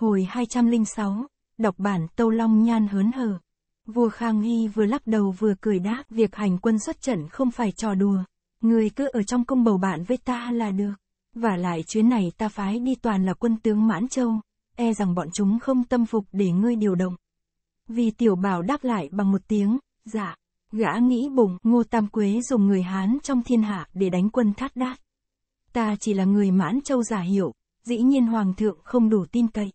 Hồi 206, đọc bản Tâu Long Nhan hớn hở. Vua Khang Hy vừa lắc đầu vừa cười đáp việc hành quân xuất trận không phải trò đùa. Người cứ ở trong công bầu bạn với ta là được. Và lại chuyến này ta phái đi toàn là quân tướng Mãn Châu, e rằng bọn chúng không tâm phục để ngươi điều động. Vì tiểu bảo đáp lại bằng một tiếng, dạ, gã nghĩ bụng Ngô Tam Quế dùng người Hán trong thiên hạ để đánh quân thát đát. Ta chỉ là người Mãn Châu giả hiểu, dĩ nhiên Hoàng thượng không đủ tin cậy.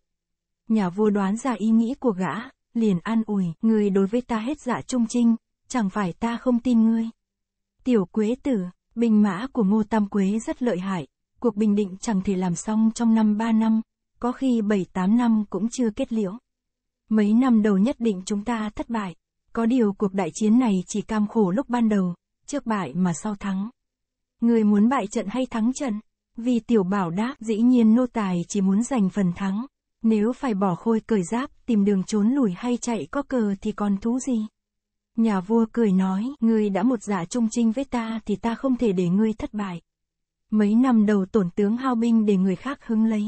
Nhà vua đoán ra ý nghĩ của gã, liền an ủi, người đối với ta hết dạ trung trinh, chẳng phải ta không tin ngươi. Tiểu Quế Tử, binh mã của Ngô Tam Quế rất lợi hại, cuộc bình định chẳng thể làm xong trong năm ba năm, có khi bảy tám năm cũng chưa kết liễu. Mấy năm đầu nhất định chúng ta thất bại, có điều cuộc đại chiến này chỉ cam khổ lúc ban đầu, trước bại mà sau thắng. Người muốn bại trận hay thắng trận? Vì tiểu bảo đáp dĩ nhiên nô tài chỉ muốn giành phần thắng. Nếu phải bỏ khôi cởi giáp, tìm đường trốn lùi hay chạy có cờ thì còn thú gì? Nhà vua cười nói, ngươi đã một giả dạ trung trinh với ta thì ta không thể để ngươi thất bại. Mấy năm đầu tổn tướng hao binh để người khác hứng lấy.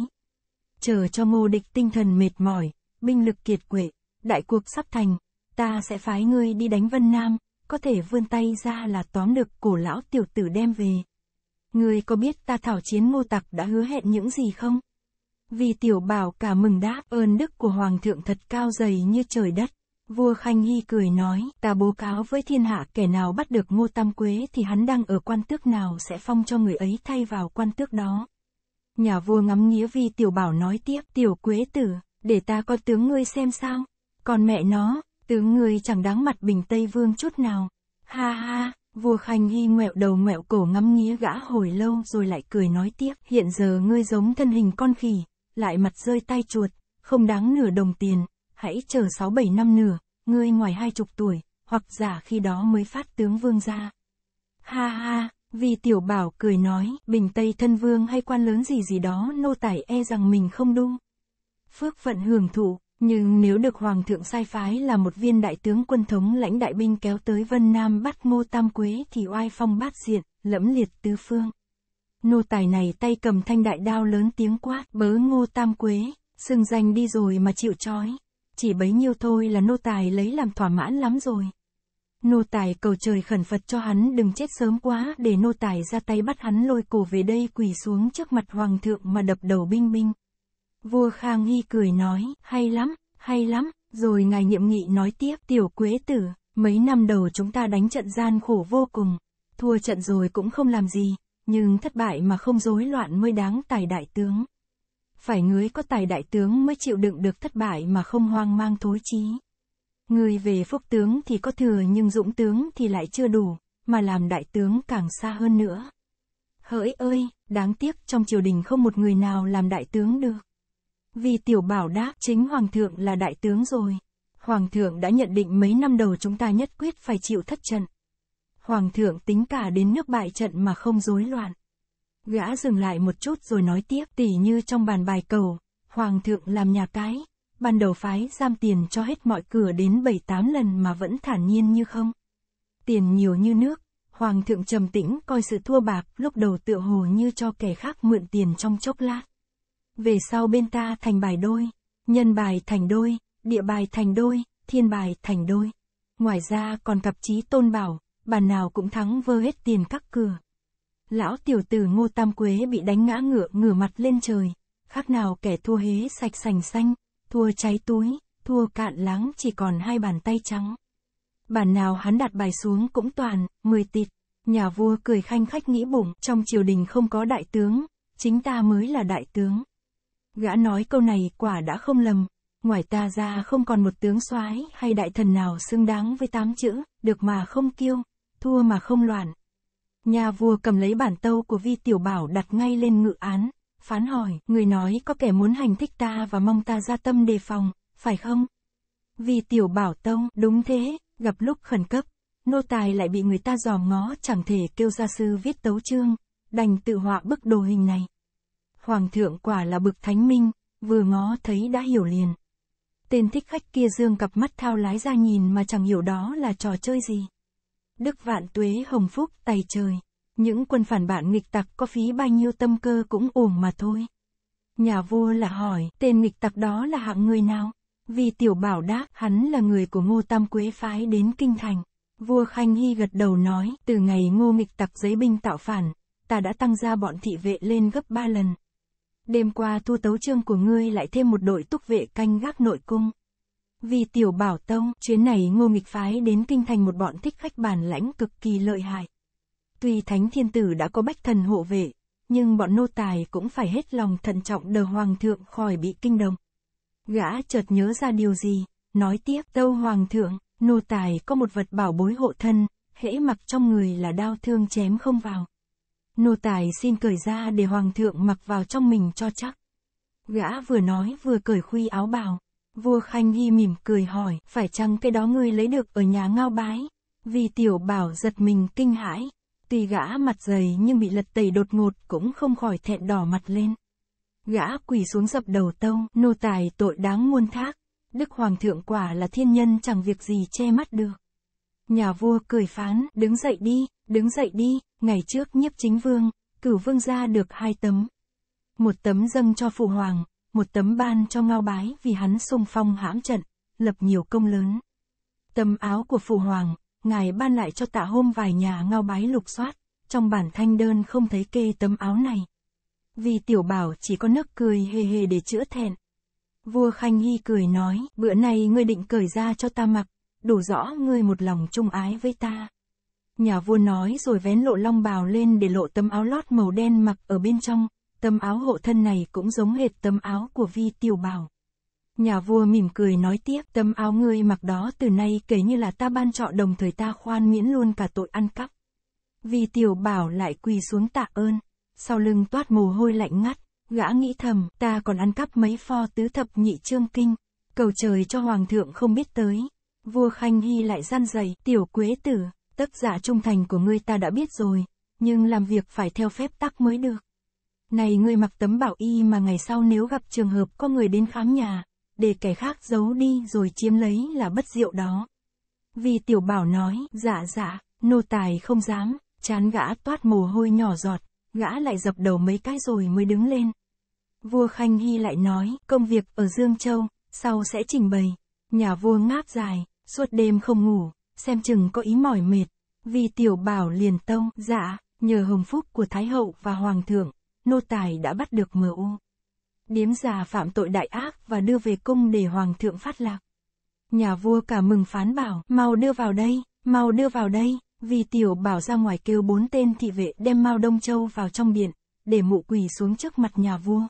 Chờ cho ngô địch tinh thần mệt mỏi, binh lực kiệt quệ, đại cuộc sắp thành, ta sẽ phái ngươi đi đánh Vân Nam, có thể vươn tay ra là tóm được cổ lão tiểu tử đem về. Ngươi có biết ta thảo chiến ngô tặc đã hứa hẹn những gì không? Vì tiểu bảo cả mừng đáp ơn đức của hoàng thượng thật cao dày như trời đất. Vua Khanh Hy cười nói, ta bố cáo với thiên hạ kẻ nào bắt được Ngô Tam Quế thì hắn đang ở quan tước nào sẽ phong cho người ấy thay vào quan tước đó. Nhà vua ngắm nghĩa vi tiểu bảo nói tiếp, tiểu Quế tử, để ta có tướng ngươi xem sao. Còn mẹ nó, tướng ngươi chẳng đáng mặt bình Tây Vương chút nào. Ha ha, vua Khanh Hy ngoẹo đầu ngoẹo cổ ngắm nghĩa gã hồi lâu rồi lại cười nói tiếp, hiện giờ ngươi giống thân hình con khỉ lại mặt rơi tay chuột, không đáng nửa đồng tiền, hãy chờ 6-7 năm nửa, ngươi ngoài hai chục tuổi, hoặc giả khi đó mới phát tướng vương ra. Ha ha, vì tiểu bảo cười nói, bình tây thân vương hay quan lớn gì gì đó nô tải e rằng mình không đúng. Phước phận hưởng thụ, nhưng nếu được hoàng thượng sai phái là một viên đại tướng quân thống lãnh đại binh kéo tới Vân Nam bắt ngô tam quế thì oai phong bát diện, lẫm liệt tứ phương. Nô tài này tay cầm thanh đại đao lớn tiếng quát, bớ ngô tam quế, xưng danh đi rồi mà chịu trói. Chỉ bấy nhiêu thôi là nô tài lấy làm thỏa mãn lắm rồi. Nô tài cầu trời khẩn Phật cho hắn đừng chết sớm quá để nô tài ra tay bắt hắn lôi cổ về đây quỳ xuống trước mặt hoàng thượng mà đập đầu binh binh. Vua Khang Hy cười nói, hay lắm, hay lắm, rồi ngài nhiệm nghị nói tiếp tiểu quế tử, mấy năm đầu chúng ta đánh trận gian khổ vô cùng, thua trận rồi cũng không làm gì, nhưng thất bại mà không rối loạn mới đáng tài đại tướng. Phải người có tài đại tướng mới chịu đựng được thất bại mà không hoang mang thối chí. Người về phúc tướng thì có thừa nhưng dũng tướng thì lại chưa đủ, mà làm đại tướng càng xa hơn nữa. Hỡi ơi, đáng tiếc trong triều đình không một người nào làm đại tướng được. Vì tiểu bảo đáp chính hoàng thượng là đại tướng rồi. Hoàng thượng đã nhận định mấy năm đầu chúng ta nhất quyết phải chịu thất trận. Hoàng thượng tính cả đến nước bại trận mà không rối loạn. Gã dừng lại một chút rồi nói tiếp tỉ như trong bàn bài cầu, Hoàng thượng làm nhà cái, ban đầu phái giam tiền cho hết mọi cửa đến 7-8 lần mà vẫn thản nhiên như không. Tiền nhiều như nước, Hoàng thượng trầm tĩnh coi sự thua bạc lúc đầu tựa hồ như cho kẻ khác mượn tiền trong chốc lát. Về sau bên ta thành bài đôi, nhân bài thành đôi, địa bài thành đôi, thiên bài thành đôi. Ngoài ra còn cặp trí tôn bảo, bàn nào cũng thắng vơ hết tiền các cửa. Lão tiểu tử Ngô Tam Quế bị đánh ngã ngựa ngửa mặt lên trời, khác nào kẻ thua hế sạch sành xanh, thua cháy túi, thua cạn láng chỉ còn hai bàn tay trắng. Bàn nào hắn đặt bài xuống cũng toàn, mười tịt. Nhà vua cười khanh khách nghĩ bụng, trong triều đình không có đại tướng, chính ta mới là đại tướng. Gã nói câu này quả đã không lầm, ngoài ta ra không còn một tướng soái hay đại thần nào xứng đáng với tám chữ, được mà không kiêu, thua mà không loạn. Nhà vua cầm lấy bản tâu của Vi Tiểu Bảo đặt ngay lên ngự án, phán hỏi, người nói có kẻ muốn hành thích ta và mong ta ra tâm đề phòng, phải không? Vi Tiểu Bảo tông, đúng thế, gặp lúc khẩn cấp, nô tài lại bị người ta dòm ngó chẳng thể kêu gia sư viết tấu chương, đành tự họa bức đồ hình này. Hoàng thượng quả là bực thánh minh, vừa ngó thấy đã hiểu liền. Tên thích khách kia dương cặp mắt thao lái ra nhìn mà chẳng hiểu đó là trò chơi gì. Đức vạn tuế hồng phúc tay trời. Những quân phản bạn nghịch tặc có phí bao nhiêu tâm cơ cũng uổng mà thôi. Nhà vua là hỏi, tên nghịch tặc đó là hạng người nào? Vì tiểu bảo đáp, hắn là người của ngô tam quế phái đến kinh thành. Vua Khanh Hy gật đầu nói, từ ngày ngô nghịch tặc giấy binh tạo phản, ta đã tăng ra bọn thị vệ lên gấp ba lần. Đêm qua thu tấu trương của ngươi lại thêm một đội túc vệ canh gác nội cung. Vì tiểu bảo tông, chuyến này ngô nghịch phái đến kinh thành một bọn thích khách bản lãnh cực kỳ lợi hại. Tuy thánh thiên tử đã có bách thần hộ vệ, nhưng bọn nô tài cũng phải hết lòng thận trọng đờ hoàng thượng khỏi bị kinh động. Gã chợt nhớ ra điều gì, nói tiếp tâu hoàng thượng, nô tài có một vật bảo bối hộ thân, hễ mặc trong người là đau thương chém không vào. Nô tài xin cởi ra để hoàng thượng mặc vào trong mình cho chắc. Gã vừa nói vừa cởi khuy áo bào, Vua Khanh Hy mỉm cười hỏi, phải chăng cái đó ngươi lấy được ở nhà ngao bái? Vì tiểu bảo giật mình kinh hãi, tuy gã mặt dày nhưng bị lật tẩy đột ngột cũng không khỏi thẹn đỏ mặt lên. Gã quỳ xuống dập đầu tâu, nô tài tội đáng muôn thác, đức hoàng thượng quả là thiên nhân chẳng việc gì che mắt được. Nhà vua cười phán, đứng dậy đi, đứng dậy đi, ngày trước nhiếp chính vương, cử vương ra được hai tấm. Một tấm dâng cho phụ hoàng, một tấm ban cho ngao bái vì hắn sung phong hãm trận, lập nhiều công lớn. Tấm áo của phụ hoàng, ngài ban lại cho tạ hôm vài nhà ngao bái lục soát, trong bản thanh đơn không thấy kê tấm áo này. Vì tiểu bảo chỉ có nước cười hề hề để chữa thẹn. Vua Khanh Hy cười nói, bữa nay ngươi định cởi ra cho ta mặc, đủ rõ ngươi một lòng trung ái với ta. Nhà vua nói rồi vén lộ long bào lên để lộ tấm áo lót màu đen mặc ở bên trong, tấm áo hộ thân này cũng giống hệt tấm áo của vi tiểu bảo. Nhà vua mỉm cười nói tiếp, tấm áo ngươi mặc đó từ nay kể như là ta ban trọ đồng thời ta khoan miễn luôn cả tội ăn cắp. Vi tiểu bảo lại quỳ xuống tạ ơn, sau lưng toát mồ hôi lạnh ngắt, gã nghĩ thầm, ta còn ăn cắp mấy pho tứ thập nhị trương kinh, cầu trời cho hoàng thượng không biết tới. Vua Khanh Hy lại gian dày, tiểu quế tử, tất giả trung thành của ngươi ta đã biết rồi, nhưng làm việc phải theo phép tắc mới được. Này ngươi mặc tấm bảo y mà ngày sau nếu gặp trường hợp có người đến khám nhà, để kẻ khác giấu đi rồi chiếm lấy là bất diệu đó. Vì tiểu bảo nói, dạ dạ, nô tài không dám, chán gã toát mồ hôi nhỏ giọt, gã lại dập đầu mấy cái rồi mới đứng lên. Vua Khanh Hy lại nói, công việc ở Dương Châu, sau sẽ trình bày. Nhà vua ngáp dài, suốt đêm không ngủ, xem chừng có ý mỏi mệt. Vì tiểu bảo liền tông, dạ, nhờ hồng phúc của Thái Hậu và Hoàng thượng, nô tài đã bắt được MU. Điếm già phạm tội đại ác và đưa về cung để hoàng thượng phát lạc. Nhà vua cả mừng phán bảo, mau đưa vào đây, mau đưa vào đây, vì tiểu bảo ra ngoài kêu bốn tên thị vệ đem mau Đông Châu vào trong điện để mụ quỳ xuống trước mặt nhà vua.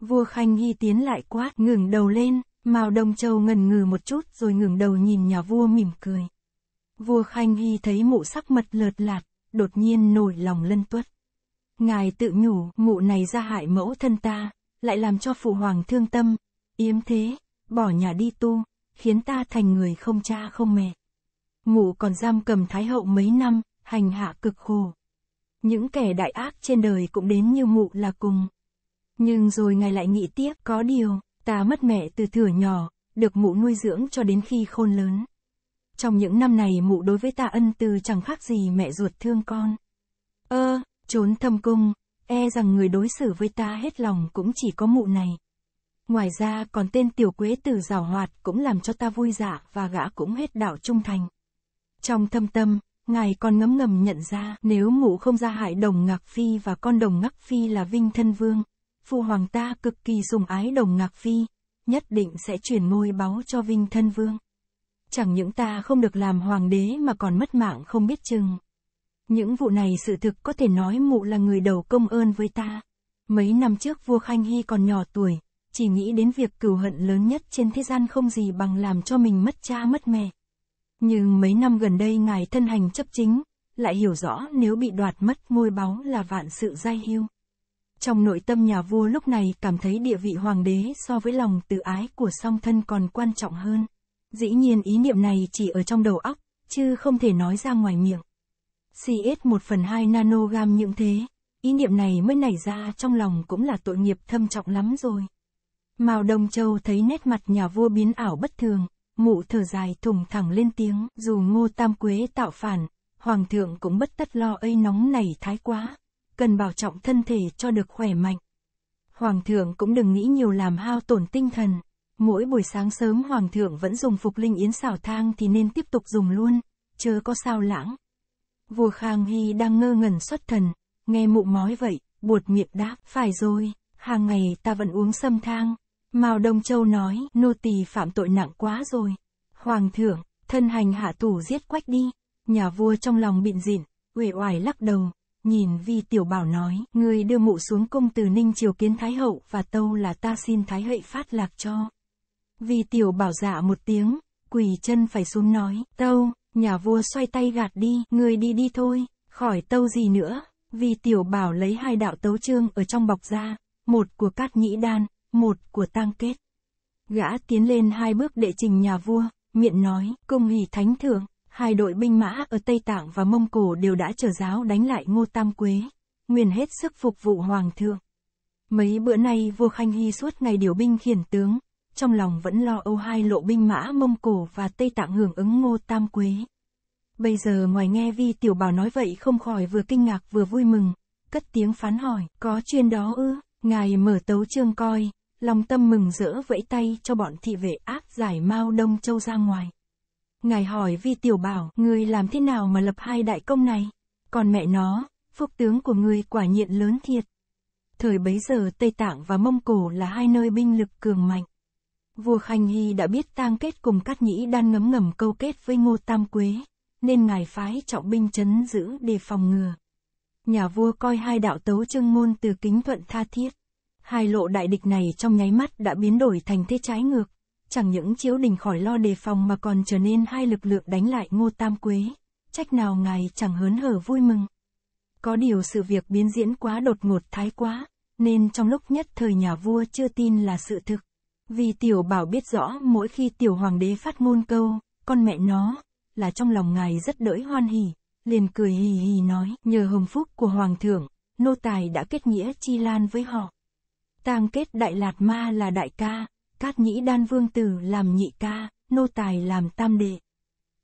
Vua Khanh Hy tiến lại quát, ngừng đầu lên, mau Đông Châu ngần ngừ một chút rồi ngừng đầu nhìn nhà vua mỉm cười. Vua Khanh Hy thấy mụ sắc mật lợt lạt, đột nhiên nổi lòng lân tuất. Ngài tự nhủ, mụ này ra hại mẫu thân ta, lại làm cho phụ hoàng thương tâm, yếm thế, bỏ nhà đi tu, khiến ta thành người không cha không mẹ. Mụ còn giam cầm thái hậu mấy năm, hành hạ cực khổ. Những kẻ đại ác trên đời cũng đến như mụ là cùng. Nhưng rồi ngài lại nghĩ tiếp, có điều, ta mất mẹ từ thửa nhỏ, được mụ nuôi dưỡng cho đến khi khôn lớn. Trong những năm này mụ đối với ta ân từ chẳng khác gì mẹ ruột thương con. Ơ, ờ, Trốn thâm cung, e rằng người đối xử với ta hết lòng cũng chỉ có mụ này. Ngoài ra còn tên tiểu quế tử rào hoạt cũng làm cho ta vui dạ và gã cũng hết đảo trung thành. Trong thâm tâm, ngài còn ngấm ngầm nhận ra nếu mụ không ra hại đồng ngạc phi và con đồng ngắc phi là vinh thân vương, phu hoàng ta cực kỳ sùng ái đồng ngạc phi, nhất định sẽ truyền ngôi báu cho vinh thân vương. Chẳng những ta không được làm hoàng đế mà còn mất mạng không biết chừng. Những vụ này sự thực có thể nói mụ là người đầu công ơn với ta. Mấy năm trước vua Khanh Hy còn nhỏ tuổi, chỉ nghĩ đến việc cừu hận lớn nhất trên thế gian không gì bằng làm cho mình mất cha mất mẹ. Nhưng mấy năm gần đây ngài thân hành chấp chính, lại hiểu rõ nếu bị đoạt mất ngôi báu là vạn sự giai hưu. Trong nội tâm nhà vua lúc này cảm thấy địa vị hoàng đế so với lòng tự ái của song thân còn quan trọng hơn. Dĩ nhiên ý niệm này chỉ ở trong đầu óc, chứ không thể nói ra ngoài miệng. CS 1 phần 2 nanogam những thế. Ý niệm này mới nảy ra trong lòng cũng là tội nghiệp thâm trọng lắm rồi. Mao Đông Châu thấy nét mặt nhà vua biến ảo bất thường, mụ thở dài thùng thẳng lên tiếng, dù ngô tam quế tạo phản, hoàng thượng cũng bất tất lo ây nóng này thái quá, cần bảo trọng thân thể cho được khỏe mạnh. Hoàng thượng cũng đừng nghĩ nhiều làm hao tổn tinh thần, mỗi buổi sáng sớm hoàng thượng vẫn dùng phục linh yến xảo thang thì nên tiếp tục dùng luôn, chớ có sao lãng. Vua Khang Hy đang ngơ ngẩn xuất thần, nghe mụ mói vậy, buột miệng đáp, phải rồi, hàng ngày ta vẫn uống sâm thang. Mao Đông Châu nói, nô tỳ phạm tội nặng quá rồi. Hoàng thượng, thân hành hạ tù giết quách đi. Nhà vua trong lòng bịn dịn, uể oải lắc đầu, nhìn vi tiểu bảo nói, người đưa mụ xuống cung từ Ninh Triều kiến Thái Hậu và tâu là ta xin Thái Hậu phát lạc cho. Vi tiểu bảo dạ một tiếng, quỳ chân phải xuống nói, tâu, nhà vua xoay tay gạt đi, người đi đi thôi, khỏi tâu gì nữa, vì tiểu bảo lấy hai đạo tấu chương ở trong bọc ra, một của cát nhĩ đan, một của tang kết. Gã tiến lên hai bước đệ trình nhà vua, miệng nói, công hỷ thánh thượng, hai đội binh mã ở Tây Tạng và Mông Cổ đều đã trở giáo đánh lại Ngô Tam Quế, nguyện hết sức phục vụ hoàng thượng. Mấy bữa nay vua Khanh Hy suốt ngày điều binh khiển tướng, trong lòng vẫn lo âu hai lộ binh mã Mông Cổ và Tây Tạng hưởng ứng Ngô Tam Quế. Bây giờ ngoài nghe Vi Tiểu Bảo nói vậy không khỏi vừa kinh ngạc vừa vui mừng, cất tiếng phán hỏi, có chuyên đó ư, ngài mở tấu chương coi, lòng tâm mừng rỡ vẫy tay cho bọn thị vệ áp giải Mao Đông Châu ra ngoài. Ngài hỏi Vi Tiểu Bảo, người làm thế nào mà lập hai đại công này? Còn mẹ nó, phúc tướng của người quả nhiện lớn thiệt. Thời bấy giờ Tây Tạng và Mông Cổ là hai nơi binh lực cường mạnh. Vua Khanh Hy đã biết tang kết cùng Cát Nhĩ đan ngấm ngầm câu kết với Ngô Tam Quế, nên ngài phái trọng binh chấn giữ để phòng ngừa. Nhà vua coi hai đạo tấu chương môn từ kính thuận tha thiết. Hai lộ đại địch này trong nháy mắt đã biến đổi thành thế trái ngược, chẳng những chiếu đình khỏi lo đề phòng mà còn trở nên hai lực lượng đánh lại Ngô Tam Quế, trách nào ngài chẳng hớn hở vui mừng. Có điều sự việc biến diễn quá đột ngột thái quá, nên trong lúc nhất thời nhà vua chưa tin là sự thực. Vì tiểu bảo biết rõ mỗi khi tiểu hoàng đế phát ngôn câu, con mẹ nó, là trong lòng ngài rất đỡi hoan hỉ, liền cười hì hì nói, nhờ hồng phúc của hoàng thượng, nô tài đã kết nghĩa chi lan với họ. Tang kết đại lạt ma là đại ca, cát nhĩ đan vương tử làm nhị ca, nô tài làm tam đệ.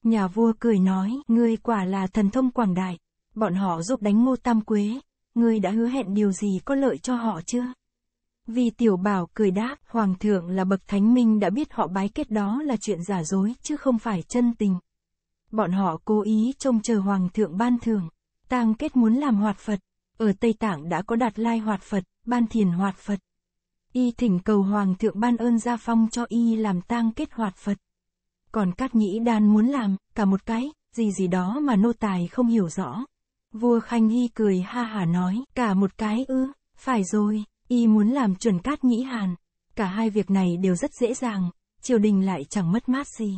Nhà vua cười nói, ngươi quả là thần thông quảng đại, bọn họ giúp đánh ngô tam quế, ngươi đã hứa hẹn điều gì có lợi cho họ chưa? vì tiểu bảo cười đáp, Hoàng thượng là bậc thánh minh đã biết họ bái kết đó là chuyện giả dối chứ không phải chân tình. Bọn họ cố ý trông chờ Hoàng thượng ban thưởng. Tang kết muốn làm hoạt Phật. Ở Tây Tạng đã có đạt lai hoạt Phật, ban thiền hoạt Phật. Y thỉnh cầu Hoàng thượng ban ơn gia phong cho Y làm tang kết hoạt Phật. Còn các nhĩ đan muốn làm, cả một cái, gì gì đó mà nô tài không hiểu rõ. Vua Khanh y cười ha hả nói, cả một cái ư, phải rồi y muốn làm chuẩn cát nhĩ hàn. Cả hai việc này đều rất dễ dàng, triều đình lại chẳng mất mát gì.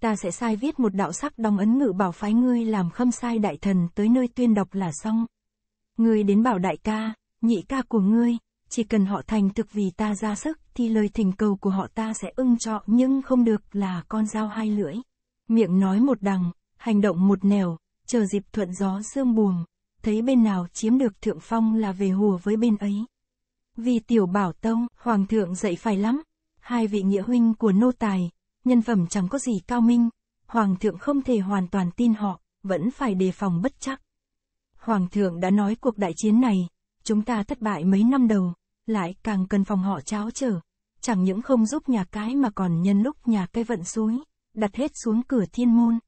Ta sẽ sai viết một đạo sắc đóng ấn ngự bảo phái ngươi làm khâm sai đại thần tới nơi tuyên đọc là xong. Ngươi đến bảo đại ca, nhị ca của ngươi, chỉ cần họ thành thực vì ta ra sức thì lời thỉnh cầu của họ ta sẽ ưng cho nhưng không được là con dao hai lưỡi. Miệng nói một đằng, hành động một nẻo, chờ dịp thuận gió sương buồm, thấy bên nào chiếm được thượng phong là về hùa với bên ấy. Vì tiểu bảo tông, hoàng thượng dạy phải lắm. Hai vị nghĩa huynh của nô tài, nhân phẩm chẳng có gì cao minh. Hoàng thượng không thể hoàn toàn tin họ, vẫn phải đề phòng bất chắc. Hoàng thượng đã nói cuộc đại chiến này, chúng ta thất bại mấy năm đầu, lại càng cần phòng họ cháo trở. Chẳng những không giúp nhà cái mà còn nhân lúc nhà cây vận suối, đặt hết xuống cửa thiên môn.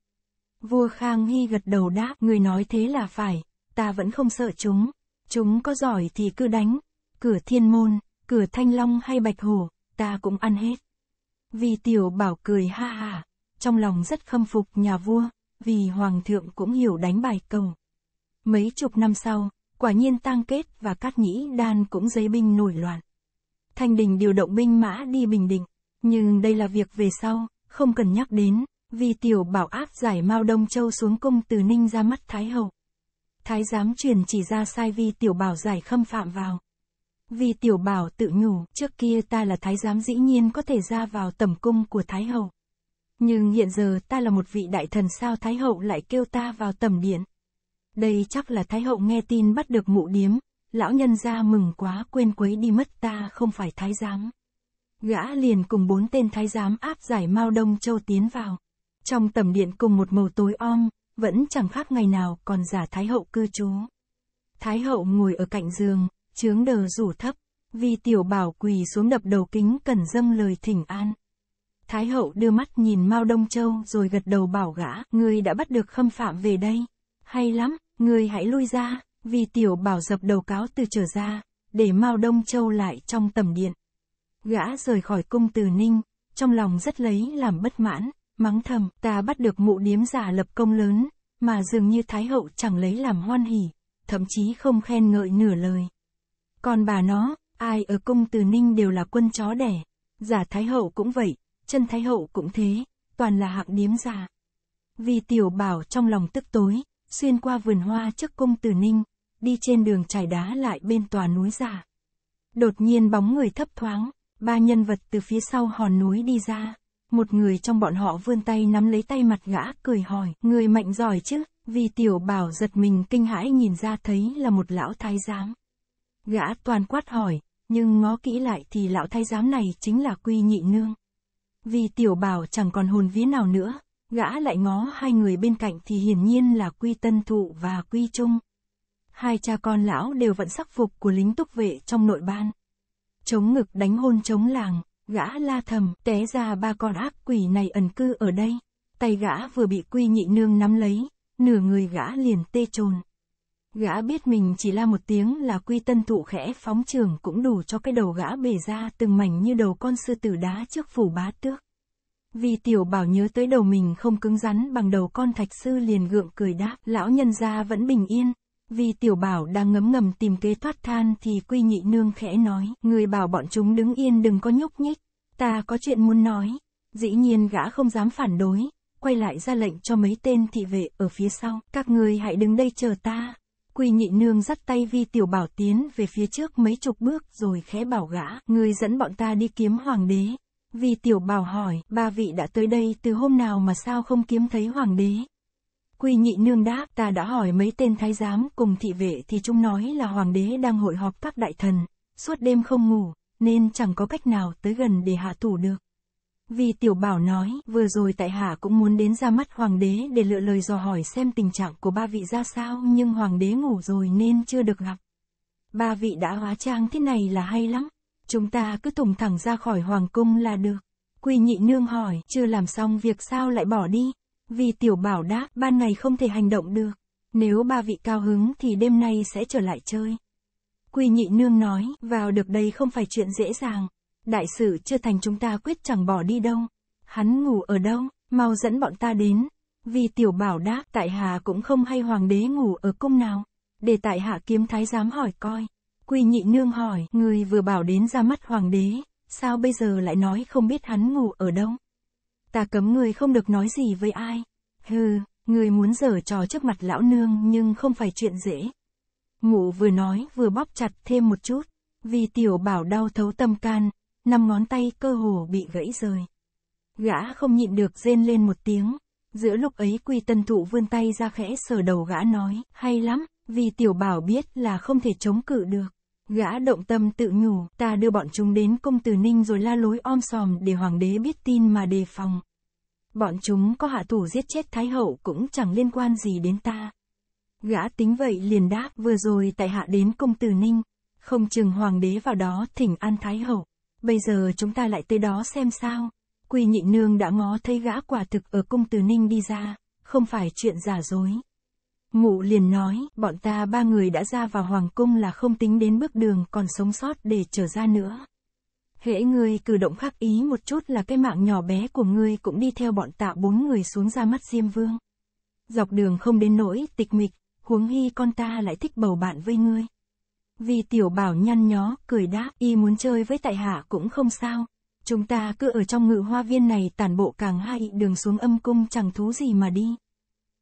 Vua Khang Hy gật đầu đáp, người nói thế là phải, ta vẫn không sợ chúng. Chúng có giỏi thì cứ đánh, cửa thiên môn, cửa thanh long hay bạch hổ, ta cũng ăn hết. Vì tiểu bảo cười ha ha, trong lòng rất khâm phục nhà vua, vì hoàng thượng cũng hiểu đánh bài cầu. Mấy chục năm sau, quả nhiên tang kết và cát nhĩ đan cũng giấy binh nổi loạn. Thanh đình điều động binh mã đi Bình Định, nhưng đây là việc về sau, không cần nhắc đến, vì tiểu bảo áp giải Mao Đông Châu xuống cung từ Ninh ra mắt Thái Hậu. Thái giám truyền chỉ ra sai vi tiểu bảo giải khâm phạm vào. Vì tiểu bảo tự nhủ, trước kia ta là thái giám dĩ nhiên có thể ra vào tầm cung của thái hậu. Nhưng hiện giờ ta là một vị đại thần sao thái hậu lại kêu ta vào tầm điện. Đây chắc là thái hậu nghe tin bắt được mụ điếm, lão nhân ra mừng quá quên quấy đi mất ta không phải thái giám. Gã liền cùng bốn tên thái giám áp giải Mao Đông Châu tiến vào. Trong tầm điện cùng một màu tối om, vẫn chẳng khác ngày nào còn giả thái hậu cư trú. Thái hậu ngồi ở cạnh giường, chướng đờ rủ thấp, vì tiểu bảo quỳ xuống đập đầu kính cần dâng lời thỉnh an. Thái hậu đưa mắt nhìn Mao Đông Châu rồi gật đầu bảo gã, ngươi đã bắt được khâm phạm về đây. Hay lắm, ngươi hãy lui ra, vì tiểu bảo dập đầu cáo từ trở ra, để Mao Đông Châu lại trong tầm điện. Gã rời khỏi cung từ ninh, trong lòng rất lấy làm bất mãn, mắng thầm, ta bắt được mụ điếm giả lập công lớn, mà dường như Thái hậu chẳng lấy làm hoan hỉ, thậm chí không khen ngợi nửa lời. Còn bà nó, ai ở cung từ Ninh đều là quân chó đẻ. Giả Thái Hậu cũng vậy, chân Thái Hậu cũng thế, toàn là hạng điếm giả. Vì tiểu bảo trong lòng tức tối, xuyên qua vườn hoa trước cung từ Ninh, đi trên đường trải đá lại bên tòa núi giả. Đột nhiên bóng người thấp thoáng, ba nhân vật từ phía sau hòn núi đi ra. Một người trong bọn họ vươn tay nắm lấy tay mặt gã, cười hỏi, người mạnh giỏi chứ, vì tiểu bảo giật mình kinh hãi nhìn ra thấy là một lão thái giám. Gã toàn quát hỏi, nhưng ngó kỹ lại thì lão thái giám này chính là quy nhị nương. Vì tiểu bảo chẳng còn hồn vía nào nữa, gã lại ngó hai người bên cạnh thì hiển nhiên là quy tân thụ và quy trung. Hai cha con lão đều vẫn sắc phục của lính túc vệ trong nội ban. Chống ngực đánh hôn chống làng, gã la thầm, té ra ba con ác quỷ này ẩn cư ở đây. Tay gã vừa bị quy nhị nương nắm lấy, nửa người gã liền tê trồn. Gã biết mình chỉ la một tiếng là quy tân thụ khẽ phóng trường cũng đủ cho cái đầu gã bể ra từng mảnh như đầu con sư tử đá trước phủ bá tước. Vì tiểu bảo nhớ tới đầu mình không cứng rắn bằng đầu con thạch sư liền gượng cười đáp, lão nhân gia vẫn bình yên. Vì tiểu bảo đang ngấm ngầm tìm kế thoát than thì quy nhị nương khẽ nói, người bảo bọn chúng đứng yên đừng có nhúc nhích, ta có chuyện muốn nói. Dĩ nhiên gã không dám phản đối, quay lại ra lệnh cho mấy tên thị vệ ở phía sau, các người hãy đứng đây chờ ta. Quỳ nhị nương dắt tay vi tiểu bảo tiến về phía trước mấy chục bước rồi khẽ bảo gã, người dẫn bọn ta đi kiếm hoàng đế. Vi tiểu bảo hỏi, ba vị đã tới đây từ hôm nào mà sao không kiếm thấy hoàng đế? Quy nhị nương đáp, ta đã hỏi mấy tên thái giám cùng thị vệ thì chúng nói là hoàng đế đang hội họp các đại thần, suốt đêm không ngủ, nên chẳng có cách nào tới gần để hạ thủ được. Vì tiểu bảo nói, vừa rồi tại hạ cũng muốn đến ra mắt hoàng đế để lựa lời dò hỏi xem tình trạng của ba vị ra sao nhưng hoàng đế ngủ rồi nên chưa được gặp. Ba vị đã hóa trang thế này là hay lắm. Chúng ta cứ tùng thẳng ra khỏi hoàng cung là được. Quy nhị nương hỏi, chưa làm xong việc sao lại bỏ đi? Vì tiểu bảo đáp, ban ngày không thể hành động được. Nếu ba vị cao hứng thì đêm nay sẽ trở lại chơi. Quy nhị nương nói, vào được đây không phải chuyện dễ dàng. Đại sự chưa thành chúng ta quyết chẳng bỏ đi đâu. Hắn ngủ ở đâu, mau dẫn bọn ta đến. Vì tiểu bảo đáp, tại hạ cũng không hay hoàng đế ngủ ở cung nào. Để tại hạ kiếm thái giám hỏi coi. Quy nhị nương hỏi, người vừa bảo đến ra mắt hoàng đế, sao bây giờ lại nói không biết hắn ngủ ở đâu? Ta cấm người không được nói gì với ai. Hừ, người muốn giở trò trước mặt lão nương nhưng không phải chuyện dễ. Mụ vừa nói vừa bóp chặt thêm một chút, vì tiểu bảo đau thấu tâm can, năm ngón tay cơ hồ bị gãy rời. Gã không nhịn được rên lên một tiếng, giữa lúc ấy quy tân thụ vươn tay ra khẽ sờ đầu gã nói, hay lắm, vì tiểu bảo biết là không thể chống cự được. Gã động tâm tự nhủ, ta đưa bọn chúng đến công tử ninh rồi la lối om sòm để hoàng đế biết tin mà đề phòng. Bọn chúng có hạ thủ giết chết thái hậu cũng chẳng liên quan gì đến ta. Gã tính vậy liền đáp vừa rồi tại hạ đến công tử ninh, không chừng hoàng đế vào đó thỉnh an thái hậu. Bây giờ chúng ta lại tới đó xem sao. Quy nhị nương đã ngó thấy gã quả thực ở cung từ Ninh đi ra, không phải chuyện giả dối. Ngụ liền nói, bọn ta ba người đã ra vào hoàng cung là không tính đến bước đường còn sống sót để trở ra nữa. Hễ ngươi cử động khác ý một chút là cái mạng nhỏ bé của ngươi cũng đi theo bọn tạ bốn người xuống ra mắt Diêm Vương. Dọc đường không đến nỗi, tịch mịch, huống hy con ta lại thích bầu bạn với ngươi vì tiểu bảo nhăn nhó, cười đáp, y muốn chơi với tại hạ cũng không sao. Chúng ta cứ ở trong ngự hoa viên này tản bộ càng hay đường xuống âm cung chẳng thú gì mà đi.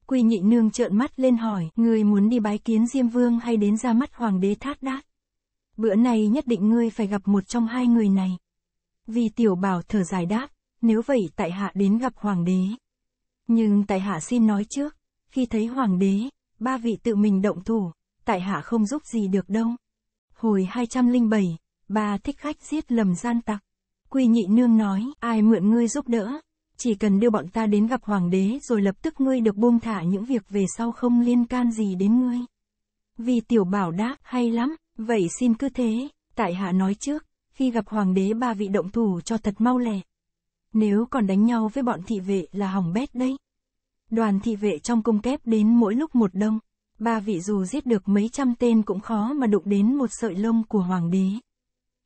Quy nhị nương trợn mắt lên hỏi, người muốn đi bái kiến Diêm Vương hay đến ra mắt Hoàng đế thát đát? Bữa này nhất định ngươi phải gặp một trong hai người này. Vì tiểu bảo thở dài đáp, nếu vậy tại hạ đến gặp Hoàng đế. Nhưng tại hạ xin nói trước, khi thấy Hoàng đế, ba vị tự mình động thủ, tại hạ không giúp gì được đâu. Hồi 207, bà thích khách giết lầm gian tặc. Quy nhị nương nói, ai mượn ngươi giúp đỡ, chỉ cần đưa bọn ta đến gặp hoàng đế rồi lập tức ngươi được buông thả những việc về sau không liên can gì đến ngươi. Vì tiểu bảo đáp, hay lắm, vậy xin cứ thế, tại hạ nói trước, khi gặp hoàng đế ba vị động thủ cho thật mau lẹ. Nếu còn đánh nhau với bọn thị vệ là hỏng bét đấy. Đoàn thị vệ trong cung kép đến mỗi lúc một đông. Ba vị dù giết được mấy trăm tên cũng khó mà đụng đến một sợi lông của hoàng đế.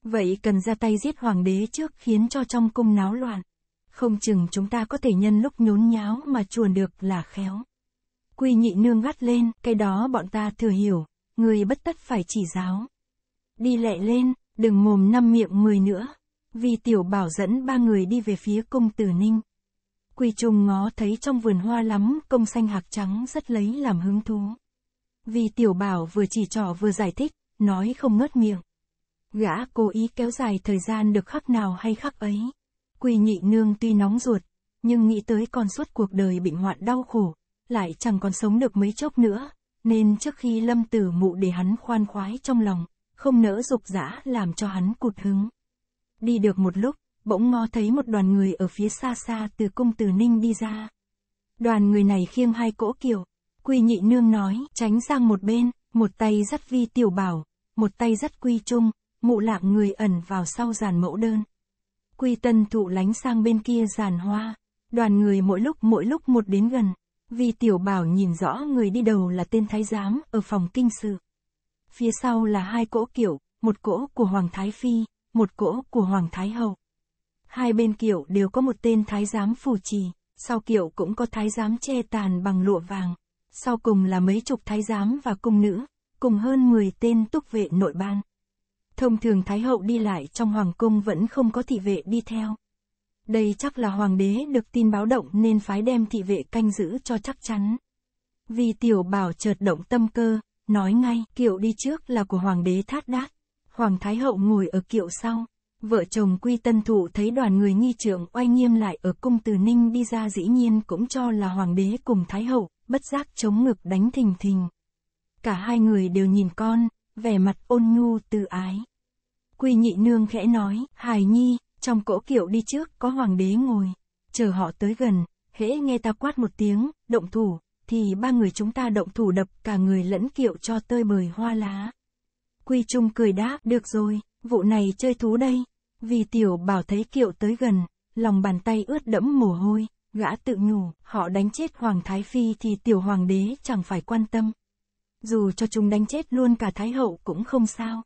Vậy cần ra tay giết hoàng đế trước khiến cho trong cung náo loạn. Không chừng chúng ta có thể nhân lúc nhốn nháo mà chuồn được là khéo. Quy nhị nương gắt lên, cái đó bọn ta thừa hiểu, người bất tất phải chỉ giáo. Đi lẹ lên, đừng mồm năm miệng mười nữa. Vì tiểu bảo dẫn ba người đi về phía cung tử ninh. Quy trùng ngó thấy trong vườn hoa lắm, công xanh hạc trắng rất lấy làm hứng thú vì tiểu bảo vừa chỉ trỏ vừa giải thích, nói không ngớt miệng. Gã cố ý kéo dài thời gian được khắc nào hay khắc ấy. Quỳ nhị nương tuy nóng ruột, nhưng nghĩ tới còn suốt cuộc đời bệnh hoạn đau khổ, lại chẳng còn sống được mấy chốc nữa, nên trước khi lâm tử mụ để hắn khoan khoái trong lòng, không nỡ dục dã làm cho hắn cụt hứng. Đi được một lúc, bỗng ngó thấy một đoàn người ở phía xa xa từ cung từ Ninh đi ra. Đoàn người này khiêng hai cỗ kiều, Quy nhị nương nói, tránh sang một bên, một tay dắt vi tiểu bảo, một tay dắt quy trung, mụ lạm người ẩn vào sau giàn mẫu đơn. Quy tân thụ lánh sang bên kia giàn hoa, đoàn người mỗi lúc mỗi lúc một đến gần, Vi tiểu bảo nhìn rõ người đi đầu là tên thái giám ở phòng kinh sự. Phía sau là hai cỗ kiểu, một cỗ của Hoàng Thái Phi, một cỗ của Hoàng Thái Hậu. Hai bên kiệu đều có một tên thái giám phù trì, sau kiệu cũng có thái giám che tàn bằng lụa vàng sau cùng là mấy chục thái giám và cung nữ, cùng hơn 10 tên túc vệ nội ban. Thông thường Thái hậu đi lại trong hoàng cung vẫn không có thị vệ đi theo. Đây chắc là hoàng đế được tin báo động nên phái đem thị vệ canh giữ cho chắc chắn. Vì tiểu bảo chợt động tâm cơ, nói ngay kiệu đi trước là của hoàng đế thát đát. Hoàng Thái hậu ngồi ở kiệu sau. Vợ chồng Quy Tân Thụ thấy đoàn người nghi trưởng oai nghiêm lại ở cung Từ Ninh đi ra dĩ nhiên cũng cho là hoàng đế cùng Thái hậu, bất giác chống ngực đánh thình thình. Cả hai người đều nhìn con, vẻ mặt ôn nhu tự ái. Quy nhị nương khẽ nói, hài nhi, trong cỗ kiệu đi trước có hoàng đế ngồi, chờ họ tới gần, hễ nghe ta quát một tiếng, động thủ, thì ba người chúng ta động thủ đập cả người lẫn kiệu cho tơi bời hoa lá. Quy Trung cười đáp, được rồi, vụ này chơi thú đây. Vì tiểu bảo thấy kiệu tới gần, lòng bàn tay ướt đẫm mồ hôi, gã tự nhủ, họ đánh chết Hoàng Thái Phi thì tiểu hoàng đế chẳng phải quan tâm. Dù cho chúng đánh chết luôn cả Thái Hậu cũng không sao.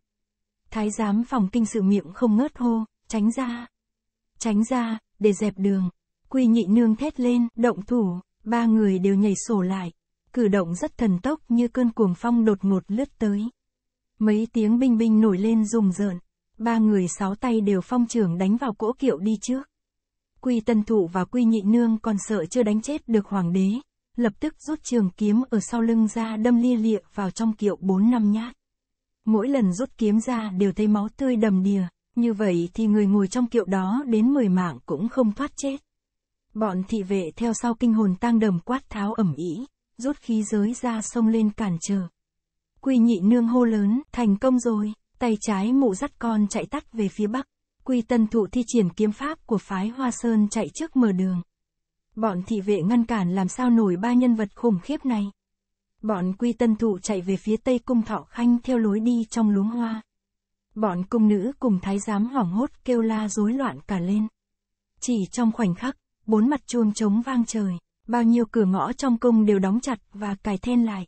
Thái giám phòng kinh sự miệng không ngớt hô, tránh ra. Tránh ra, để dẹp đường. Quy nhị nương thét lên, động thủ, ba người đều nhảy sổ lại. Cử động rất thần tốc như cơn cuồng phong đột ngột lướt tới. Mấy tiếng binh binh nổi lên rùng rợn. Ba người sáu tay đều phong trưởng đánh vào cỗ kiệu đi trước. Quy Tân Thụ và Quy Nhị Nương còn sợ chưa đánh chết được hoàng đế, lập tức rút trường kiếm ở sau lưng ra đâm lia lịa vào trong kiệu bốn năm nhát. Mỗi lần rút kiếm ra đều thấy máu tươi đầm đìa, như vậy thì người ngồi trong kiệu đó đến mười mạng cũng không thoát chết. Bọn thị vệ theo sau kinh hồn tang đầm quát tháo ẩm ý, rút khí giới ra sông lên cản trở. Quy nhị nương hô lớn, thành công rồi, tay trái mụ dắt con chạy tắt về phía bắc quy tân thụ thi triển kiếm pháp của phái Hoa Sơn chạy trước mở đường. Bọn thị vệ ngăn cản làm sao nổi ba nhân vật khủng khiếp này. Bọn quy tân thụ chạy về phía tây cung thọ khanh theo lối đi trong luống hoa. Bọn cung nữ cùng thái giám hoảng hốt kêu la rối loạn cả lên. Chỉ trong khoảnh khắc, bốn mặt chuông trống vang trời, bao nhiêu cửa ngõ trong cung đều đóng chặt và cài then lại.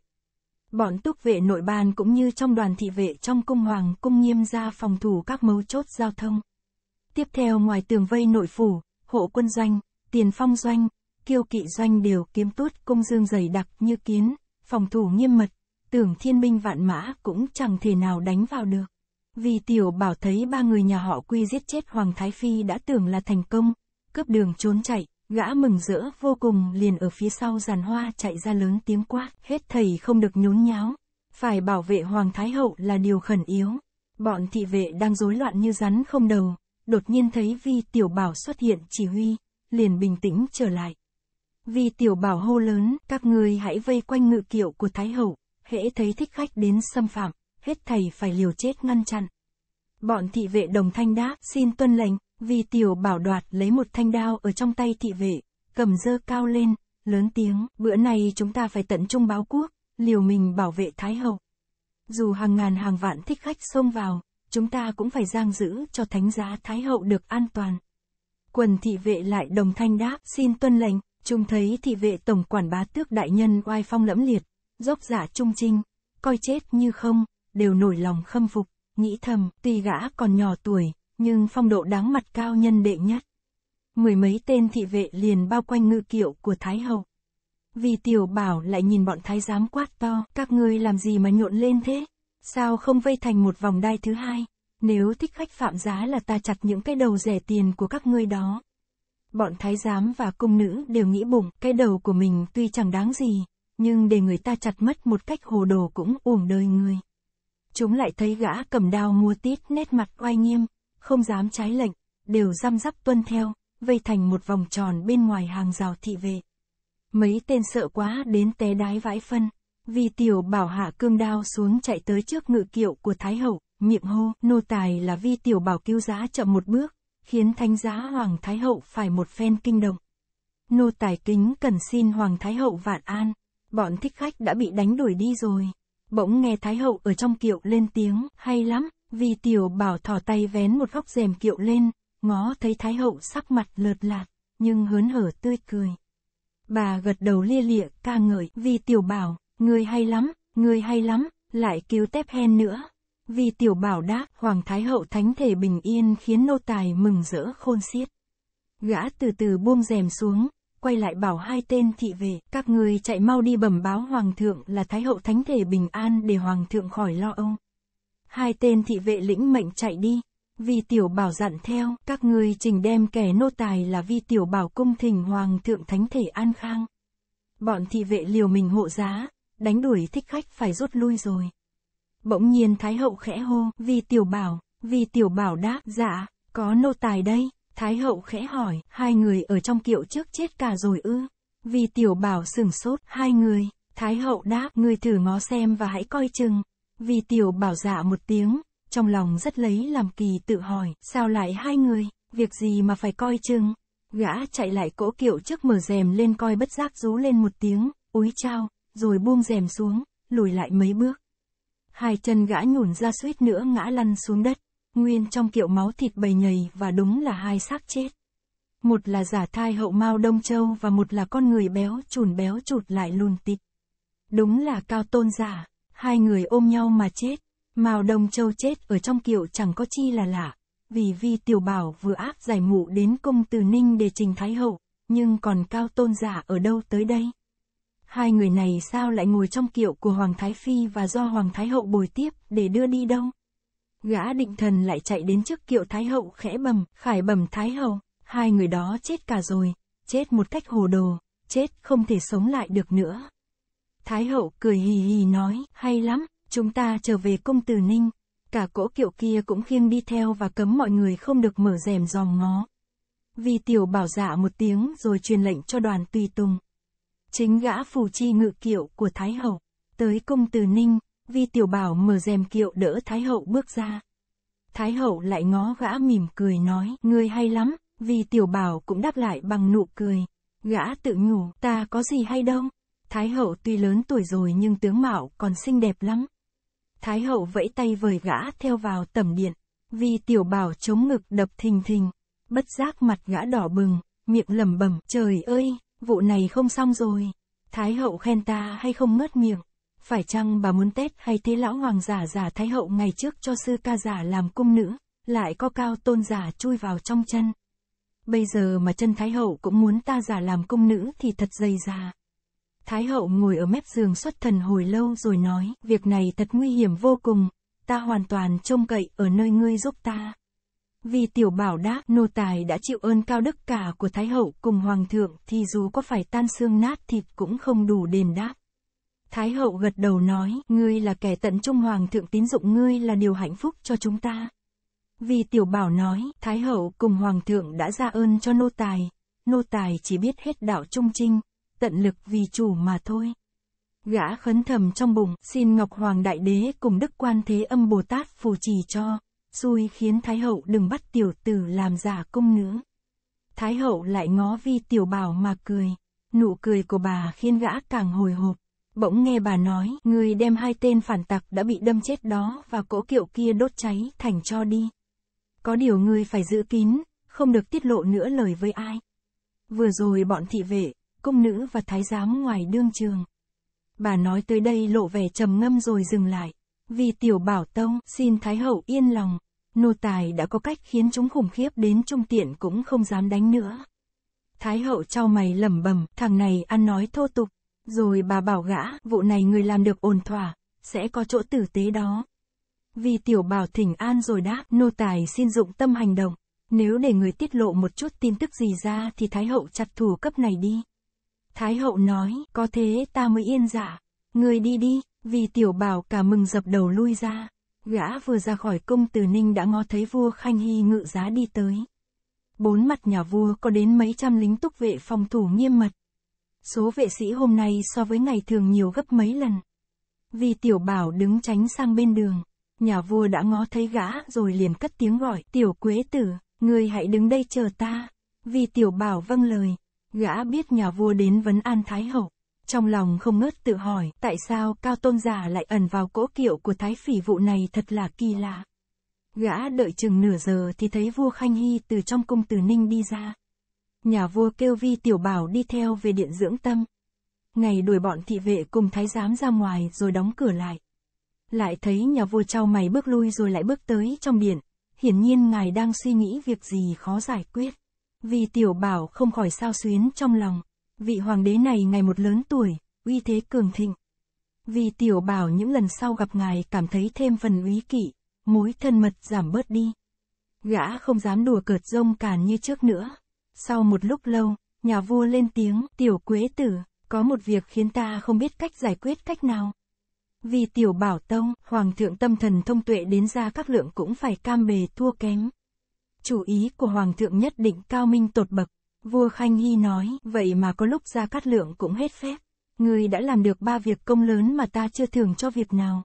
Bọn túc vệ nội bàn cũng như trong đoàn thị vệ trong cung hoàng cung nghiêm ra phòng thủ các mấu chốt giao thông. Tiếp theo ngoài tường vây nội phủ, hộ quân doanh, tiền phong doanh, kiêu kỵ doanh đều kiếm tuốt cung dương dày đặc như kiến, phòng thủ nghiêm mật, tưởng thiên binh vạn mã cũng chẳng thể nào đánh vào được. Vì tiểu bảo thấy ba người nhà họ quy giết chết Hoàng Thái Phi đã tưởng là thành công, cướp đường trốn chạy, gã mừng rỡ vô cùng liền ở phía sau giàn hoa chạy ra lớn tiếng quát, hết thầy không được nhốn nháo, phải bảo vệ Hoàng Thái Hậu là điều khẩn yếu. Bọn thị vệ đang rối loạn như rắn không đầu, đột nhiên thấy Vi Tiểu Bảo xuất hiện chỉ huy, liền bình tĩnh trở lại. Vi Tiểu Bảo hô lớn, các người hãy vây quanh ngự kiệu của Thái Hậu, hễ thấy thích khách đến xâm phạm, hết thầy phải liều chết ngăn chặn. Bọn thị vệ đồng thanh đáp, xin tuân lệnh, Vi Tiểu Bảo đoạt lấy một thanh đao ở trong tay thị vệ, cầm dơ cao lên, lớn tiếng, bữa nay chúng ta phải tận trung báo quốc, liều mình bảo vệ Thái Hậu. Dù hàng ngàn hàng vạn thích khách xông vào, chúng ta cũng phải giang giữ cho thánh giá Thái Hậu được an toàn. Quần thị vệ lại đồng thanh đáp, xin tuân lệnh, trung thấy thị vệ tổng quản bá tước đại nhân oai phong lẫm liệt, dốc giả dạ trung trinh, coi chết như không, đều nổi lòng khâm phục, nghĩ thầm, tuy gã còn nhỏ tuổi, nhưng phong độ đáng mặt cao nhân đệ nhất. Mười mấy tên thị vệ liền bao quanh ngự kiệu của Thái Hậu. Vì tiểu bảo lại nhìn bọn thái giám quát to, các ngươi làm gì mà nhộn lên thế? Sao không vây thành một vòng đai thứ hai? Nếu thích khách phạm giá là ta chặt những cái đầu rẻ tiền của các ngươi đó. Bọn thái giám và cung nữ đều nghĩ bụng, cái đầu của mình tuy chẳng đáng gì, nhưng để người ta chặt mất một cách hồ đồ cũng uổng đời người. Chúng lại thấy gã cầm đao mua tít nét mặt oai nghiêm, không dám trái lệnh, đều răm rắp tuân theo, vây thành một vòng tròn bên ngoài hàng rào thị vệ. Mấy tên sợ quá đến té đái vãi phân. Vi tiểu bảo hạ cương đao xuống chạy tới trước ngự kiệu của Thái Hậu, miệng hô, nô tài là vi tiểu bảo cứu giá chậm một bước, khiến thanh giá Hoàng Thái Hậu phải một phen kinh động. Nô tài kính cần xin Hoàng Thái Hậu vạn an, bọn thích khách đã bị đánh đuổi đi rồi. Bỗng nghe Thái Hậu ở trong kiệu lên tiếng, hay lắm, vi tiểu bảo thò tay vén một góc rèm kiệu lên, ngó thấy Thái Hậu sắc mặt lợt lạt nhưng hớn hở tươi cười. Bà gật đầu lia lịa ca ngợi vi tiểu bảo, Người hay lắm, người hay lắm, lại cứu tép hen nữa. Vì tiểu bảo đáp, Hoàng Thái Hậu thánh thể bình yên khiến nô tài mừng rỡ khôn xiết. Gã từ từ buông rèm xuống, quay lại bảo hai tên thị về, các người chạy mau đi bẩm báo Hoàng thượng là Thái Hậu thánh thể bình an để Hoàng thượng khỏi lo ông. Hai tên thị vệ lĩnh mệnh chạy đi, vì tiểu bảo dặn theo, các người trình đem kẻ nô tài là vi tiểu bảo cung thỉnh Hoàng thượng thánh thể an khang. Bọn thị vệ liều mình hộ giá, đánh đuổi thích khách phải rút lui rồi. Bỗng nhiên Thái hậu khẽ hô, vì tiểu bảo, vì tiểu bảo đáp, dạ, có nô tài đây. Thái hậu khẽ hỏi, hai người ở trong kiệu trước chết cả rồi ư? Vì tiểu bảo sửng sốt, hai người, Thái hậu đáp, người thử ngó xem và hãy coi chừng. Vì tiểu bảo dạ một tiếng, trong lòng rất lấy làm kỳ tự hỏi, sao lại hai người, việc gì mà phải coi chừng. Gã chạy lại cỗ kiệu trước mở rèm lên coi bất giác rú lên một tiếng, úi chao, rồi buông rèm xuống, lùi lại mấy bước. Hai chân gã nhủn ra suýt nữa ngã lăn xuống đất, nguyên trong kiệu máu thịt bầy nhầy và đúng là hai xác chết. Một là giả thai hậu Mao Đông Châu và một là con người béo chùn béo chụt lại lùn tịt. Đúng là cao tôn giả, hai người ôm nhau mà chết, Mao Đông Châu chết ở trong kiệu chẳng có chi là lạ, vì vi tiểu bảo vừa áp giải mụ đến cung từ Ninh để trình Thái Hậu, nhưng còn cao tôn giả ở đâu tới đây? Hai người này sao lại ngồi trong kiệu của Hoàng Thái Phi và do Hoàng Thái Hậu bồi tiếp để đưa đi đâu? Gã định thần lại chạy đến trước kiệu Thái Hậu khẽ bầm, khải bầm Thái Hậu, hai người đó chết cả rồi, chết một cách hồ đồ, chết không thể sống lại được nữa. Thái Hậu cười hì hì nói, hay lắm, chúng ta trở về cung tử Ninh, cả cỗ kiệu kia cũng khiêng đi theo và cấm mọi người không được mở rèm dòm ngó. Vì tiểu bảo dạ một tiếng rồi truyền lệnh cho đoàn tùy tùng chính gã phù chi ngự kiệu của Thái Hậu. Tới cung từ Ninh, vi tiểu bảo mở rèm kiệu đỡ Thái Hậu bước ra. Thái Hậu lại ngó gã mỉm cười nói, ngươi hay lắm, vì tiểu bảo cũng đáp lại bằng nụ cười. Gã tự nhủ, ta có gì hay đâu. Thái Hậu tuy lớn tuổi rồi nhưng tướng mạo còn xinh đẹp lắm. Thái Hậu vẫy tay vời gã theo vào tẩm điện. Vì tiểu bảo chống ngực đập thình thình, bất giác mặt gã đỏ bừng, miệng lẩm bẩm, trời ơi, Vụ này không xong rồi. Thái hậu khen ta hay không ngớt miệng. Phải chăng bà muốn Tết hay thế lão hoàng giả giả Thái hậu ngày trước cho sư ca giả làm cung nữ, lại có cao tôn giả chui vào trong chân. Bây giờ mà chân Thái hậu cũng muốn ta giả làm cung nữ thì thật dày già. Thái hậu ngồi ở mép giường xuất thần hồi lâu rồi nói, việc này thật nguy hiểm vô cùng, ta hoàn toàn trông cậy ở nơi ngươi giúp ta. Vì tiểu bảo đã, nô tài đã chịu ơn cao đức cả của Thái Hậu cùng Hoàng thượng thì dù có phải tan xương nát thịt cũng không đủ đền đáp. Thái Hậu gật đầu nói, ngươi là kẻ tận trung Hoàng thượng tín dụng ngươi là điều hạnh phúc cho chúng ta. Vì tiểu bảo nói, Thái Hậu cùng Hoàng thượng đã ra ơn cho nô tài, nô tài chỉ biết hết đạo trung trinh, tận lực vì chủ mà thôi. Gã khấn thầm trong bụng, xin Ngọc Hoàng Đại Đế cùng Đức Quan Thế Âm Bồ Tát phù trì cho xui khiến Thái Hậu đừng bắt tiểu tử làm giả cung nữ. Thái Hậu lại ngó vi tiểu bảo mà cười, nụ cười của bà khiến gã càng hồi hộp. Bỗng nghe bà nói, người đem hai tên phản tặc đã bị đâm chết đó và cỗ kiệu kia đốt cháy thành cho đi. Có điều người phải giữ kín, không được tiết lộ nữa lời với ai. Vừa rồi bọn thị vệ, công nữ và thái giám ngoài đương trường. Bà nói tới đây lộ vẻ trầm ngâm rồi dừng lại. Vì tiểu bảo tông, xin Thái Hậu yên lòng, nô tài đã có cách khiến chúng khủng khiếp đến trung tiện cũng không dám đánh nữa. Thái hậu trao mày lẩm bẩm, thằng này ăn nói thô tục, rồi bà bảo gã, vụ này người làm được ổn thỏa, sẽ có chỗ tử tế đó. Vì tiểu bảo thỉnh an rồi đáp, nô tài xin dụng tâm hành động, nếu để người tiết lộ một chút tin tức gì ra thì Thái hậu chặt thủ cấp này đi. Thái hậu nói, có thế ta mới yên dạ, người đi đi, vì tiểu bảo cả mừng dập đầu lui ra, gã vừa ra khỏi công tử ninh đã ngó thấy vua Khanh Hy ngự giá đi tới. Bốn mặt nhà vua có đến mấy trăm lính túc vệ phòng thủ nghiêm mật. Số vệ sĩ hôm nay so với ngày thường nhiều gấp mấy lần. Vì tiểu bảo đứng tránh sang bên đường, nhà vua đã ngó thấy gã rồi liền cất tiếng gọi tiểu quế tử, người hãy đứng đây chờ ta. Vì tiểu bảo vâng lời, gã biết nhà vua đến vấn an thái hậu, trong lòng không ngớt tự hỏi, tại sao Cao Tôn giả lại ẩn vào cỗ kiệu của thái phỉ vụ này thật là kỳ lạ. Gã đợi chừng nửa giờ thì thấy vua Khanh Hy từ trong cung từ Ninh đi ra. Nhà vua kêu vi tiểu bảo đi theo về điện dưỡng tâm. Ngày đuổi bọn thị vệ cùng thái giám ra ngoài rồi đóng cửa lại. Lại thấy nhà vua trao mày bước lui rồi lại bước tới trong biển Hiển nhiên ngài đang suy nghĩ việc gì khó giải quyết. Vì tiểu bảo không khỏi sao xuyến trong lòng. Vị hoàng đế này ngày một lớn tuổi, uy thế cường thịnh. Vì tiểu bảo những lần sau gặp ngài cảm thấy thêm phần úy kỵ, mối thân mật giảm bớt đi. Gã không dám đùa cợt rông càn như trước nữa. Sau một lúc lâu, nhà vua lên tiếng, tiểu quế tử, có một việc khiến ta không biết cách giải quyết cách nào. Vì tiểu bảo tông, hoàng thượng tâm thần thông tuệ đến ra các lượng cũng phải cam bề thua kém. Chủ ý của hoàng thượng nhất định cao minh tột bậc. Vua Khanh Hy nói, vậy mà có lúc ra cát lượng cũng hết phép. Người đã làm được ba việc công lớn mà ta chưa thưởng cho việc nào.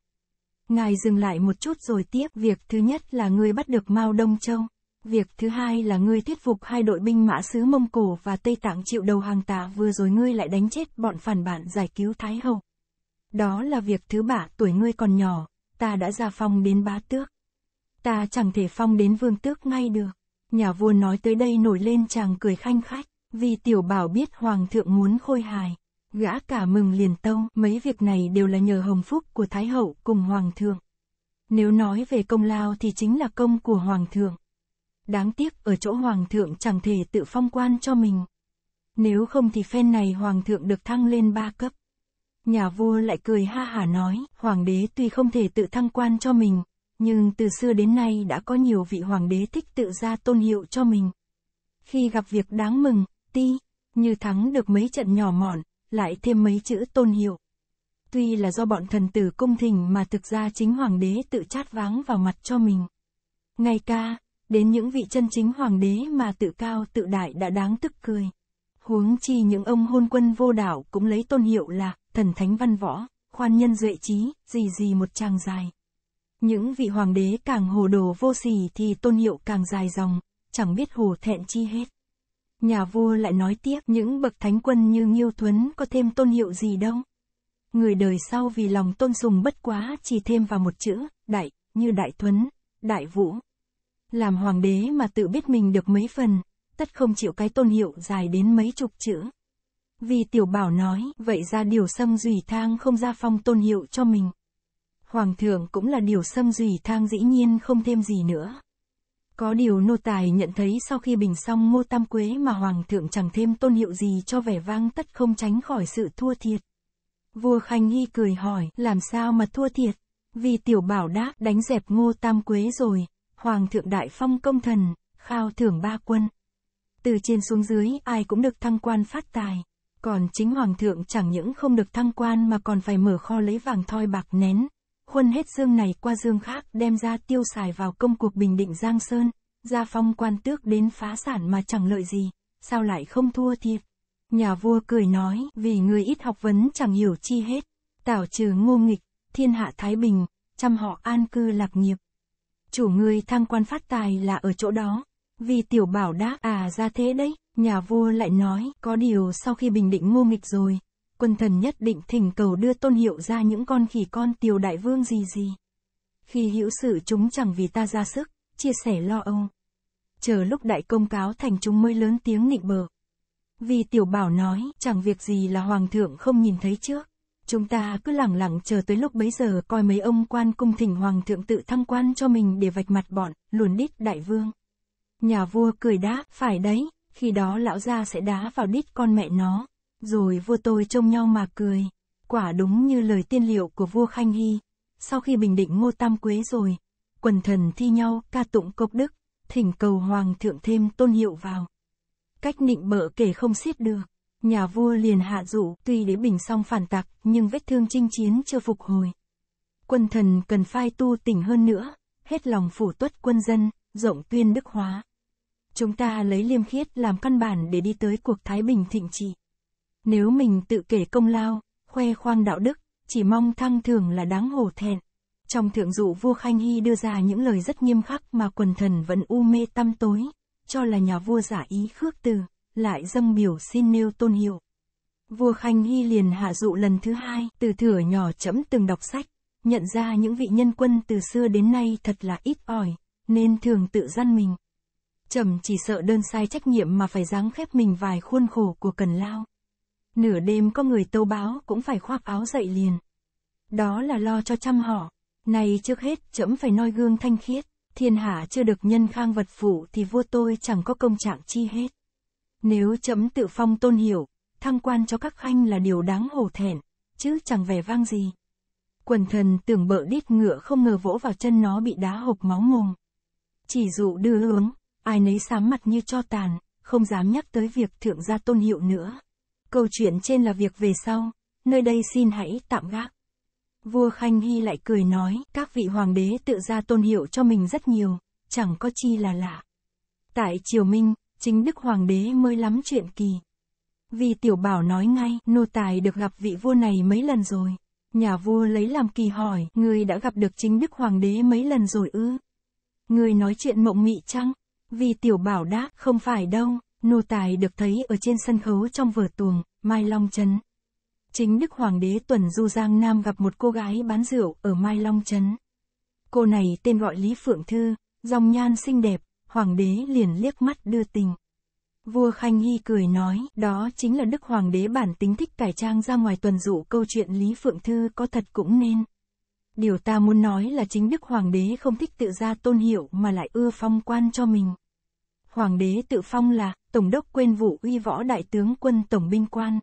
Ngài dừng lại một chút rồi tiếp, việc thứ nhất là ngươi bắt được Mao Đông Châu. Việc thứ hai là ngươi thuyết phục hai đội binh mã sứ Mông Cổ và Tây Tạng chịu đầu hàng tà vừa rồi ngươi lại đánh chết bọn phản bản giải cứu Thái Hậu. Đó là việc thứ ba tuổi ngươi còn nhỏ, ta đã ra phong đến bá tước. Ta chẳng thể phong đến vương tước ngay được. Nhà vua nói tới đây nổi lên chàng cười khanh khách, vì tiểu bảo biết hoàng thượng muốn khôi hài. Gã cả mừng liền tâu, mấy việc này đều là nhờ hồng phúc của Thái Hậu cùng Hoàng thượng. Nếu nói về công lao thì chính là công của Hoàng thượng. Đáng tiếc ở chỗ Hoàng thượng chẳng thể tự phong quan cho mình. Nếu không thì phen này Hoàng thượng được thăng lên ba cấp. Nhà vua lại cười ha hả nói, Hoàng đế tuy không thể tự thăng quan cho mình, nhưng từ xưa đến nay đã có nhiều vị hoàng đế thích tự ra tôn hiệu cho mình. Khi gặp việc đáng mừng, ti, như thắng được mấy trận nhỏ mọn, lại thêm mấy chữ tôn hiệu. Tuy là do bọn thần tử cung thình mà thực ra chính hoàng đế tự chát váng vào mặt cho mình. Ngay ca, đến những vị chân chính hoàng đế mà tự cao tự đại đã đáng tức cười. Huống chi những ông hôn quân vô đảo cũng lấy tôn hiệu là thần thánh văn võ, khoan nhân duệ trí, gì gì một trang dài. Những vị hoàng đế càng hồ đồ vô sỉ thì tôn hiệu càng dài dòng, chẳng biết hồ thẹn chi hết. Nhà vua lại nói tiếp những bậc thánh quân như Nghiêu Thuấn có thêm tôn hiệu gì đâu. Người đời sau vì lòng tôn sùng bất quá chỉ thêm vào một chữ, đại, như đại thuấn, đại vũ. Làm hoàng đế mà tự biết mình được mấy phần, tất không chịu cái tôn hiệu dài đến mấy chục chữ. Vì tiểu bảo nói, vậy ra điều sâm dùy thang không ra phong tôn hiệu cho mình. Hoàng thượng cũng là điều xâm dùy thang dĩ nhiên không thêm gì nữa. Có điều nô tài nhận thấy sau khi bình xong ngô tam quế mà hoàng thượng chẳng thêm tôn hiệu gì cho vẻ vang tất không tránh khỏi sự thua thiệt. Vua Khanh Nghi cười hỏi, làm sao mà thua thiệt? Vì tiểu bảo đáp đánh dẹp ngô tam quế rồi, hoàng thượng đại phong công thần, khao thưởng ba quân. Từ trên xuống dưới ai cũng được thăng quan phát tài. Còn chính hoàng thượng chẳng những không được thăng quan mà còn phải mở kho lấy vàng thoi bạc nén, khuân hết dương này qua dương khác đem ra tiêu xài vào công cuộc bình định Giang Sơn, gia phong quan tước đến phá sản mà chẳng lợi gì, sao lại không thua thiệt. Nhà vua cười nói, vì người ít học vấn chẳng hiểu chi hết, tảo trừ ngô nghịch, thiên hạ thái bình, chăm họ an cư lạc nghiệp. Chủ người thăng quan phát tài là ở chỗ đó, vì tiểu bảo đáp à ra thế đấy, nhà vua lại nói, có điều sau khi bình định ngô nghịch rồi, quân thần nhất định thỉnh cầu đưa tôn hiệu ra những con khỉ con tiều đại vương gì gì. Khi hữu sự chúng chẳng vì ta ra sức, chia sẻ lo âu. Chờ lúc đại công cáo thành chúng mới lớn tiếng nịnh bờ. Vì tiểu bảo nói, chẳng việc gì là hoàng thượng không nhìn thấy trước. Chúng ta cứ lẳng lặng chờ tới lúc bấy giờ coi mấy ông quan cung thỉnh hoàng thượng tự thăng quan cho mình để vạch mặt bọn, luồn đít đại vương. Nhà vua cười đáp, phải đấy, khi đó lão gia sẽ đá vào đít con mẹ nó. Rồi vua tôi trông nhau mà cười. Quả đúng như lời tiên liệu của vua Khanh Hy. Sau khi bình định ngô tam quế rồi, quần thần thi nhau ca tụng cốc đức, thỉnh cầu hoàng thượng thêm tôn hiệu vào. Cách nịnh bợ kể không xiết được. Nhà vua liền hạ dụ tuy đế bình xong phản tặc nhưng vết thương chinh chiến chưa phục hồi. Quân thần cần phai tu tỉnh hơn nữa, hết lòng phủ tuất quân dân, rộng tuyên đức hóa. Chúng ta lấy liêm khiết làm căn bản để đi tới cuộc thái bình thịnh trị. Nếu mình tự kể công lao, khoe khoang đạo đức, chỉ mong thăng thường là đáng hổ thẹn. Trong thượng dụ vua Khanh Hy đưa ra những lời rất nghiêm khắc mà quần thần vẫn u mê tăm tối, cho là nhà vua giả ý khước từ, lại dâng biểu xin nêu tôn hiệu. Vua Khanh Hy liền hạ dụ lần thứ hai, từ thửa nhỏ chấm từng đọc sách, nhận ra những vị nhân quân từ xưa đến nay thật là ít ỏi, nên thường tự gian mình. Trầm chỉ sợ đơn sai trách nhiệm mà phải dáng khép mình vài khuôn khổ của cần lao. Nửa đêm có người tâu báo cũng phải khoác áo dậy liền. Đó là lo cho chăm họ. Này trước hết chấm phải noi gương thanh khiết, thiên hạ chưa được nhân khang vật phụ thì vua tôi chẳng có công trạng chi hết. Nếu chấm tự phong tôn hiểu, thăng quan cho các khanh là điều đáng hổ thẹn, chứ chẳng vẻ vang gì. Quần thần tưởng bợ đít ngựa không ngờ vỗ vào chân nó bị đá hộp máu mồm. Chỉ dụ đưa hướng, ai nấy sám mặt như cho tàn, không dám nhắc tới việc thượng gia tôn hiệu nữa. Câu chuyện trên là việc về sau, nơi đây xin hãy tạm gác. Vua Khanh Hy lại cười nói, các vị hoàng đế tự ra tôn hiệu cho mình rất nhiều, chẳng có chi là lạ. Tại triều Minh, chính Đức Hoàng đế mới lắm chuyện kỳ. Vì tiểu bảo nói ngay, nô tài được gặp vị vua này mấy lần rồi. Nhà vua lấy làm kỳ hỏi, người đã gặp được chính Đức Hoàng đế mấy lần rồi ư? Người nói chuyện mộng mị chăng? Vì tiểu bảo đã, không phải đâu, Nô Tài được thấy ở trên sân khấu trong vở tuồng, Mai Long Trấn. Chính Đức Hoàng đế Tuần Du Giang Nam gặp một cô gái bán rượu ở Mai Long Trấn. Cô này tên gọi Lý Phượng Thư, dòng nhan xinh đẹp, Hoàng đế liền liếc mắt đưa tình. Vua Khanh Hy cười nói, đó chính là Đức Hoàng đế bản tính thích cải trang ra ngoài tuần dụ câu chuyện Lý Phượng Thư có thật cũng nên. Điều ta muốn nói là chính Đức Hoàng đế không thích tự ra tôn hiệu mà lại ưa phong quan cho mình. Hoàng đế tự phong là Tổng đốc quên vụ uy võ đại tướng quân tổng binh quan.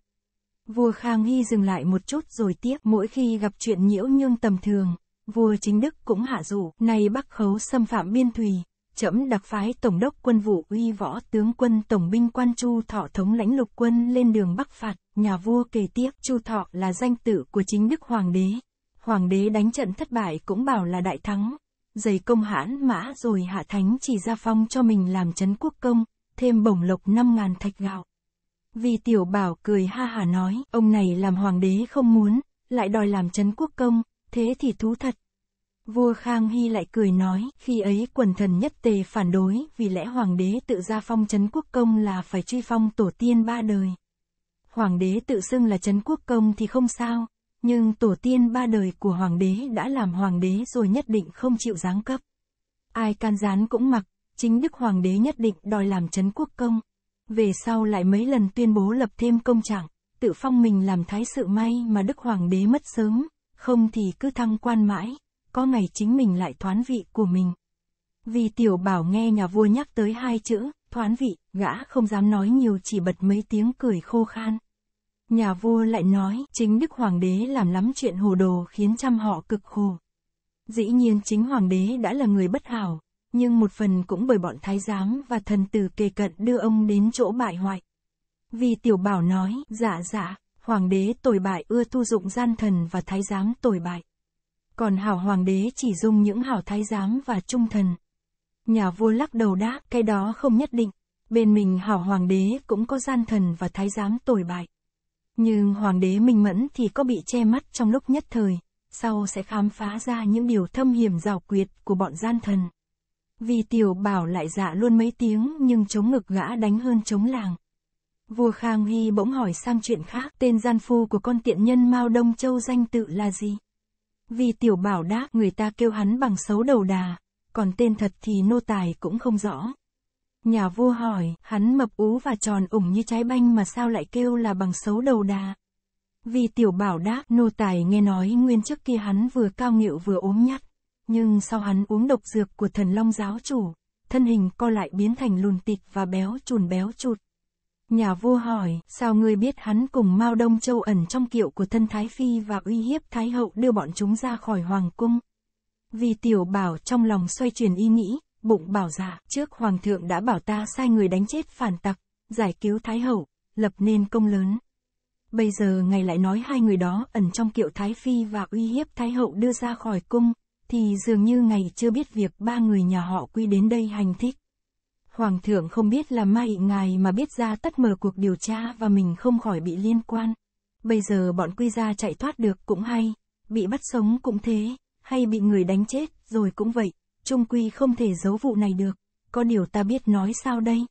Vua Khang Hy dừng lại một chút rồi tiếp mỗi khi gặp chuyện nhiễu nhương tầm thường, vua chính đức cũng hạ dụ, nay bắc khấu xâm phạm biên thùy, trẫm đặc phái tổng đốc quân vụ uy võ tướng quân tổng binh quan chu thọ thống lãnh lục quân lên đường bắc phạt nhà vua kể tiếp chu thọ là danh tự của chính đức hoàng đế hoàng đế đánh trận thất bại cũng bảo là đại thắng dày công hãn mã rồi hạ thánh chỉ ra phong cho mình làm chấn quốc công, thêm bổng lộc 5.000 thạch gạo. Vì tiểu bảo cười ha hà nói, ông này làm hoàng đế không muốn, lại đòi làm chấn quốc công, thế thì thú thật. Vua Khang Hy lại cười nói, khi ấy quần thần nhất tề phản đối vì lẽ hoàng đế tự ra phong chấn quốc công là phải truy phong tổ tiên ba đời. Hoàng đế tự xưng là chấn quốc công thì không sao, nhưng tổ tiên ba đời của hoàng đế đã làm hoàng đế rồi nhất định không chịu giáng cấp. Ai can gián cũng mặc, chính đức hoàng đế nhất định đòi làm chấn quốc công. Về sau lại mấy lần tuyên bố lập thêm công trạng, tự phong mình làm thái sự may mà đức hoàng đế mất sớm, không thì cứ thăng quan mãi, có ngày chính mình lại thoán vị của mình. Vì tiểu bảo nghe nhà vua nhắc tới hai chữ, thoán vị, gã không dám nói nhiều chỉ bật mấy tiếng cười khô khan. Nhà vua lại nói, chính Đức Hoàng đế làm lắm chuyện hồ đồ khiến trăm họ cực khổ. Dĩ nhiên chính Hoàng đế đã là người bất hảo, nhưng một phần cũng bởi bọn thái giám và thần tử kề cận đưa ông đến chỗ bại hoại. Vì tiểu bảo nói, dạ dạ, Hoàng đế tồi bại ưa tu dụng gian thần và thái giám tồi bại. Còn hảo Hoàng đế chỉ dùng những hảo thái giám và trung thần. Nhà vua lắc đầu đáp, cái đó không nhất định. Bên mình hảo Hoàng đế cũng có gian thần và thái giám tồi bại. Nhưng hoàng đế Minh Mẫn thì có bị che mắt trong lúc nhất thời, sau sẽ khám phá ra những điều thâm hiểm rào quyệt của bọn gian thần. Vì tiểu bảo lại dạ luôn mấy tiếng nhưng chống ngực gã đánh hơn chống làng. Vua Khang Hy bỗng hỏi sang chuyện khác tên gian phu của con tiện nhân Mao Đông Châu danh tự là gì? Vì tiểu bảo đáp người ta kêu hắn bằng xấu đầu đà, còn tên thật thì nô tài cũng không rõ. Nhà vua hỏi, hắn mập ú và tròn ủng như trái banh mà sao lại kêu là bằng xấu đầu đà. Vì tiểu bảo đáp, nô tài nghe nói nguyên trước kia hắn vừa cao nghịu vừa ốm nhắt. Nhưng sau hắn uống độc dược của thần long giáo chủ, thân hình co lại biến thành lùn tịt và béo chùn béo chụt. Nhà vua hỏi, sao ngươi biết hắn cùng Mao Đông Châu ẩn trong kiệu của thân Thái Phi và uy hiếp Thái Hậu đưa bọn chúng ra khỏi Hoàng Cung? Vì tiểu bảo trong lòng xoay chuyển ý nghĩ, bụng bảo dạ, trước hoàng thượng đã bảo ta sai người đánh chết phản tặc, giải cứu thái hậu, lập nên công lớn. Bây giờ ngài lại nói hai người đó ẩn trong kiệu thái phi và uy hiếp thái hậu đưa ra khỏi cung, thì dường như ngài chưa biết việc ba người nhà họ quy đến đây hành thích. Hoàng thượng không biết là may ngài mà biết ra tất mở cuộc điều tra và mình không khỏi bị liên quan. Bây giờ bọn quy gia chạy thoát được cũng hay, bị bắt sống cũng thế, hay bị người đánh chết rồi cũng vậy trung quy không thể giấu vụ này được, có điều ta biết nói sao đây?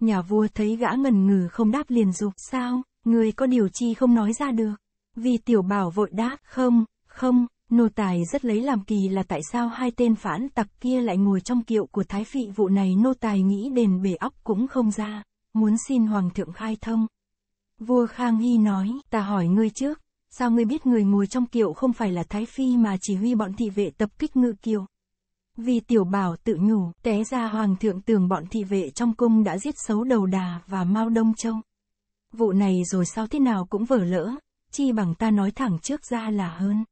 Nhà vua thấy gã ngần ngừ không đáp liền dục sao, người có điều chi không nói ra được. Vì tiểu bảo vội đáp, không, không, nô tài rất lấy làm kỳ là tại sao hai tên phản tặc kia lại ngồi trong kiệu của thái phị vụ này nô tài nghĩ đền bể óc cũng không ra, muốn xin hoàng thượng khai thông. Vua Khang Hy nói, ta hỏi ngươi trước, sao ngươi biết người ngồi trong kiệu không phải là thái phi mà chỉ huy bọn thị vệ tập kích ngự kiều? Vì tiểu bảo tự nhủ, té ra hoàng thượng tưởng bọn thị vệ trong cung đã giết xấu đầu đà và Mao Đông Châu. Vụ này rồi sao thế nào cũng vở lỡ, chi bằng ta nói thẳng trước ra là hơn.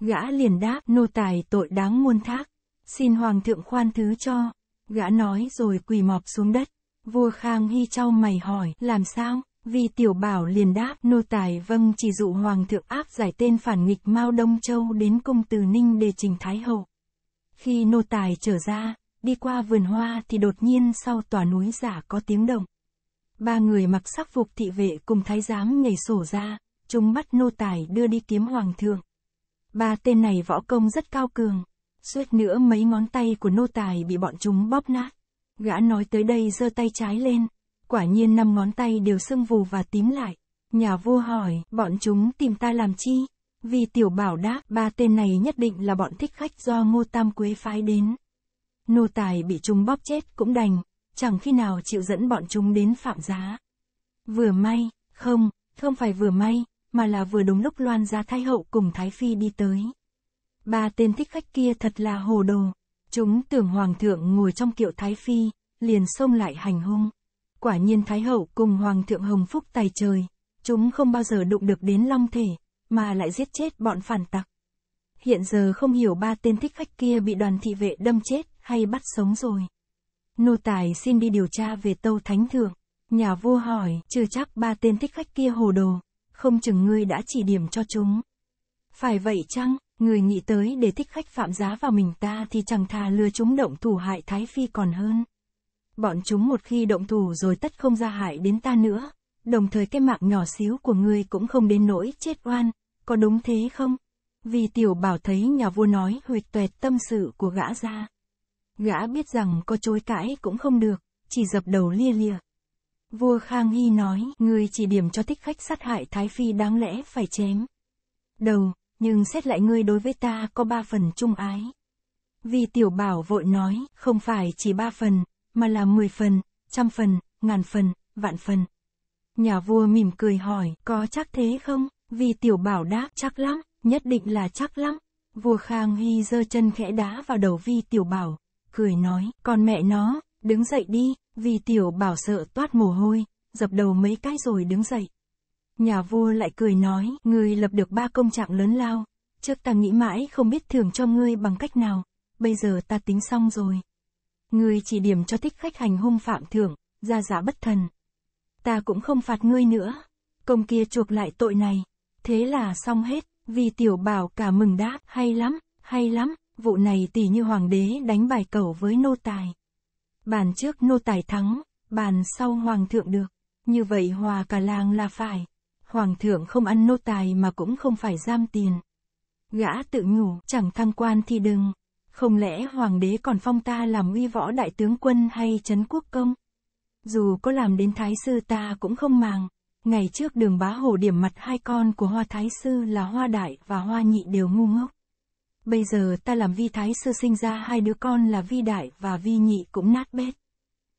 Gã liền đáp, nô tài tội đáng muôn thác, xin hoàng thượng khoan thứ cho. Gã nói rồi quỳ mọp xuống đất, vua Khang Hy trao mày hỏi, làm sao? Vì tiểu bảo liền đáp, nô tài vâng chỉ dụ hoàng thượng áp giải tên phản nghịch Mao Đông Châu đến cung từ Ninh để trình Thái Hậu. Khi nô tài trở ra, đi qua vườn hoa thì đột nhiên sau tòa núi giả có tiếng động. Ba người mặc sắc phục thị vệ cùng thái giám nhảy sổ ra, chúng bắt nô tài đưa đi kiếm hoàng thượng. Ba tên này võ công rất cao cường, suýt nữa mấy ngón tay của nô tài bị bọn chúng bóp nát. Gã nói tới đây giơ tay trái lên, quả nhiên năm ngón tay đều sưng vù và tím lại. Nhà vua hỏi, bọn chúng tìm ta làm chi? Vì tiểu bảo đã, ba tên này nhất định là bọn thích khách do ngô tam quế phái đến. Nô tài bị chúng bóp chết cũng đành, chẳng khi nào chịu dẫn bọn chúng đến phạm giá. Vừa may, không, không phải vừa may, mà là vừa đúng lúc loan gia thái hậu cùng thái phi đi tới. Ba tên thích khách kia thật là hồ đồ. Chúng tưởng hoàng thượng ngồi trong kiệu thái phi, liền xông lại hành hung. Quả nhiên thái hậu cùng hoàng thượng hồng phúc tài trời, chúng không bao giờ đụng được đến long thể mà lại giết chết bọn phản tặc. Hiện giờ không hiểu ba tên thích khách kia bị đoàn thị vệ đâm chết hay bắt sống rồi. Nô tài xin đi điều tra về tâu thánh thượng. Nhà vua hỏi, chưa chắc ba tên thích khách kia hồ đồ, không chừng ngươi đã chỉ điểm cho chúng. Phải vậy chăng, người nghĩ tới để thích khách phạm giá vào mình ta thì chẳng thà lừa chúng động thủ hại Thái Phi còn hơn. Bọn chúng một khi động thủ rồi tất không ra hại đến ta nữa, đồng thời cái mạng nhỏ xíu của ngươi cũng không đến nỗi chết oan, có đúng thế không? Vì tiểu bảo thấy nhà vua nói huyệt tuệt tâm sự của gã ra. Gã biết rằng có chối cãi cũng không được, chỉ dập đầu lia lia. Vua Khang Hy nói, người chỉ điểm cho thích khách sát hại Thái Phi đáng lẽ phải chém. Đầu, nhưng xét lại ngươi đối với ta có ba phần trung ái. Vì tiểu bảo vội nói, không phải chỉ ba phần, mà là mười phần, trăm phần, ngàn phần, vạn phần. Nhà vua mỉm cười hỏi, có chắc thế không? vì tiểu bảo đáp chắc lắm, nhất định là chắc lắm. Vua Khang Hy giơ chân khẽ đá vào đầu vi tiểu bảo, cười nói, còn mẹ nó, đứng dậy đi, vì tiểu bảo sợ toát mồ hôi, dập đầu mấy cái rồi đứng dậy. Nhà vua lại cười nói, ngươi lập được ba công trạng lớn lao, trước ta nghĩ mãi không biết thưởng cho ngươi bằng cách nào, bây giờ ta tính xong rồi. Ngươi chỉ điểm cho thích khách hành hung phạm thưởng, ra giả bất thần. Ta cũng không phạt ngươi nữa, công kia chuộc lại tội này thế là xong hết, vì tiểu bảo cả mừng đáp hay lắm, hay lắm, vụ này tỷ như hoàng đế đánh bài cẩu với nô tài. Bàn trước nô tài thắng, bàn sau hoàng thượng được, như vậy hòa cả làng là phải. Hoàng thượng không ăn nô tài mà cũng không phải giam tiền. Gã tự nhủ, chẳng thăng quan thì đừng. Không lẽ hoàng đế còn phong ta làm uy võ đại tướng quân hay chấn quốc công? Dù có làm đến thái sư ta cũng không màng. Ngày trước đường bá hổ điểm mặt hai con của hoa thái sư là hoa đại và hoa nhị đều ngu ngốc. Bây giờ ta làm vi thái sư sinh ra hai đứa con là vi đại và vi nhị cũng nát bét.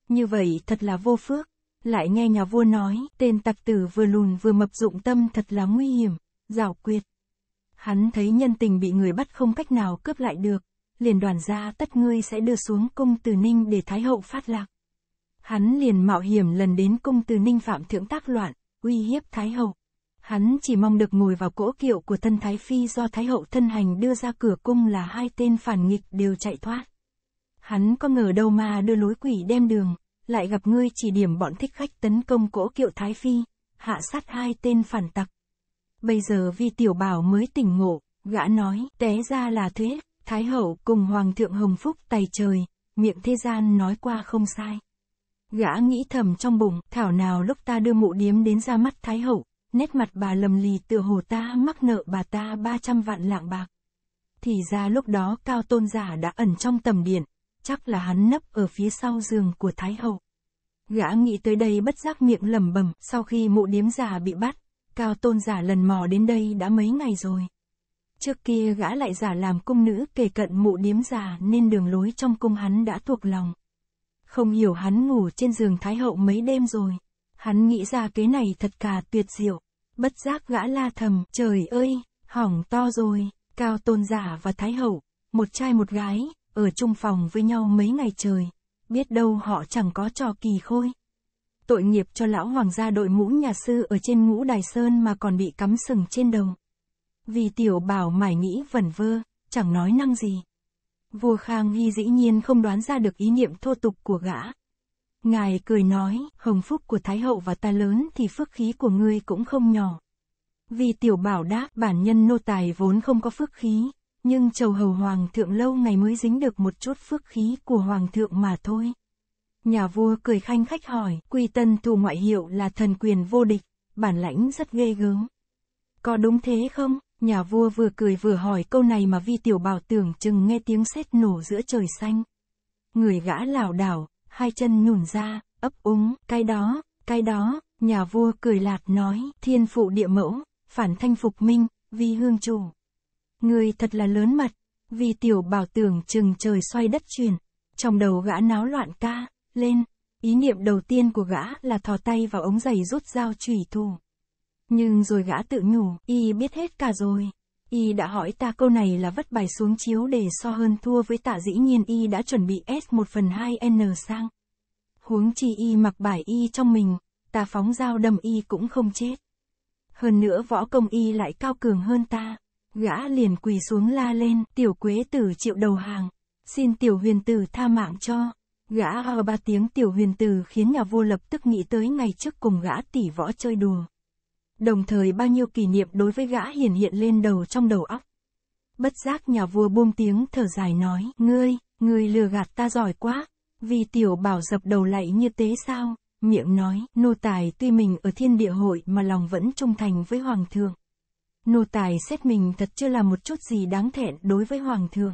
Như vậy thật là vô phước. Lại nghe nhà vua nói, tên tặc tử vừa lùn vừa mập dụng tâm thật là nguy hiểm, rào quyệt. Hắn thấy nhân tình bị người bắt không cách nào cướp lại được, liền đoàn ra tất ngươi sẽ đưa xuống cung từ ninh để Thái Hậu phát lạc. Hắn liền mạo hiểm lần đến cung từ ninh phạm thượng tác loạn, uy hiếp Thái Hậu. Hắn chỉ mong được ngồi vào cỗ kiệu của thân Thái Phi do Thái Hậu thân hành đưa ra cửa cung là hai tên phản nghịch đều chạy thoát. Hắn có ngờ đâu mà đưa lối quỷ đem đường, lại gặp ngươi chỉ điểm bọn thích khách tấn công cỗ kiệu Thái Phi, hạ sát hai tên phản tặc. Bây giờ vì tiểu bảo mới tỉnh ngộ, gã nói, té ra là thế, Thái Hậu cùng Hoàng thượng Hồng Phúc tài trời, miệng thế gian nói qua không sai. Gã nghĩ thầm trong bụng, thảo nào lúc ta đưa mụ điếm đến ra mắt Thái Hậu, nét mặt bà lầm lì tựa hồ ta mắc nợ bà ta 300 vạn lạng bạc. Thì ra lúc đó cao tôn giả đã ẩn trong tầm điện, chắc là hắn nấp ở phía sau giường của Thái Hậu. Gã nghĩ tới đây bất giác miệng lẩm bẩm, sau khi mụ điếm giả bị bắt, cao tôn giả lần mò đến đây đã mấy ngày rồi. Trước kia gã lại giả làm cung nữ kề cận mụ điếm giả nên đường lối trong cung hắn đã thuộc lòng. Không hiểu hắn ngủ trên giường Thái Hậu mấy đêm rồi. Hắn nghĩ ra kế này thật cả tuyệt diệu. Bất giác gã la thầm, trời ơi, hỏng to rồi. Cao Tôn Giả và Thái Hậu, một trai một gái, ở chung phòng với nhau mấy ngày trời. Biết đâu họ chẳng có trò kỳ khôi. Tội nghiệp cho lão hoàng gia đội mũ nhà sư ở trên ngũ đài sơn mà còn bị cắm sừng trên đồng. Vì tiểu bảo mải nghĩ vẩn vơ, chẳng nói năng gì. Vua Khang Hy dĩ nhiên không đoán ra được ý niệm thô tục của gã. Ngài cười nói, hồng phúc của Thái Hậu và ta lớn thì phước khí của ngươi cũng không nhỏ. Vì tiểu bảo đáp bản nhân nô tài vốn không có phước khí, nhưng chầu hầu hoàng thượng lâu ngày mới dính được một chút phước khí của hoàng thượng mà thôi. Nhà vua cười khanh khách hỏi, quy tân thù ngoại hiệu là thần quyền vô địch, bản lãnh rất ghê gớm. Có đúng thế không? Nhà vua vừa cười vừa hỏi câu này mà vi tiểu bảo tưởng chừng nghe tiếng sét nổ giữa trời xanh. Người gã lảo đảo, hai chân nhùn ra, ấp úng, cái đó, cái đó, nhà vua cười lạt nói, thiên phụ địa mẫu, phản thanh phục minh, vi hương chủ. Người thật là lớn mật, Vi tiểu bảo tưởng chừng trời xoay đất chuyển, trong đầu gã náo loạn ca, lên, ý niệm đầu tiên của gã là thò tay vào ống giày rút dao chủy thủ. Nhưng rồi gã tự nhủ, y biết hết cả rồi. Y đã hỏi ta câu này là vất bài xuống chiếu để so hơn thua với tạ dĩ nhiên y đã chuẩn bị S 1 phần 2 N sang. Huống chi y mặc bài y trong mình, ta phóng dao đâm y cũng không chết. Hơn nữa võ công y lại cao cường hơn ta. Gã liền quỳ xuống la lên, tiểu quế tử chịu đầu hàng. Xin tiểu huyền tử tha mạng cho. Gã ho ba tiếng tiểu huyền tử khiến nhà vua lập tức nghĩ tới ngày trước cùng gã tỷ võ chơi đùa đồng thời bao nhiêu kỷ niệm đối với gã hiện hiện lên đầu trong đầu óc. Bất giác nhà vua buông tiếng thở dài nói, ngươi, ngươi lừa gạt ta giỏi quá, vì tiểu bảo dập đầu lạy như tế sao, miệng nói, nô tài tuy mình ở thiên địa hội mà lòng vẫn trung thành với hoàng thượng. Nô tài xét mình thật chưa là một chút gì đáng thẹn đối với hoàng thượng.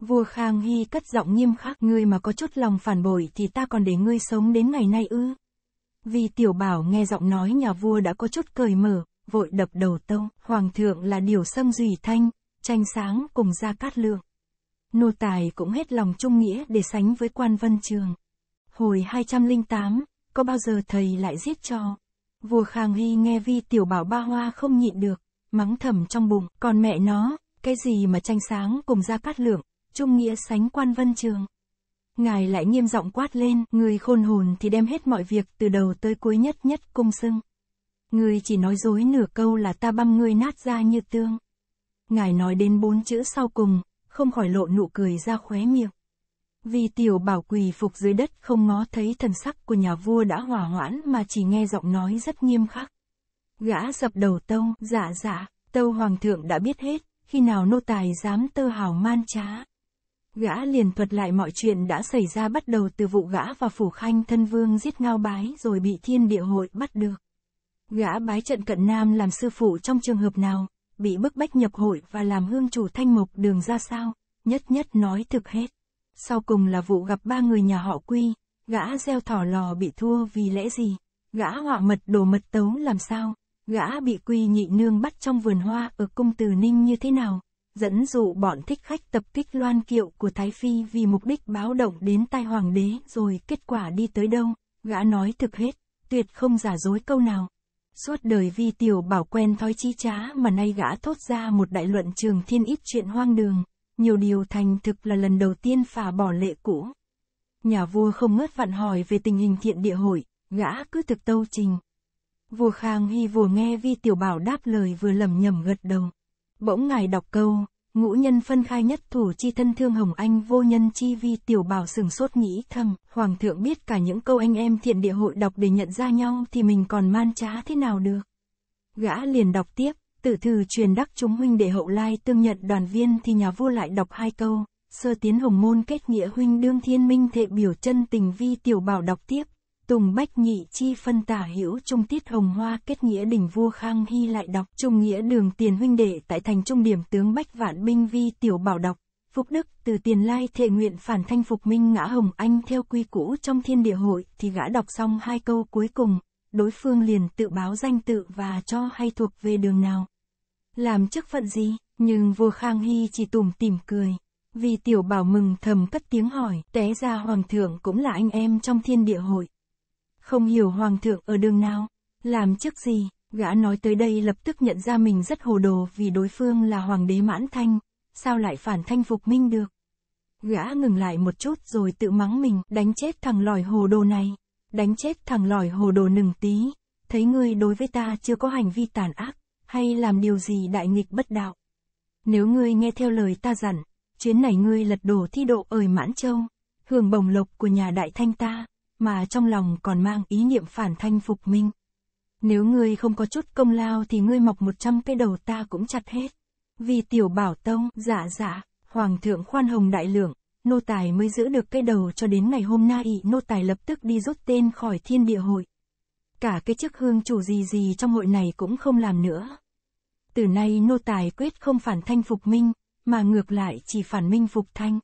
Vua Khang Hy cất giọng nghiêm khắc, ngươi mà có chút lòng phản bội thì ta còn để ngươi sống đến ngày nay ư. Vì tiểu bảo nghe giọng nói nhà vua đã có chút cười mở, vội đập đầu tông, hoàng thượng là điều xâm dùy thanh, tranh sáng cùng ra cát lượng. Nô tài cũng hết lòng trung nghĩa để sánh với quan vân trường. Hồi 208, có bao giờ thầy lại giết cho? Vua Khang Hy nghe vi tiểu bảo ba hoa không nhịn được, mắng thầm trong bụng, còn mẹ nó, cái gì mà tranh sáng cùng ra cát lượng, trung nghĩa sánh quan vân trường ngài lại nghiêm giọng quát lên, người khôn hồn thì đem hết mọi việc từ đầu tới cuối nhất nhất cung xưng. Người chỉ nói dối nửa câu là ta băm ngươi nát ra như tương. Ngài nói đến bốn chữ sau cùng, không khỏi lộ nụ cười ra khóe miệng. Vì tiểu bảo quỳ phục dưới đất không ngó thấy thần sắc của nhà vua đã hỏa hoãn mà chỉ nghe giọng nói rất nghiêm khắc. Gã dập đầu tâu, dạ dạ, tâu hoàng thượng đã biết hết, khi nào nô tài dám tơ hào man trá. Gã liền thuật lại mọi chuyện đã xảy ra bắt đầu từ vụ gã và phủ khanh thân vương giết ngao bái rồi bị thiên địa hội bắt được. Gã bái trận cận nam làm sư phụ trong trường hợp nào, bị bức bách nhập hội và làm hương chủ thanh mục đường ra sao, nhất nhất nói thực hết. Sau cùng là vụ gặp ba người nhà họ quy, gã gieo thỏ lò bị thua vì lẽ gì, gã họa mật đồ mật tấu làm sao, gã bị quy nhị nương bắt trong vườn hoa ở cung từ ninh như thế nào, dẫn dụ bọn thích khách tập kích loan kiệu của Thái Phi vì mục đích báo động đến tai hoàng đế rồi kết quả đi tới đâu, gã nói thực hết, tuyệt không giả dối câu nào. Suốt đời vi tiểu bảo quen thói chi trá mà nay gã thốt ra một đại luận trường thiên ít chuyện hoang đường, nhiều điều thành thực là lần đầu tiên phà bỏ lệ cũ. Nhà vua không ngớt vặn hỏi về tình hình thiện địa hội, gã cứ thực tâu trình. Vua Khang Hy vừa nghe vi tiểu bảo đáp lời vừa lầm nhầm gật đầu. Bỗng ngài đọc câu, ngũ nhân phân khai nhất thủ chi thân thương hồng anh vô nhân chi vi tiểu bảo sừng sốt nghĩ thầm, hoàng thượng biết cả những câu anh em thiện địa hội đọc để nhận ra nhau thì mình còn man trá thế nào được. Gã liền đọc tiếp, tử thư truyền đắc chúng huynh để hậu lai tương nhận đoàn viên thì nhà vua lại đọc hai câu, sơ tiến hồng môn kết nghĩa huynh đương thiên minh thệ biểu chân tình vi tiểu bảo đọc tiếp, Tùng Bách Nhị Chi phân tả hữu trung tiết hồng hoa kết nghĩa đỉnh vua Khang Hy lại đọc trung nghĩa đường tiền huynh đệ tại thành trung điểm tướng Bách Vạn Binh Vi tiểu bảo đọc. Phúc Đức từ tiền lai thệ nguyện phản thanh phục minh ngã hồng anh theo quy cũ trong thiên địa hội thì gã đọc xong hai câu cuối cùng, đối phương liền tự báo danh tự và cho hay thuộc về đường nào. Làm chức phận gì, nhưng vua Khang Hy chỉ tủm tỉm cười. Vì tiểu bảo mừng thầm cất tiếng hỏi, té ra hoàng thượng cũng là anh em trong thiên địa hội. Không hiểu hoàng thượng ở đường nào, làm chức gì, gã nói tới đây lập tức nhận ra mình rất hồ đồ vì đối phương là hoàng đế mãn thanh, sao lại phản thanh phục minh được. Gã ngừng lại một chút rồi tự mắng mình, đánh chết thằng lòi hồ đồ này, đánh chết thằng lòi hồ đồ nừng tí, thấy ngươi đối với ta chưa có hành vi tàn ác, hay làm điều gì đại nghịch bất đạo. Nếu ngươi nghe theo lời ta dặn, chuyến này ngươi lật đổ thi độ ở Mãn Châu, hưởng bồng lộc của nhà đại thanh ta, mà trong lòng còn mang ý niệm phản thanh phục minh. Nếu ngươi không có chút công lao thì ngươi mọc một trăm cái đầu ta cũng chặt hết. Vì tiểu bảo tông, dạ dạ, hoàng thượng khoan hồng đại lượng, nô tài mới giữ được cái đầu cho đến ngày hôm nay nô tài lập tức đi rút tên khỏi thiên địa hội. Cả cái chức hương chủ gì gì trong hội này cũng không làm nữa. Từ nay nô tài quyết không phản thanh phục minh, mà ngược lại chỉ phản minh phục thanh.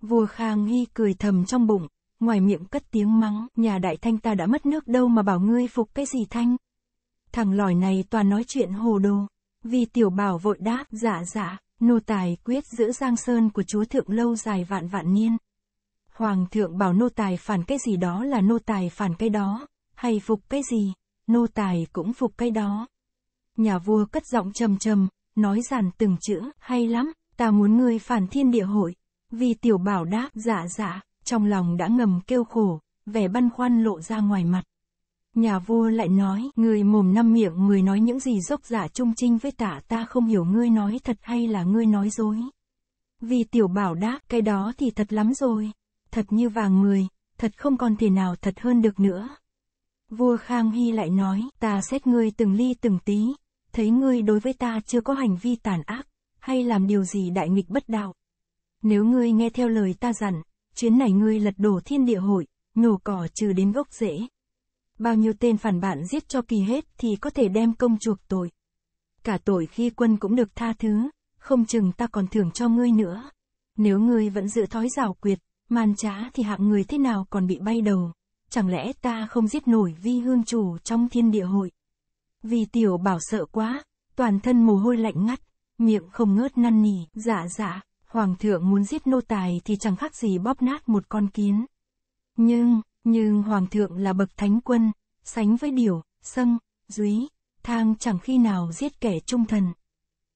Vua Khang Hy cười thầm trong bụng, ngoài miệng cất tiếng mắng, nhà đại thanh ta đã mất nước đâu mà bảo ngươi phục cái gì thanh. Thằng lòi này toàn nói chuyện hồ đồ. Vì tiểu bảo vội đáp, dạ dạ, nô tài quyết giữ giang sơn của chúa thượng lâu dài vạn vạn niên. Hoàng thượng bảo nô tài phản cái gì đó là nô tài phản cái đó, hay phục cái gì, nô tài cũng phục cái đó. Nhà vua cất giọng trầm trầm, nói dàn từng chữ, hay lắm, ta muốn ngươi phản thiên địa hội. Vì tiểu bảo đáp, dạ dạ, trong lòng đã ngầm kêu khổ, vẻ băn khoăn lộ ra ngoài mặt. Nhà vua lại nói, người mồm năm miệng người nói những gì dốc giả trung trinh với tả ta không hiểu ngươi nói thật hay là ngươi nói dối. Vì tiểu bảo đáp, cái đó thì thật lắm rồi, thật như vàng người, thật không còn thể nào thật hơn được nữa. Vua Khang Hy lại nói, ta xét ngươi từng ly từng tí, thấy ngươi đối với ta chưa có hành vi tàn ác, hay làm điều gì đại nghịch bất đạo. Nếu ngươi nghe theo lời ta dặn, chuyến này ngươi lật đổ thiên địa hội, nhổ cỏ trừ đến gốc rễ. Bao nhiêu tên phản bạn giết cho kỳ hết thì có thể đem công chuộc tội. Cả tội khi quân cũng được tha thứ, không chừng ta còn thưởng cho ngươi nữa. Nếu ngươi vẫn giữ thói rào quyệt, man trá thì hạng người thế nào còn bị bay đầu. Chẳng lẽ ta không giết nổi vi hương chủ trong thiên địa hội? Vì tiểu bảo sợ quá, toàn thân mồ hôi lạnh ngắt, miệng không ngớt năn nỉ, giả dạ giả dạ. Hoàng thượng muốn giết nô tài thì chẳng khác gì bóp nát một con kiến. Nhưng, nhưng Hoàng thượng là bậc thánh quân, sánh với điểu, sâng, dúy, thang chẳng khi nào giết kẻ trung thần.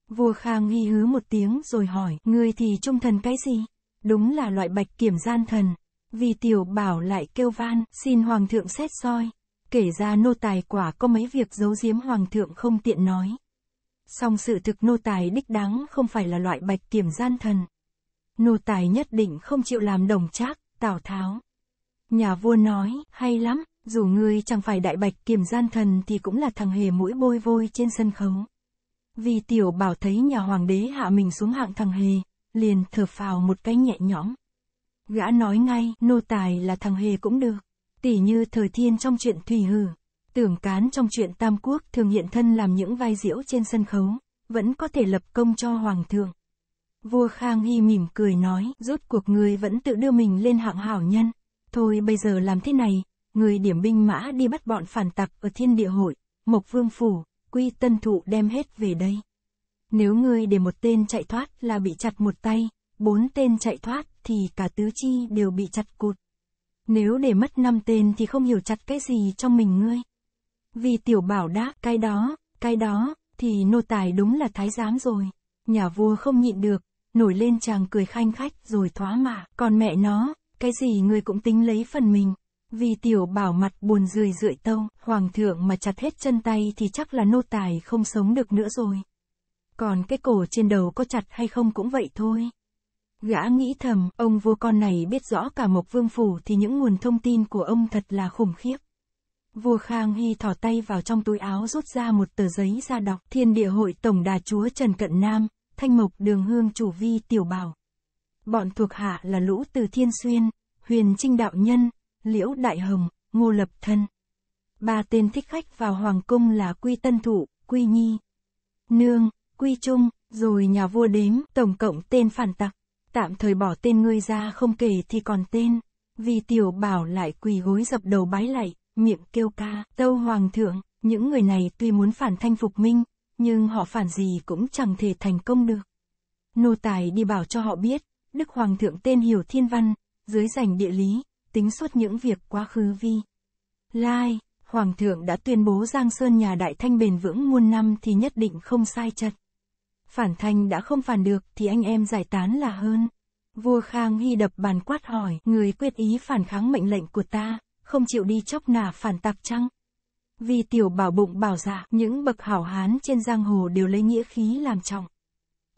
Vua Khang hy hứ một tiếng rồi hỏi, người thì trung thần cái gì? Đúng là loại bạch kiểm gian thần. Vì tiểu bảo lại kêu van, xin Hoàng thượng xét soi. Kể ra nô tài quả có mấy việc giấu giếm Hoàng thượng không tiện nói. Song sự thực nô tài đích đáng không phải là loại bạch kiểm gian thần. Nô tài nhất định không chịu làm đồng trác, Tào Tháo. Nhà vua nói, hay lắm, dù ngươi chẳng phải đại bạch kiểm gian thần thì cũng là thằng hề mũi bôi vôi trên sân khấu. Vì tiểu bảo thấy nhà hoàng đế hạ mình xuống hạng thằng hề, liền thở phào một cái nhẹ nhõm. Gã nói ngay, nô tài là thằng hề cũng được. Tỉ như thời thiên trong chuyện thủy hử, Tưởng cán trong chuyện Tam Quốc thường hiện thân làm những vai diễu trên sân khấu, vẫn có thể lập công cho hoàng thượng. Vua Khang Hy mỉm cười nói, rốt cuộc người vẫn tự đưa mình lên hạng hảo nhân. Thôi bây giờ làm thế này, người điểm binh mã đi bắt bọn phản tặc ở thiên địa hội, Mộc Vương Phủ, Quy Tân Thụ đem hết về đây. Nếu người để một tên chạy thoát là bị chặt một tay, bốn tên chạy thoát thì cả tứ chi đều bị chặt cụt. Nếu để mất năm tên thì không hiểu chặt cái gì trong mình ngươi. Vì tiểu bảo đã, cái đó, cái đó, thì nô tài đúng là thái giám rồi. Nhà vua không nhịn được, nổi lên chàng cười khanh khách rồi thoá mạ. Còn mẹ nó, cái gì người cũng tính lấy phần mình. Vì tiểu bảo mặt buồn rười rượi tông, hoàng thượng mà chặt hết chân tay thì chắc là nô tài không sống được nữa rồi. Còn cái cổ trên đầu có chặt hay không cũng vậy thôi. Gã nghĩ thầm, ông vua con này biết rõ cả Mộc Vương Phủ thì những nguồn thông tin của ông thật là khủng khiếp. Vua Khang Hy thỏ tay vào trong túi áo rút ra một tờ giấy ra đọc Thiên địa hội tổng đà chúa Trần Cận Nam, Thanh Mộc Đường Hương Chủ Vi Tiểu Bảo. Bọn thuộc hạ là Lũ Từ Thiên Xuyên, Huyền Trinh Đạo Nhân, Liễu Đại Hồng, Ngô Lập Thân. Ba tên thích khách vào Hoàng Cung là Quy Tân Thụ, Quy Nhi, Nương, Quy Trung, rồi nhà vua đếm tổng cộng tên phản tặc. Tạm thời bỏ tên ngươi ra không kể thì còn tên, vì Tiểu Bảo lại quỳ gối dập đầu bái lạy miệng kêu ca, tâu hoàng thượng, những người này tuy muốn phản thanh phục minh, nhưng họ phản gì cũng chẳng thể thành công được. Nô tài đi bảo cho họ biết, Đức Hoàng thượng tên Hiểu Thiên Văn, dưới giành địa lý, tính suốt những việc quá khứ vi. Lai, Hoàng thượng đã tuyên bố Giang Sơn nhà Đại Thanh bền vững muôn năm thì nhất định không sai chật. Phản thanh đã không phản được thì anh em giải tán là hơn. Vua Khang Hy đập bàn quát hỏi, người quyết ý phản kháng mệnh lệnh của ta, không chịu đi chóc nà phản tặc chăng? Vì tiểu bảo bụng bảo dạ, những bậc hảo hán trên giang hồ đều lấy nghĩa khí làm trọng.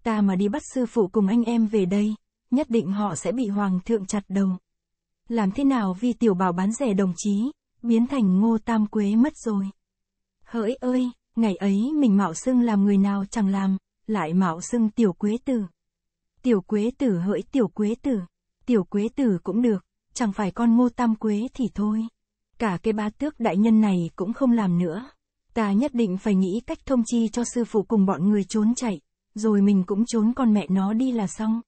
Ta mà đi bắt sư phụ cùng anh em về đây, nhất định họ sẽ bị hoàng thượng chặt đầu. Làm thế nào vì tiểu bảo bán rẻ đồng chí, biến thành ngô tam quế mất rồi. Hỡi ơi, ngày ấy mình mạo xưng làm người nào chẳng làm, lại mạo xưng tiểu quế tử. Tiểu quế tử hỡi tiểu quế tử, tiểu quế tử cũng được chẳng phải con ngô tam quế thì thôi. Cả cái bá tước đại nhân này cũng không làm nữa. Ta nhất định phải nghĩ cách thông chi cho sư phụ cùng bọn người trốn chạy, rồi mình cũng trốn con mẹ nó đi là xong.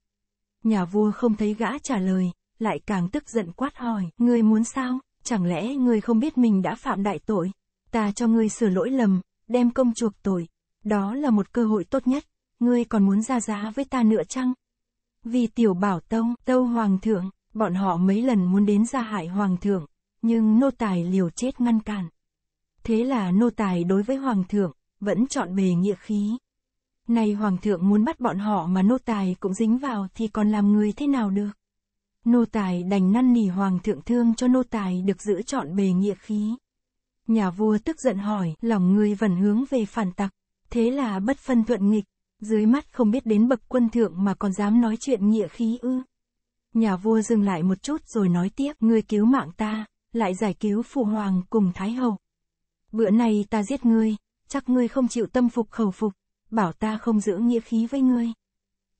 Nhà vua không thấy gã trả lời, lại càng tức giận quát hỏi, ngươi muốn sao, chẳng lẽ ngươi không biết mình đã phạm đại tội, ta cho ngươi sửa lỗi lầm, đem công chuộc tội, đó là một cơ hội tốt nhất, ngươi còn muốn ra giá với ta nữa chăng? Vì tiểu bảo tông, tâu hoàng thượng, Bọn họ mấy lần muốn đến ra hại hoàng thượng, nhưng nô tài liều chết ngăn cản. Thế là nô tài đối với hoàng thượng, vẫn chọn bề nghĩa khí. Nay hoàng thượng muốn bắt bọn họ mà nô tài cũng dính vào thì còn làm người thế nào được. Nô tài đành năn nỉ hoàng thượng thương cho nô tài được giữ chọn bề nghĩa khí. Nhà vua tức giận hỏi, lòng người vẫn hướng về phản tặc, thế là bất phân thuận nghịch, dưới mắt không biết đến bậc quân thượng mà còn dám nói chuyện nghĩa khí ư. Nhà vua dừng lại một chút rồi nói tiếp, ngươi cứu mạng ta, lại giải cứu phụ hoàng cùng thái hậu. Bữa nay ta giết ngươi, chắc ngươi không chịu tâm phục khẩu phục, bảo ta không giữ nghĩa khí với ngươi.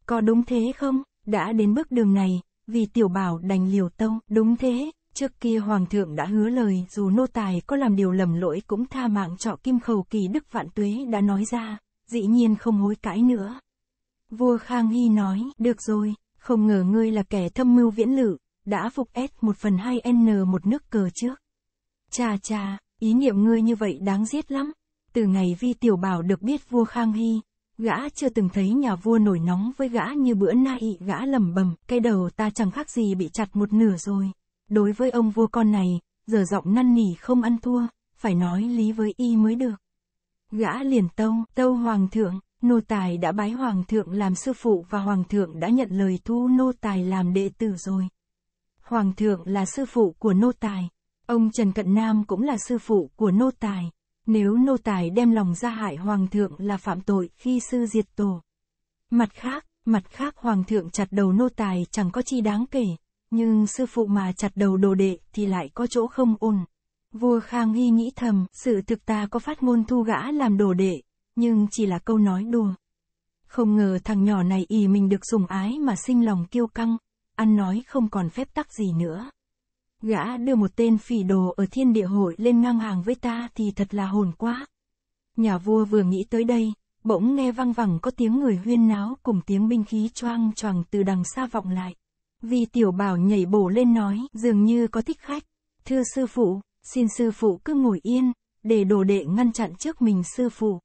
Có đúng thế không? Đã đến bước đường này, vì tiểu bảo đành liều tông, đúng thế, trước kia hoàng thượng đã hứa lời dù nô tài có làm điều lầm lỗi cũng tha mạng cho kim khẩu kỳ đức vạn tuế đã nói ra, dĩ nhiên không hối cãi nữa. Vua Khang Hy nói, được rồi, không ngờ ngươi là kẻ thâm mưu viễn lự, đã phục S một phần hai N một nước cờ trước. Cha cha, ý niệm ngươi như vậy đáng giết lắm. Từ ngày Vi Tiểu Bảo được biết vua Khang Hy, gã chưa từng thấy nhà vua nổi nóng với gã như bữa nay gã lẩm bẩm cái đầu ta chẳng khác gì bị chặt một nửa rồi đối với ông vua con này giờ giọng năn nỉ không ăn thua phải nói lý với y mới được gã liền tâu tâu hoàng thượng nô tài đã bái hoàng thượng làm sư phụ và hoàng thượng đã nhận lời thu nô tài làm đệ tử rồi. Hoàng thượng là sư phụ của nô tài, ông Trần Cận Nam cũng là sư phụ của nô tài. Nếu nô tài đem lòng ra hại hoàng thượng là phạm tội khi sư diệt tổ. Mặt khác, mặt khác hoàng thượng chặt đầu nô tài chẳng có chi đáng kể, nhưng sư phụ mà chặt đầu đồ đệ thì lại có chỗ không ổn. Vua Khang Hy nghĩ thầm, sự thực ta có phát ngôn thu gã làm đồ đệ, nhưng chỉ là câu nói đùa. Không ngờ thằng nhỏ này ì mình được dùng ái mà sinh lòng kiêu căng, ăn nói không còn phép tắc gì nữa. Gã đưa một tên phỉ đồ ở thiên địa hội lên ngang hàng với ta thì thật là hồn quá. Nhà vua vừa nghĩ tới đây, bỗng nghe văng vẳng có tiếng người huyên náo cùng tiếng binh khí choang choàng từ đằng xa vọng lại. Vì tiểu bảo nhảy bổ lên nói, dường như có thích khách. Thưa sư phụ, xin sư phụ cứ ngồi yên, để đồ đệ ngăn chặn trước mình sư phụ.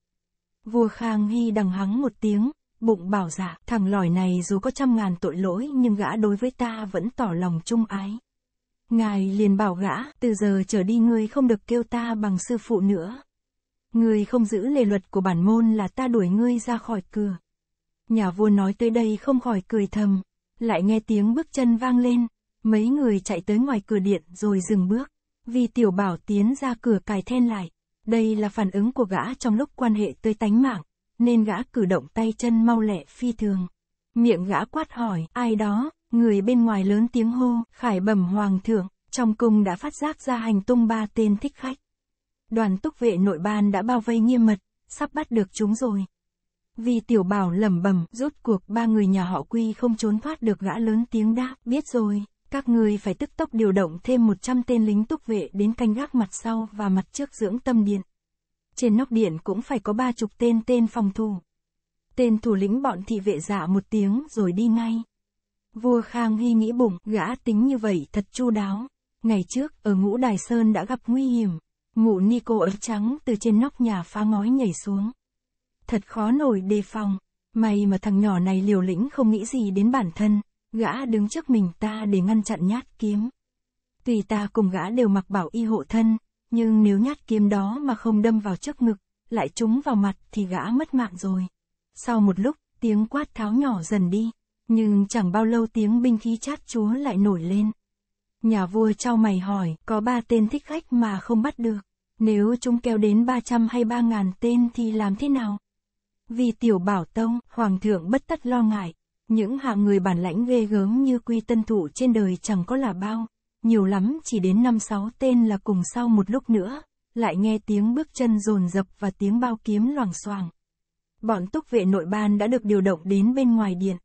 Vua Khang Hy đằng hắng một tiếng, bụng bảo giả, dạ, thằng lỏi này dù có trăm ngàn tội lỗi nhưng gã đối với ta vẫn tỏ lòng trung ái. Ngài liền bảo gã, từ giờ trở đi ngươi không được kêu ta bằng sư phụ nữa. Ngươi không giữ lề luật của bản môn là ta đuổi ngươi ra khỏi cửa. Nhà vua nói tới đây không khỏi cười thầm, lại nghe tiếng bước chân vang lên, mấy người chạy tới ngoài cửa điện rồi dừng bước, vì tiểu bảo tiến ra cửa cài then lại. Đây là phản ứng của gã trong lúc quan hệ tới tánh mạng, nên gã cử động tay chân mau lẹ phi thường. Miệng gã quát hỏi, ai đó, người bên ngoài lớn tiếng hô, khải bẩm hoàng thượng, trong cung đã phát giác ra hành tung ba tên thích khách. Đoàn túc vệ nội ban đã bao vây nghiêm mật, sắp bắt được chúng rồi. Vì tiểu bảo lẩm bẩm, rốt cuộc ba người nhà họ quy không trốn thoát được gã lớn tiếng đáp, biết rồi. Các ngươi phải tức tốc điều động thêm 100 tên lính túc vệ đến canh gác mặt sau và mặt trước dưỡng tâm điện. Trên nóc điện cũng phải có ba chục tên tên phòng thủ. Tên thủ lĩnh bọn thị vệ giả dạ một tiếng rồi đi ngay. Vua Khang Hy nghĩ bụng, gã tính như vậy thật chu đáo. Ngày trước, ở ngũ Đài Sơn đã gặp nguy hiểm. Ngụ Nico ớt trắng từ trên nóc nhà phá ngói nhảy xuống. Thật khó nổi đề phòng. May mà thằng nhỏ này liều lĩnh không nghĩ gì đến bản thân, Gã đứng trước mình ta để ngăn chặn nhát kiếm. Tùy ta cùng gã đều mặc bảo y hộ thân, nhưng nếu nhát kiếm đó mà không đâm vào trước ngực, lại trúng vào mặt thì gã mất mạng rồi. Sau một lúc, tiếng quát tháo nhỏ dần đi, nhưng chẳng bao lâu tiếng binh khí chát chúa lại nổi lên. Nhà vua trao mày hỏi, có ba tên thích khách mà không bắt được. Nếu chúng kéo đến ba trăm hay ba ngàn tên thì làm thế nào? Vì tiểu bảo tông, hoàng thượng bất tất lo ngại, những hạng người bản lãnh ghê gớm như quy tân thủ trên đời chẳng có là bao, nhiều lắm chỉ đến năm sáu tên là cùng sau một lúc nữa, lại nghe tiếng bước chân rồn rập và tiếng bao kiếm loảng xoàng Bọn túc vệ nội ban đã được điều động đến bên ngoài điện.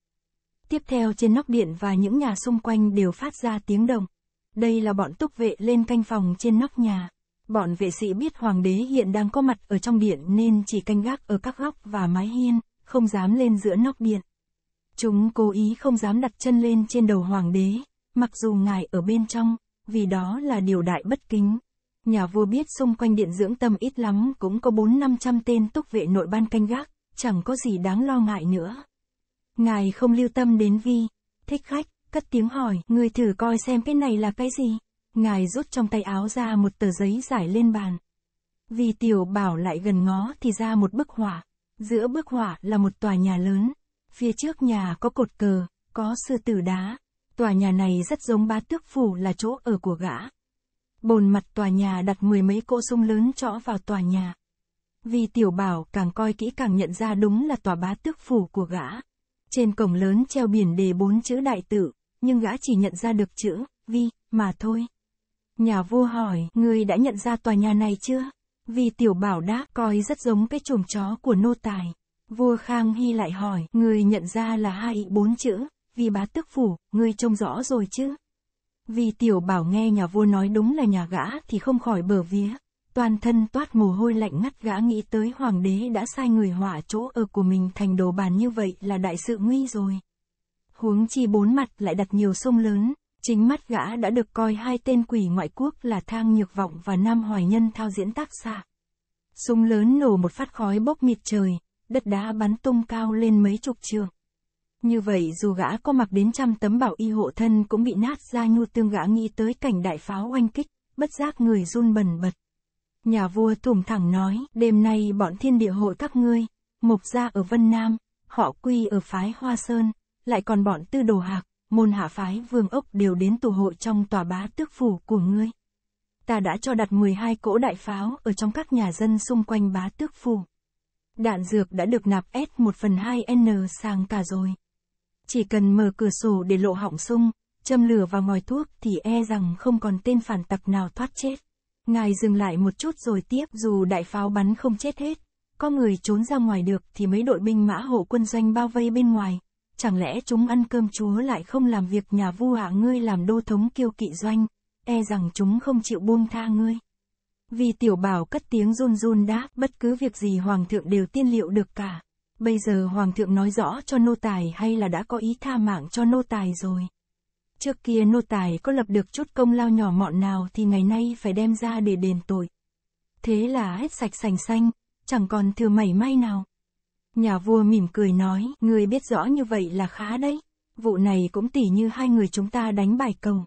Tiếp theo trên nóc điện và những nhà xung quanh đều phát ra tiếng đồng. Đây là bọn túc vệ lên canh phòng trên nóc nhà. Bọn vệ sĩ biết hoàng đế hiện đang có mặt ở trong điện nên chỉ canh gác ở các góc và mái hiên, không dám lên giữa nóc điện. Chúng cố ý không dám đặt chân lên trên đầu hoàng đế, mặc dù ngài ở bên trong, vì đó là điều đại bất kính. Nhà vua biết xung quanh điện dưỡng tâm ít lắm cũng có bốn năm trăm tên túc vệ nội ban canh gác, chẳng có gì đáng lo ngại nữa. Ngài không lưu tâm đến vi, thích khách, cất tiếng hỏi, người thử coi xem cái này là cái gì. Ngài rút trong tay áo ra một tờ giấy giải lên bàn. Vì tiểu bảo lại gần ngó thì ra một bức họa. Giữa bức họa là một tòa nhà lớn, Phía trước nhà có cột cờ, có sư tử đá. Tòa nhà này rất giống bá tước phủ là chỗ ở của gã. Bồn mặt tòa nhà đặt mười mấy cỗ sung lớn trõ vào tòa nhà. Vì tiểu bảo càng coi kỹ càng nhận ra đúng là tòa bá tước phủ của gã. Trên cổng lớn treo biển đề bốn chữ đại tự, nhưng gã chỉ nhận ra được chữ, vi, mà thôi. Nhà vua hỏi, người đã nhận ra tòa nhà này chưa? Vì tiểu bảo đã coi rất giống cái chuồng chó của nô tài. Vua Khang Hy lại hỏi, người nhận ra là hai bốn chữ, vì bá tức phủ, người trông rõ rồi chứ. Vì tiểu bảo nghe nhà vua nói đúng là nhà gã thì không khỏi bờ vía, toàn thân toát mồ hôi lạnh ngắt gã nghĩ tới hoàng đế đã sai người hỏa chỗ ở của mình thành đồ bàn như vậy là đại sự nguy rồi. Huống chi bốn mặt lại đặt nhiều sông lớn, chính mắt gã đã được coi hai tên quỷ ngoại quốc là Thang Nhược Vọng và Nam Hoài Nhân thao diễn tác xạ. Sông lớn nổ một phát khói bốc mịt trời, đất đá bắn tung cao lên mấy chục trường. Như vậy dù gã có mặc đến trăm tấm bảo y hộ thân cũng bị nát ra nhu tương gã nghĩ tới cảnh đại pháo oanh kích, bất giác người run bần bật. Nhà vua thủng thẳng nói, đêm nay bọn thiên địa hội các ngươi, mộc gia ở Vân Nam, họ quy ở phái Hoa Sơn, lại còn bọn tư đồ hạc, môn hạ phái vương ốc đều đến tù hội trong tòa bá tước phủ của ngươi. Ta đã cho đặt 12 cỗ đại pháo ở trong các nhà dân xung quanh bá tước phủ. Đạn dược đã được nạp S 1 phần 2N sang cả rồi. Chỉ cần mở cửa sổ để lộ họng sung, châm lửa vào ngòi thuốc thì e rằng không còn tên phản tặc nào thoát chết. Ngài dừng lại một chút rồi tiếp, dù đại pháo bắn không chết hết, có người trốn ra ngoài được thì mấy đội binh mã hộ quân doanh bao vây bên ngoài. Chẳng lẽ chúng ăn cơm chúa lại không làm việc nhà vu hạ ngươi làm đô thống kiêu kỵ doanh, e rằng chúng không chịu buông tha ngươi. Vì tiểu bảo cất tiếng run run đáp, bất cứ việc gì hoàng thượng đều tiên liệu được cả. Bây giờ hoàng thượng nói rõ cho nô tài hay là đã có ý tha mạng cho nô tài rồi. Trước kia nô tài có lập được chút công lao nhỏ mọn nào thì ngày nay phải đem ra để đền tội. Thế là hết sạch sành xanh, chẳng còn thừa mảy may nào. Nhà vua mỉm cười nói, người biết rõ như vậy là khá đấy. Vụ này cũng tỉ như hai người chúng ta đánh bài cầu.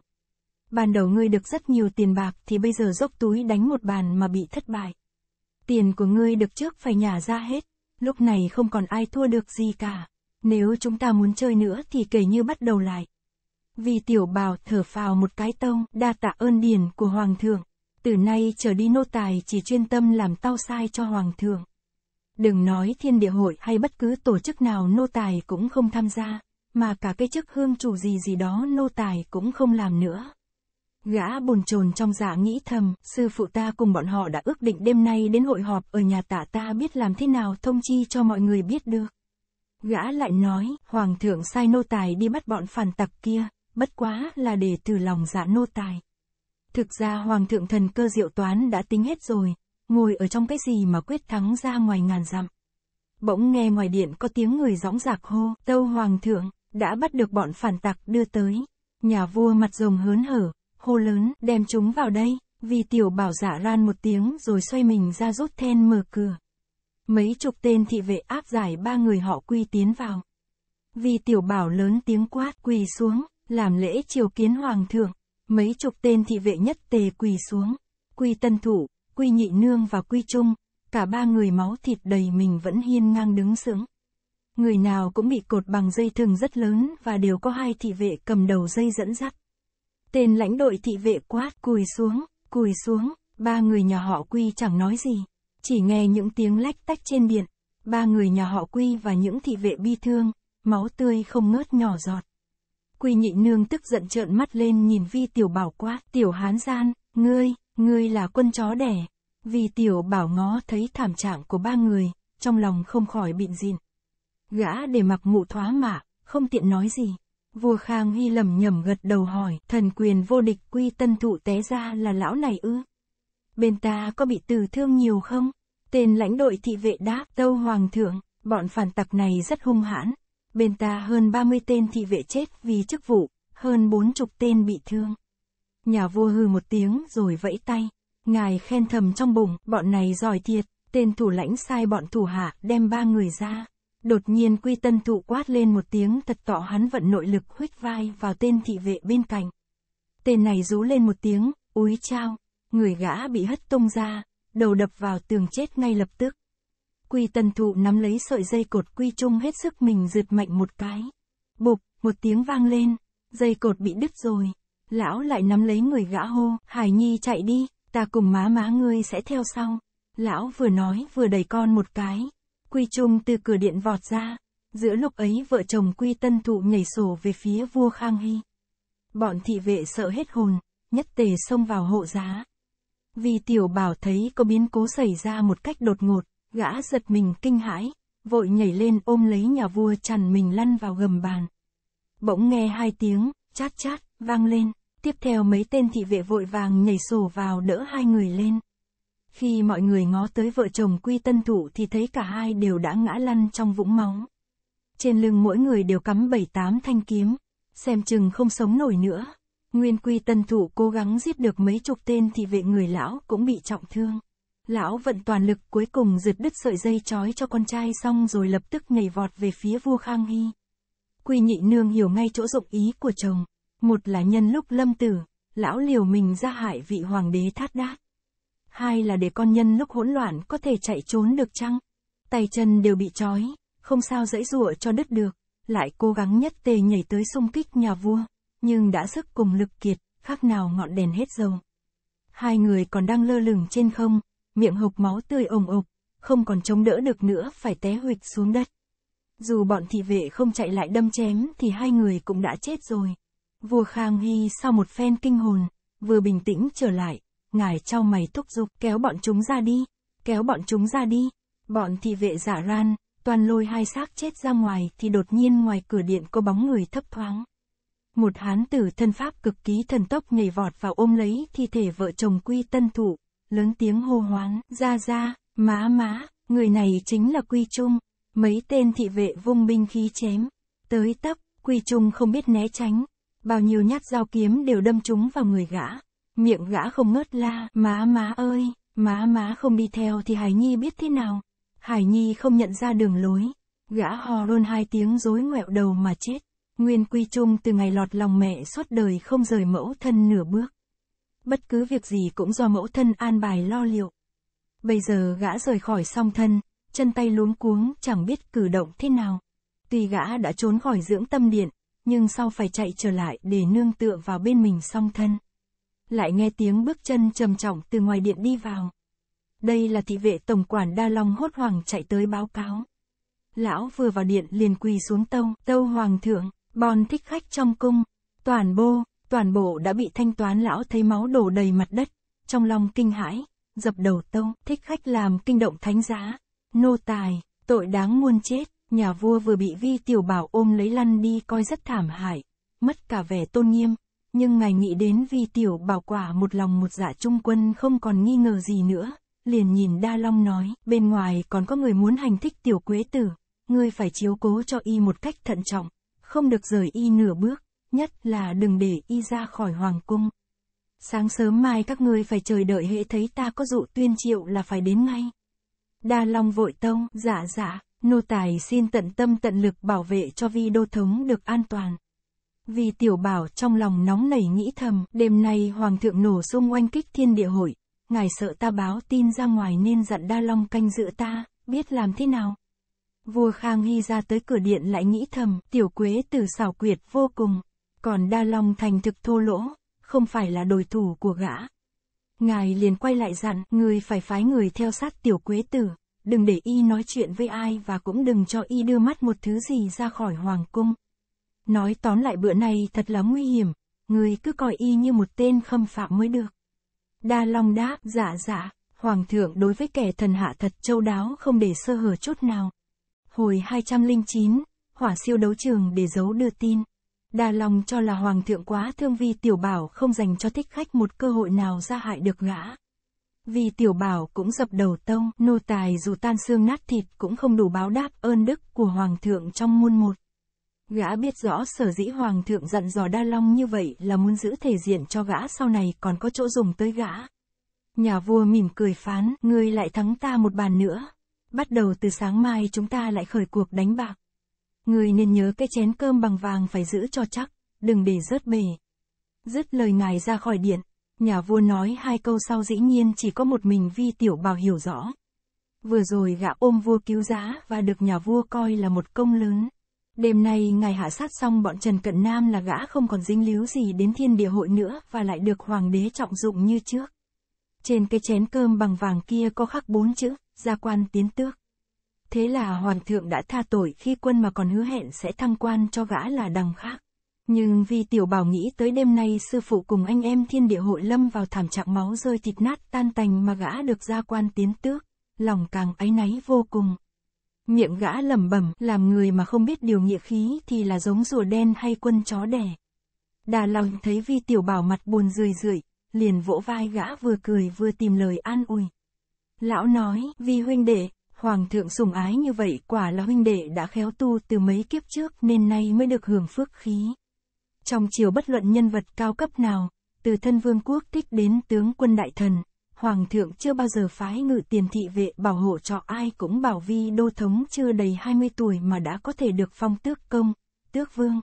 Ban đầu ngươi được rất nhiều tiền bạc thì bây giờ dốc túi đánh một bàn mà bị thất bại. Tiền của ngươi được trước phải nhả ra hết, lúc này không còn ai thua được gì cả. Nếu chúng ta muốn chơi nữa thì kể như bắt đầu lại. Vì tiểu bào thở phào một cái tông, đa tạ ơn điển của Hoàng thượng. Từ nay trở đi nô tài chỉ chuyên tâm làm tao sai cho Hoàng thượng. Đừng nói thiên địa hội hay bất cứ tổ chức nào nô tài cũng không tham gia, mà cả cái chức hương chủ gì gì đó nô tài cũng không làm nữa. Gã bồn chồn trong dạ nghĩ thầm, sư phụ ta cùng bọn họ đã ước định đêm nay đến hội họp ở nhà tả ta biết làm thế nào thông chi cho mọi người biết được. Gã lại nói, hoàng thượng sai nô tài đi bắt bọn phản tặc kia, bất quá là để từ lòng dạ nô tài. Thực ra hoàng thượng thần cơ diệu toán đã tính hết rồi, ngồi ở trong cái gì mà quyết thắng ra ngoài ngàn dặm. Bỗng nghe ngoài điện có tiếng người dõng dạc hô, tâu hoàng thượng, đã bắt được bọn phản tặc đưa tới. Nhà vua mặt rồng hớn hở, hô lớn, đem chúng vào đây, vì tiểu bảo giả ran một tiếng rồi xoay mình ra rút then mở cửa. Mấy chục tên thị vệ áp giải ba người họ quy tiến vào. Vì tiểu bảo lớn tiếng quát quỳ xuống, làm lễ triều kiến hoàng thượng, mấy chục tên thị vệ nhất tề quỳ xuống, quy tân thủ, quy nhị nương và quy trung, cả ba người máu thịt đầy mình vẫn hiên ngang đứng sững. Người nào cũng bị cột bằng dây thừng rất lớn và đều có hai thị vệ cầm đầu dây dẫn dắt. Tên lãnh đội thị vệ quát cùi xuống, cùi xuống, ba người nhà họ quy chẳng nói gì. Chỉ nghe những tiếng lách tách trên biển, ba người nhà họ quy và những thị vệ bi thương, máu tươi không ngớt nhỏ giọt. Quy nhị nương tức giận trợn mắt lên nhìn vi tiểu bảo quát tiểu hán gian, ngươi, ngươi là quân chó đẻ. Vi tiểu bảo ngó thấy thảm trạng của ba người, trong lòng không khỏi bịn dịn. Gã để mặc mụ thoá mạ, không tiện nói gì. Vua Khang Hy lầm nhầm gật đầu hỏi, thần quyền vô địch quy tân thụ té ra là lão này ư? Bên ta có bị tử thương nhiều không? Tên lãnh đội thị vệ đáp, tâu hoàng thượng, bọn phản tặc này rất hung hãn. Bên ta hơn 30 tên thị vệ chết vì chức vụ, hơn 40 tên bị thương. Nhà vua hư một tiếng rồi vẫy tay. Ngài khen thầm trong bụng, bọn này giỏi thiệt, tên thủ lãnh sai bọn thủ hạ đem ba người ra. Đột nhiên quy tân thụ quát lên một tiếng thật tỏ hắn vận nội lực khuếch vai vào tên thị vệ bên cạnh. Tên này rú lên một tiếng, úi trao, người gã bị hất tung ra, đầu đập vào tường chết ngay lập tức. Quy tân thụ nắm lấy sợi dây cột quy trung hết sức mình rượt mạnh một cái. Bụp, một tiếng vang lên, dây cột bị đứt rồi. Lão lại nắm lấy người gã hô, Hải Nhi chạy đi, ta cùng má má ngươi sẽ theo sau. Lão vừa nói vừa đẩy con một cái, Quy Trung từ cửa điện vọt ra, giữa lúc ấy vợ chồng Quy Tân Thụ nhảy sổ về phía vua Khang Hy. Bọn thị vệ sợ hết hồn, nhất tề xông vào hộ giá. Vì tiểu bảo thấy có biến cố xảy ra một cách đột ngột, gã giật mình kinh hãi, vội nhảy lên ôm lấy nhà vua chằn mình lăn vào gầm bàn. Bỗng nghe hai tiếng, chát chát, vang lên, tiếp theo mấy tên thị vệ vội vàng nhảy sổ vào đỡ hai người lên. Khi mọi người ngó tới vợ chồng Quy Tân Thụ thì thấy cả hai đều đã ngã lăn trong vũng máu. Trên lưng mỗi người đều cắm bảy tám thanh kiếm, xem chừng không sống nổi nữa. Nguyên Quy Tân Thụ cố gắng giết được mấy chục tên thì vệ người lão cũng bị trọng thương. Lão vận toàn lực cuối cùng giật đứt sợi dây trói cho con trai xong rồi lập tức nhảy vọt về phía vua Khang Hy. Quy nhị nương hiểu ngay chỗ dụng ý của chồng. Một là nhân lúc lâm tử, lão liều mình ra hại vị hoàng đế thát đát hai là để con nhân lúc hỗn loạn có thể chạy trốn được chăng? Tay chân đều bị trói, không sao dãy rụa cho đứt được, lại cố gắng nhất tề nhảy tới xung kích nhà vua, nhưng đã sức cùng lực kiệt, khác nào ngọn đèn hết dầu. Hai người còn đang lơ lửng trên không, miệng hộp máu tươi ồm ộc, không còn chống đỡ được nữa phải té huỵch xuống đất. Dù bọn thị vệ không chạy lại đâm chém thì hai người cũng đã chết rồi. Vua Khang Hy sau một phen kinh hồn, vừa bình tĩnh trở lại, ngài trao mày thúc giục kéo bọn chúng ra đi, kéo bọn chúng ra đi. Bọn thị vệ giả ran, toàn lôi hai xác chết ra ngoài thì đột nhiên ngoài cửa điện có bóng người thấp thoáng. Một hán tử thân pháp cực kỳ thần tốc nhảy vọt vào ôm lấy thi thể vợ chồng quy tân thụ, lớn tiếng hô hoán, ra ra, má má, người này chính là quy trung. Mấy tên thị vệ vung binh khí chém, tới tấp, quy trung không biết né tránh, bao nhiêu nhát dao kiếm đều đâm trúng vào người gã miệng gã không ngớt la, má má ơi, má má không đi theo thì Hải Nhi biết thế nào. Hải Nhi không nhận ra đường lối, gã hò luôn hai tiếng rối ngoẹo đầu mà chết. Nguyên Quy Trung từ ngày lọt lòng mẹ suốt đời không rời mẫu thân nửa bước. Bất cứ việc gì cũng do mẫu thân an bài lo liệu. Bây giờ gã rời khỏi song thân, chân tay luống cuống chẳng biết cử động thế nào. Tuy gã đã trốn khỏi dưỡng tâm điện, nhưng sau phải chạy trở lại để nương tựa vào bên mình song thân lại nghe tiếng bước chân trầm trọng từ ngoài điện đi vào. Đây là thị vệ tổng quản Đa Long hốt hoảng chạy tới báo cáo. Lão vừa vào điện liền quỳ xuống tông tâu hoàng thượng, bòn thích khách trong cung, toàn bô, toàn bộ đã bị thanh toán lão thấy máu đổ đầy mặt đất, trong lòng kinh hãi, dập đầu tông thích khách làm kinh động thánh giá, nô tài, tội đáng muôn chết, nhà vua vừa bị vi tiểu bảo ôm lấy lăn đi coi rất thảm hại, mất cả vẻ tôn nghiêm, nhưng ngài nghĩ đến vi tiểu bảo quả một lòng một dạ trung quân không còn nghi ngờ gì nữa, liền nhìn Đa Long nói, bên ngoài còn có người muốn hành thích tiểu quế tử, ngươi phải chiếu cố cho y một cách thận trọng, không được rời y nửa bước, nhất là đừng để y ra khỏi hoàng cung. Sáng sớm mai các ngươi phải chờ đợi hệ thấy ta có dụ tuyên triệu là phải đến ngay. Đa Long vội tông, dạ dạ, nô tài xin tận tâm tận lực bảo vệ cho vi đô thống được an toàn. Vì tiểu bảo trong lòng nóng nảy nghĩ thầm, đêm nay hoàng thượng nổ sung oanh kích thiên địa hội, ngài sợ ta báo tin ra ngoài nên dặn đa long canh giữ ta, biết làm thế nào. Vua Khang Hy ra tới cửa điện lại nghĩ thầm, tiểu quế từ xảo quyệt vô cùng, còn đa long thành thực thô lỗ, không phải là đối thủ của gã. Ngài liền quay lại dặn, người phải phái người theo sát tiểu quế tử, đừng để y nói chuyện với ai và cũng đừng cho y đưa mắt một thứ gì ra khỏi hoàng cung. Nói tóm lại bữa này thật là nguy hiểm, người cứ coi y như một tên khâm phạm mới được. Đa Long đáp, dạ dạ, Hoàng thượng đối với kẻ thần hạ thật châu đáo không để sơ hở chút nào. Hồi 209, hỏa siêu đấu trường để giấu đưa tin. Đa Long cho là Hoàng thượng quá thương vi tiểu bảo không dành cho thích khách một cơ hội nào ra hại được gã. Vì tiểu bảo cũng dập đầu tông, nô tài dù tan xương nát thịt cũng không đủ báo đáp ơn đức của Hoàng thượng trong muôn một. Gã biết rõ sở dĩ hoàng thượng dặn dò đa long như vậy là muốn giữ thể diện cho gã sau này còn có chỗ dùng tới gã. Nhà vua mỉm cười phán, ngươi lại thắng ta một bàn nữa. Bắt đầu từ sáng mai chúng ta lại khởi cuộc đánh bạc. Ngươi nên nhớ cái chén cơm bằng vàng phải giữ cho chắc, đừng để rớt bề. Dứt lời ngài ra khỏi điện, nhà vua nói hai câu sau dĩ nhiên chỉ có một mình vi tiểu bảo hiểu rõ. Vừa rồi gã ôm vua cứu giá và được nhà vua coi là một công lớn. Đêm nay ngài hạ sát xong bọn Trần Cận Nam là gã không còn dính líu gì đến thiên địa hội nữa và lại được hoàng đế trọng dụng như trước. Trên cái chén cơm bằng vàng kia có khắc bốn chữ, gia quan tiến tước. Thế là hoàng thượng đã tha tội khi quân mà còn hứa hẹn sẽ thăng quan cho gã là đằng khác. Nhưng vì tiểu bảo nghĩ tới đêm nay sư phụ cùng anh em thiên địa hội lâm vào thảm trạng máu rơi thịt nát tan tành mà gã được gia quan tiến tước, lòng càng áy náy vô cùng. Miệng gã lẩm bẩm, làm người mà không biết điều nghĩa khí thì là giống rùa đen hay quân chó đẻ. Đà lòng thấy vi tiểu bảo mặt buồn rười rượi, liền vỗ vai gã vừa cười vừa tìm lời an ủi. Lão nói, vi huynh đệ, hoàng thượng sủng ái như vậy quả là huynh đệ đã khéo tu từ mấy kiếp trước nên nay mới được hưởng phước khí. Trong chiều bất luận nhân vật cao cấp nào, từ thân vương quốc thích đến tướng quân đại thần, Hoàng thượng chưa bao giờ phái ngự tiền thị vệ bảo hộ cho ai cũng bảo vi đô thống chưa đầy 20 tuổi mà đã có thể được phong tước công, tước vương.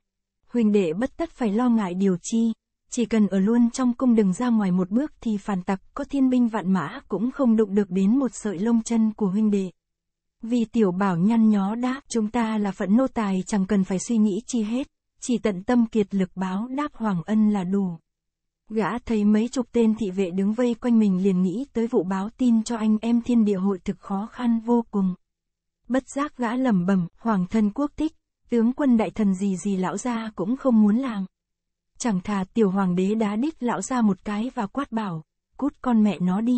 Huỳnh đệ bất tất phải lo ngại điều chi, chỉ cần ở luôn trong cung đừng ra ngoài một bước thì phản tặc có thiên binh vạn mã cũng không đụng được đến một sợi lông chân của huynh đệ. Vì tiểu bảo nhăn nhó đáp chúng ta là phận nô tài chẳng cần phải suy nghĩ chi hết, chỉ tận tâm kiệt lực báo đáp hoàng ân là đủ. Gã thấy mấy chục tên thị vệ đứng vây quanh mình liền nghĩ tới vụ báo tin cho anh em thiên địa hội thực khó khăn vô cùng. Bất giác gã lẩm bẩm, hoàng thân quốc tích, tướng quân đại thần gì gì lão gia cũng không muốn làm. Chẳng thà tiểu hoàng đế đá đích lão gia một cái và quát bảo, cút con mẹ nó đi.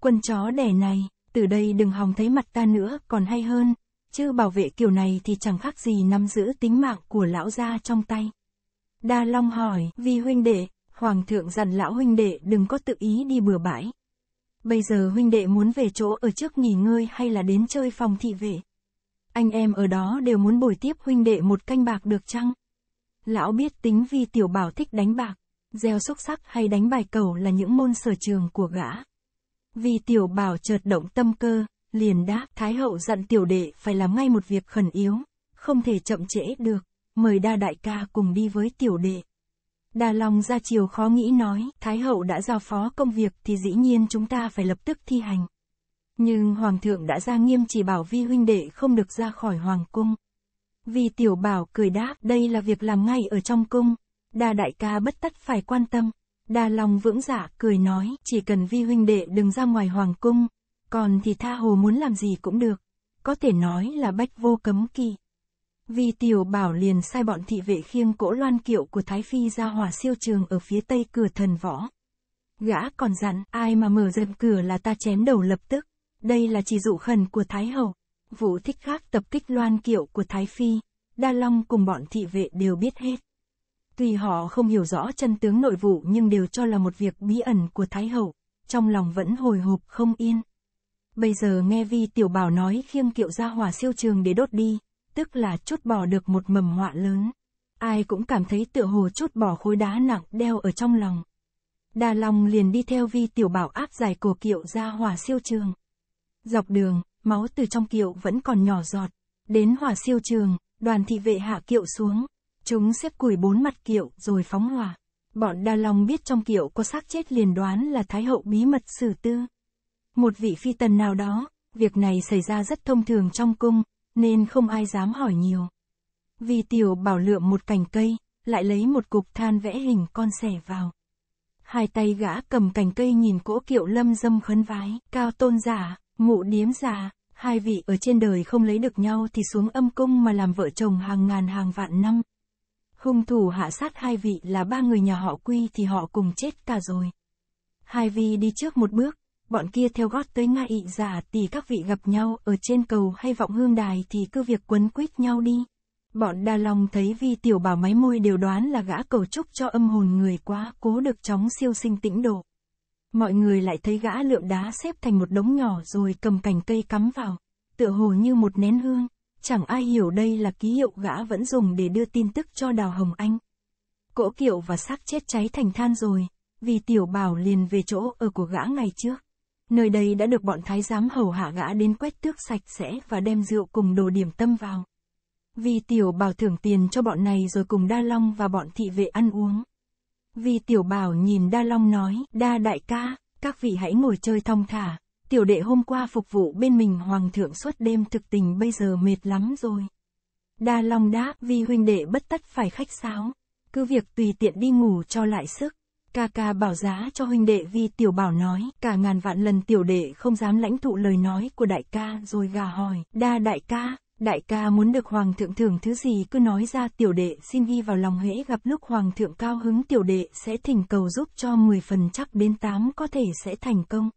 Quân chó đẻ này, từ đây đừng hòng thấy mặt ta nữa còn hay hơn, chứ bảo vệ kiểu này thì chẳng khác gì nắm giữ tính mạng của lão gia trong tay. Đa Long hỏi, vì huynh đệ, Hoàng thượng dặn lão huynh đệ đừng có tự ý đi bừa bãi. Bây giờ huynh đệ muốn về chỗ ở trước nghỉ ngơi hay là đến chơi phòng thị vệ. Anh em ở đó đều muốn bồi tiếp huynh đệ một canh bạc được chăng? Lão biết tính vì tiểu bảo thích đánh bạc, gieo xúc sắc hay đánh bài cầu là những môn sở trường của gã. Vì tiểu bảo chợt động tâm cơ, liền đáp Thái hậu dặn tiểu đệ phải làm ngay một việc khẩn yếu, không thể chậm trễ được, mời đa đại ca cùng đi với tiểu đệ. Đà Long ra chiều khó nghĩ nói, Thái hậu đã giao phó công việc thì dĩ nhiên chúng ta phải lập tức thi hành. Nhưng Hoàng thượng đã ra nghiêm chỉ bảo vi huynh đệ không được ra khỏi Hoàng cung. Vì tiểu bảo cười đáp, đây là việc làm ngay ở trong cung. Đà đại ca bất tất phải quan tâm. Đà Long vững dạ cười nói, chỉ cần vi huynh đệ đừng ra ngoài Hoàng cung. Còn thì tha hồ muốn làm gì cũng được. Có thể nói là bách vô cấm kỵ. Vì tiểu bảo liền sai bọn thị vệ khiêng cỗ loan kiệu của Thái Phi ra hỏa siêu trường ở phía tây cửa thần võ. Gã còn dặn, ai mà mở dần cửa là ta chém đầu lập tức. Đây là chỉ dụ khẩn của Thái Hậu. vũ thích khác tập kích loan kiệu của Thái Phi, Đa Long cùng bọn thị vệ đều biết hết. Tuy họ không hiểu rõ chân tướng nội vụ nhưng đều cho là một việc bí ẩn của Thái Hậu, trong lòng vẫn hồi hộp không yên. Bây giờ nghe Vi Tiểu Bảo nói khiêng kiệu ra hỏa siêu trường để đốt đi, tức là chốt bỏ được một mầm họa lớn. Ai cũng cảm thấy tựa hồ chốt bỏ khối đá nặng đeo ở trong lòng. Đà Long liền đi theo vi tiểu bảo áp giải cổ kiệu ra hỏa siêu trường. Dọc đường, máu từ trong kiệu vẫn còn nhỏ giọt. Đến hỏa siêu trường, đoàn thị vệ hạ kiệu xuống. Chúng xếp củi bốn mặt kiệu rồi phóng hỏa. Bọn Đà Long biết trong kiệu có xác chết liền đoán là Thái hậu bí mật xử tư. Một vị phi tần nào đó, việc này xảy ra rất thông thường trong cung, nên không ai dám hỏi nhiều. Vì tiểu bảo lựa một cành cây, lại lấy một cục than vẽ hình con sẻ vào. Hai tay gã cầm cành cây nhìn cỗ kiệu lâm dâm khấn vái, cao tôn giả, ngụ điếm giả, hai vị ở trên đời không lấy được nhau thì xuống âm cung mà làm vợ chồng hàng ngàn hàng vạn năm. Hung thủ hạ sát hai vị là ba người nhà họ quy thì họ cùng chết cả rồi. Hai vị đi trước một bước, bọn kia theo gót tới ngay ị giả dạ tì các vị gặp nhau ở trên cầu hay vọng hương đài thì cứ việc quấn quýt nhau đi. Bọn đa lòng thấy vi tiểu bảo máy môi đều đoán là gã cầu chúc cho âm hồn người quá cố được chóng siêu sinh tĩnh độ. Mọi người lại thấy gã lượm đá xếp thành một đống nhỏ rồi cầm cành cây cắm vào, tựa hồ như một nén hương. Chẳng ai hiểu đây là ký hiệu gã vẫn dùng để đưa tin tức cho Đào Hồng Anh. Cỗ kiệu và xác chết cháy thành than rồi, vì tiểu bảo liền về chỗ ở của gã ngày trước. Nơi đây đã được bọn thái giám hầu hạ gã đến quét tước sạch sẽ và đem rượu cùng đồ điểm tâm vào. Vi tiểu bảo thưởng tiền cho bọn này rồi cùng Đa Long và bọn thị vệ ăn uống. Vi tiểu bảo nhìn Đa Long nói, Đa đại ca, các vị hãy ngồi chơi thong thả. Tiểu đệ hôm qua phục vụ bên mình hoàng thượng suốt đêm thực tình bây giờ mệt lắm rồi. Đa Long đáp, Vi huynh đệ bất tất phải khách sáo. Cứ việc tùy tiện đi ngủ cho lại sức. Ca ca bảo giá cho huynh đệ vi tiểu bảo nói, cả ngàn vạn lần tiểu đệ không dám lãnh thụ lời nói của đại ca rồi gà hỏi, đa đại ca, đại ca muốn được hoàng thượng thưởng thứ gì cứ nói ra tiểu đệ xin ghi vào lòng huế gặp lúc hoàng thượng cao hứng tiểu đệ sẽ thỉnh cầu giúp cho 10 phần chắc đến 8 có thể sẽ thành công.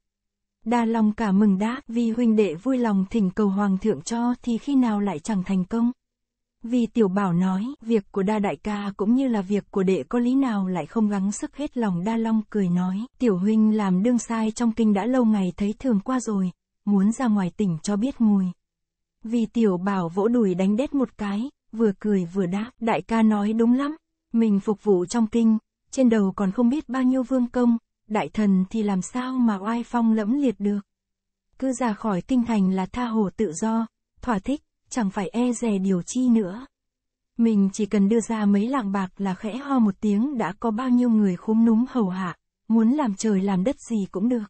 Đa lòng cả mừng đáp vì huynh đệ vui lòng thỉnh cầu hoàng thượng cho thì khi nào lại chẳng thành công. Vì tiểu bảo nói, việc của đa đại ca cũng như là việc của đệ có lý nào lại không gắng sức hết lòng đa long cười nói, tiểu huynh làm đương sai trong kinh đã lâu ngày thấy thường qua rồi, muốn ra ngoài tỉnh cho biết mùi. Vì tiểu bảo vỗ đùi đánh đét một cái, vừa cười vừa đáp, đại ca nói đúng lắm, mình phục vụ trong kinh, trên đầu còn không biết bao nhiêu vương công, đại thần thì làm sao mà oai phong lẫm liệt được. Cứ ra khỏi kinh thành là tha hồ tự do, thỏa thích, chẳng phải e dè điều chi nữa. Mình chỉ cần đưa ra mấy lạng bạc là khẽ ho một tiếng đã có bao nhiêu người khúm núm hầu hạ, muốn làm trời làm đất gì cũng được.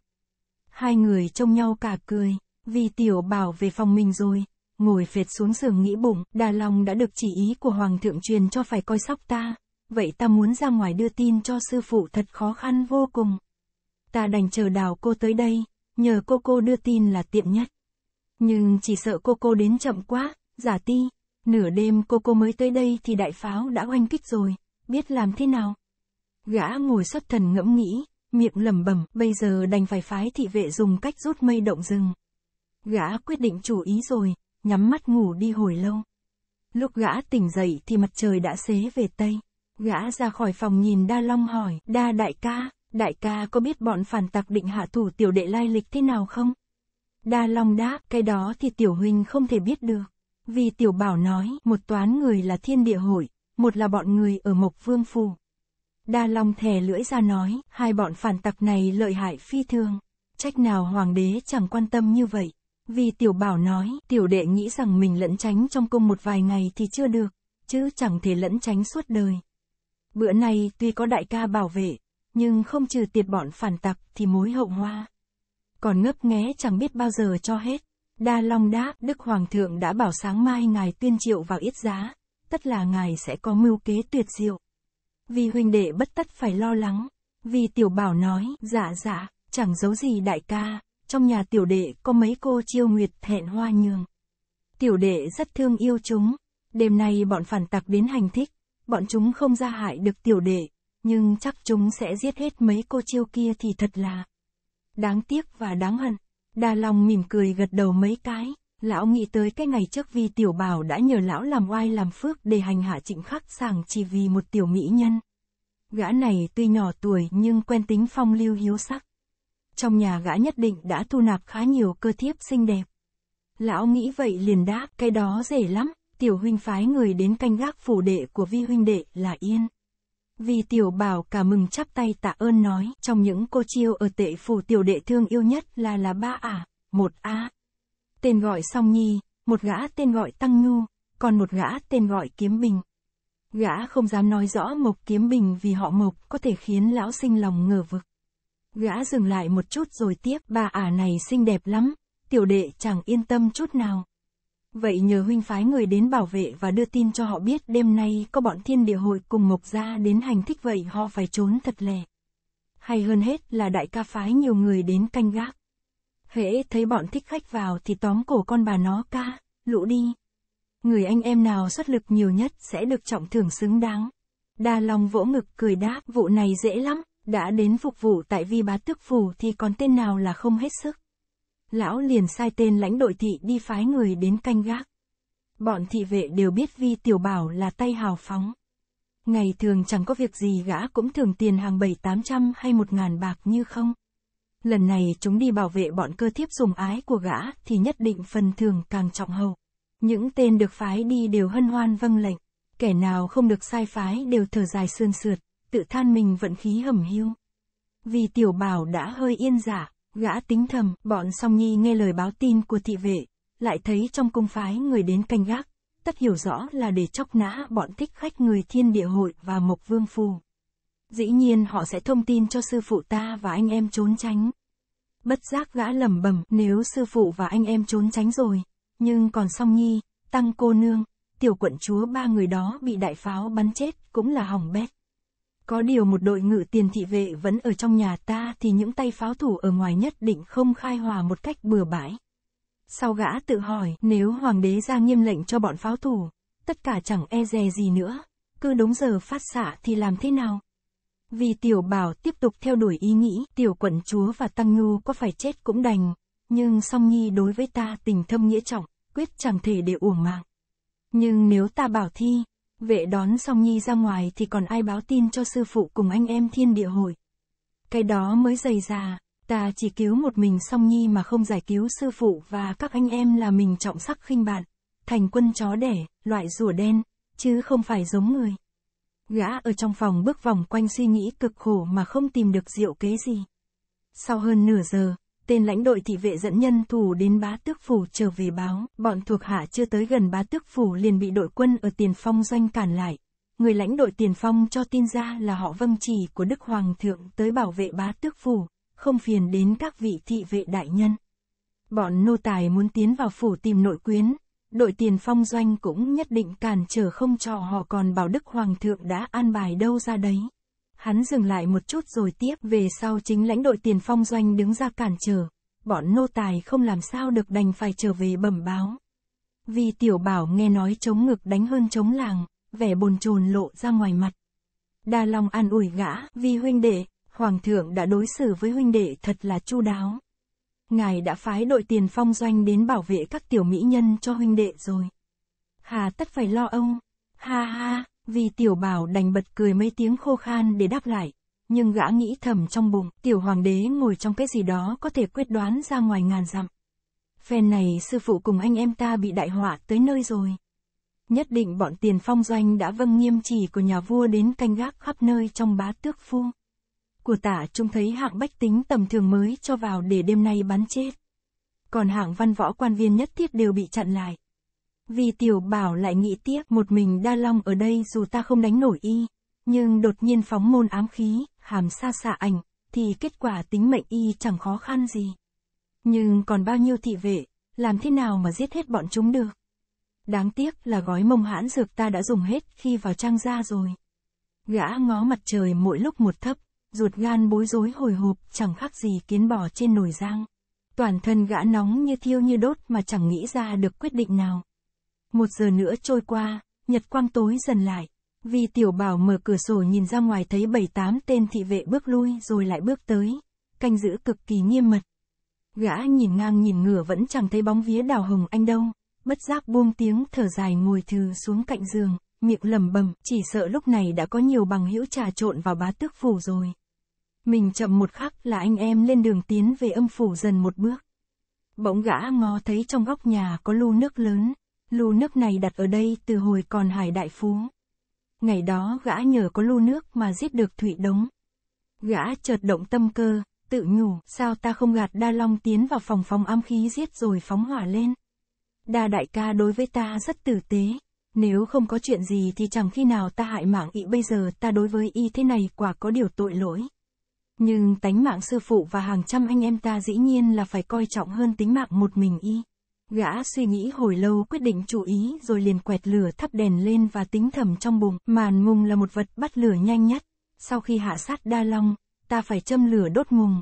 Hai người trông nhau cả cười, vì tiểu bảo về phòng mình rồi, ngồi phệt xuống giường nghĩ bụng, đà long đã được chỉ ý của Hoàng thượng truyền cho phải coi sóc ta, vậy ta muốn ra ngoài đưa tin cho sư phụ thật khó khăn vô cùng. Ta đành chờ đào cô tới đây, nhờ cô cô đưa tin là tiện nhất. Nhưng chỉ sợ cô cô đến chậm quá, giả ti, nửa đêm cô cô mới tới đây thì đại pháo đã oanh kích rồi, biết làm thế nào. Gã ngồi xuất thần ngẫm nghĩ, miệng lẩm bẩm, bây giờ đành phải phái thị vệ dùng cách rút mây động rừng. Gã quyết định chủ ý rồi, nhắm mắt ngủ đi hồi lâu. Lúc gã tỉnh dậy thì mặt trời đã xế về tây. Gã ra khỏi phòng nhìn Đa Long hỏi, Đa đại ca, đại ca có biết bọn phản tặc định hạ thủ tiểu đệ lai lịch thế nào không? Đa Long đáp, cái đó thì tiểu huynh không thể biết được. Vì tiểu bảo nói, một toán người là thiên địa hội, một là bọn người ở Mộc Vương Phủ. Đa Long thè lưỡi ra nói, hai bọn phản tặc này lợi hại phi thường. Trách nào hoàng đế chẳng quan tâm như vậy. Vì tiểu bảo nói, tiểu đệ nghĩ rằng mình lẫn tránh trong cung một vài ngày thì chưa được, chứ chẳng thể lẫn tránh suốt đời. Bữa nay tuy có đại ca bảo vệ, nhưng không trừ tiệt bọn phản tặc thì mối hậu hoa còn ngấp nghé chẳng biết bao giờ cho hết. Đa Long đáp, Đức Hoàng thượng đã bảo sáng mai ngài tuyên triệu vào yết giá, tất là ngài sẽ có mưu kế tuyệt diệu. Vì huynh đệ bất tất phải lo lắng, vì tiểu bảo nói, dạ dạ, chẳng giấu gì đại ca, trong nhà tiểu đệ có mấy cô chiêu nguyệt thẹn hoa nhường. Tiểu đệ rất thương yêu chúng, đêm nay bọn phản tặc đến hành thích, bọn chúng không ra hại được tiểu đệ, nhưng chắc chúng sẽ giết hết mấy cô chiêu kia thì thật là đáng tiếc và đáng hận. Đa Long mỉm cười gật đầu mấy cái, lão nghĩ tới cái ngày trước vì tiểu bảo đã nhờ lão làm oai làm phước để hành hạ trịnh khắc sàng chỉ vì một tiểu mỹ nhân. Gã này tuy nhỏ tuổi nhưng quen tính phong lưu hiếu sắc. Trong nhà gã nhất định đã thu nạp khá nhiều cơ thiếp xinh đẹp. Lão nghĩ vậy liền đáp, cái đó dễ lắm, tiểu huynh phái người đến canh gác phủ đệ của vi huynh đệ là yên. Vì tiểu bảo cả mừng chắp tay tạ ơn nói, trong những cô chiêu ở tệ phủ tiểu đệ thương yêu nhất là là ba ả, một a. Tên gọi song nhi, một gã tên gọi tăng nhu, còn một gã tên gọi kiếm bình. Gã không dám nói rõ mộc kiếm bình vì họ mộc có thể khiến lão sinh lòng ngờ vực. Gã dừng lại một chút rồi tiếp, ba ả này xinh đẹp lắm, tiểu đệ chẳng yên tâm chút nào. Vậy nhờ huynh phái người đến bảo vệ và đưa tin cho họ biết đêm nay có bọn thiên địa hội cùng Mộc Gia đến hành thích vậy họ phải trốn thật lẻ. Hay hơn hết là đại ca phái nhiều người đến canh gác. Hễ thấy bọn thích khách vào thì tóm cổ con bà nó ca, lũ đi. Người anh em nào xuất lực nhiều nhất sẽ được trọng thưởng xứng đáng. Đa lòng vỗ ngực cười đáp vụ này dễ lắm, đã đến phục vụ tại vi bá tước phủ thì còn tên nào là không hết sức lão liền sai tên lãnh đội thị đi phái người đến canh gác. Bọn thị vệ đều biết Vi Tiểu Bảo là tay hào phóng. Ngày thường chẳng có việc gì gã cũng thường tiền hàng bảy tám trăm hay một ngàn bạc như không. Lần này chúng đi bảo vệ bọn cơ thiếp dùng ái của gã thì nhất định phần thường càng trọng hậu. Những tên được phái đi đều hân hoan vâng lệnh. Kẻ nào không được sai phái đều thở dài sươn sượt, tự than mình vận khí hầm hiu. Vì tiểu bảo đã hơi yên giả, dạ. Gã tính thầm, bọn song nhi nghe lời báo tin của thị vệ, lại thấy trong cung phái người đến canh gác, tất hiểu rõ là để chóc nã bọn thích khách người thiên địa hội và mộc vương phù. Dĩ nhiên họ sẽ thông tin cho sư phụ ta và anh em trốn tránh. Bất giác gã lẩm bẩm nếu sư phụ và anh em trốn tránh rồi, nhưng còn song nhi, tăng cô nương, tiểu quận chúa ba người đó bị đại pháo bắn chết cũng là hỏng bét. Có điều một đội ngự tiền thị vệ vẫn ở trong nhà ta thì những tay pháo thủ ở ngoài nhất định không khai hòa một cách bừa bãi. Sau gã tự hỏi, nếu hoàng đế ra nghiêm lệnh cho bọn pháo thủ, tất cả chẳng e dè gì nữa, cứ đúng giờ phát xạ thì làm thế nào? Vì tiểu bảo tiếp tục theo đuổi ý nghĩ, tiểu quận chúa và tăng nhu có phải chết cũng đành, nhưng song nhi đối với ta tình thâm nghĩa trọng, quyết chẳng thể để uổng mạng. Nhưng nếu ta bảo thi, Vệ đón xong Nhi ra ngoài thì còn ai báo tin cho sư phụ cùng anh em thiên địa hội Cái đó mới dày già, ta chỉ cứu một mình song Nhi mà không giải cứu sư phụ và các anh em là mình trọng sắc khinh bạn. Thành quân chó đẻ, loại rùa đen, chứ không phải giống người. Gã ở trong phòng bước vòng quanh suy nghĩ cực khổ mà không tìm được diệu kế gì. Sau hơn nửa giờ, tên lãnh đội thị vệ dẫn nhân thủ đến bá tước phủ trở về báo, bọn thuộc hạ chưa tới gần bá tước phủ liền bị đội quân ở tiền phong doanh cản lại. Người lãnh đội tiền phong cho tin ra là họ vâng chỉ của Đức Hoàng thượng tới bảo vệ bá tước phủ, không phiền đến các vị thị vệ đại nhân. Bọn nô tài muốn tiến vào phủ tìm nội quyến, đội tiền phong doanh cũng nhất định cản trở không cho họ còn bảo Đức Hoàng thượng đã an bài đâu ra đấy. Hắn dừng lại một chút rồi tiếp về sau chính lãnh đội tiền phong doanh đứng ra cản trở. Bọn nô tài không làm sao được đành phải trở về bẩm báo. Vì tiểu bảo nghe nói chống ngực đánh hơn chống làng, vẻ bồn chồn lộ ra ngoài mặt. Đa Long an ủi gã, vì huynh đệ, hoàng thượng đã đối xử với huynh đệ thật là chu đáo. Ngài đã phái đội tiền phong doanh đến bảo vệ các tiểu mỹ nhân cho huynh đệ rồi. Hà tất phải lo ông. Ha ha. Vì tiểu bảo đành bật cười mấy tiếng khô khan để đáp lại. Nhưng gã nghĩ thầm trong bụng, tiểu hoàng đế ngồi trong cái gì đó có thể quyết đoán ra ngoài ngàn dặm. Phen này sư phụ cùng anh em ta bị đại họa tới nơi rồi. Nhất định bọn tiền phong doanh đã vâng nghiêm chỉ của nhà vua đến canh gác khắp nơi trong bá tước phu. Của tả trông thấy hạng bách tính tầm thường mới cho vào để đêm nay bắn chết. Còn hạng văn võ quan viên nhất thiết đều bị chặn lại. Vì tiểu bảo lại nghĩ tiếp một mình đa long ở đây dù ta không đánh nổi y, nhưng đột nhiên phóng môn ám khí, hàm xa xạ ảnh, thì kết quả tính mệnh y chẳng khó khăn gì. Nhưng còn bao nhiêu thị vệ, làm thế nào mà giết hết bọn chúng được? Đáng tiếc là gói mông hãn dược ta đã dùng hết khi vào trang ra rồi. Gã ngó mặt trời mỗi lúc một thấp, ruột gan bối rối hồi hộp chẳng khác gì kiến bò trên nồi giang. Toàn thân gã nóng như thiêu như đốt mà chẳng nghĩ ra được quyết định nào. Một giờ nữa trôi qua, nhật quang tối dần lại. Vì tiểu bảo mở cửa sổ nhìn ra ngoài thấy bảy tám tên thị vệ bước lui rồi lại bước tới. Canh giữ cực kỳ nghiêm mật. Gã nhìn ngang nhìn ngửa vẫn chẳng thấy bóng vía đào hồng anh đâu. Bất giác buông tiếng thở dài ngồi thừ xuống cạnh giường, miệng lẩm bẩm chỉ sợ lúc này đã có nhiều bằng hữu trà trộn vào bá tước phủ rồi. Mình chậm một khắc là anh em lên đường tiến về âm phủ dần một bước. Bỗng gã ngó thấy trong góc nhà có lu nước lớn, Lu nước này đặt ở đây từ hồi còn Hải Đại Phú. Ngày đó gã nhờ có lu nước mà giết được Thụy Đống. Gã chợt động tâm cơ, tự nhủ, sao ta không gạt Đa Long tiến vào phòng phòng am khí giết rồi phóng hỏa lên. Đa đại ca đối với ta rất tử tế. Nếu không có chuyện gì thì chẳng khi nào ta hại mạng y bây giờ ta đối với y thế này quả có điều tội lỗi. Nhưng tánh mạng sư phụ và hàng trăm anh em ta dĩ nhiên là phải coi trọng hơn tính mạng một mình y. Gã suy nghĩ hồi lâu quyết định chú ý rồi liền quẹt lửa thắp đèn lên và tính thầm trong bụng, màn ngùng là một vật bắt lửa nhanh nhất. Sau khi hạ sát đa long, ta phải châm lửa đốt ngùng.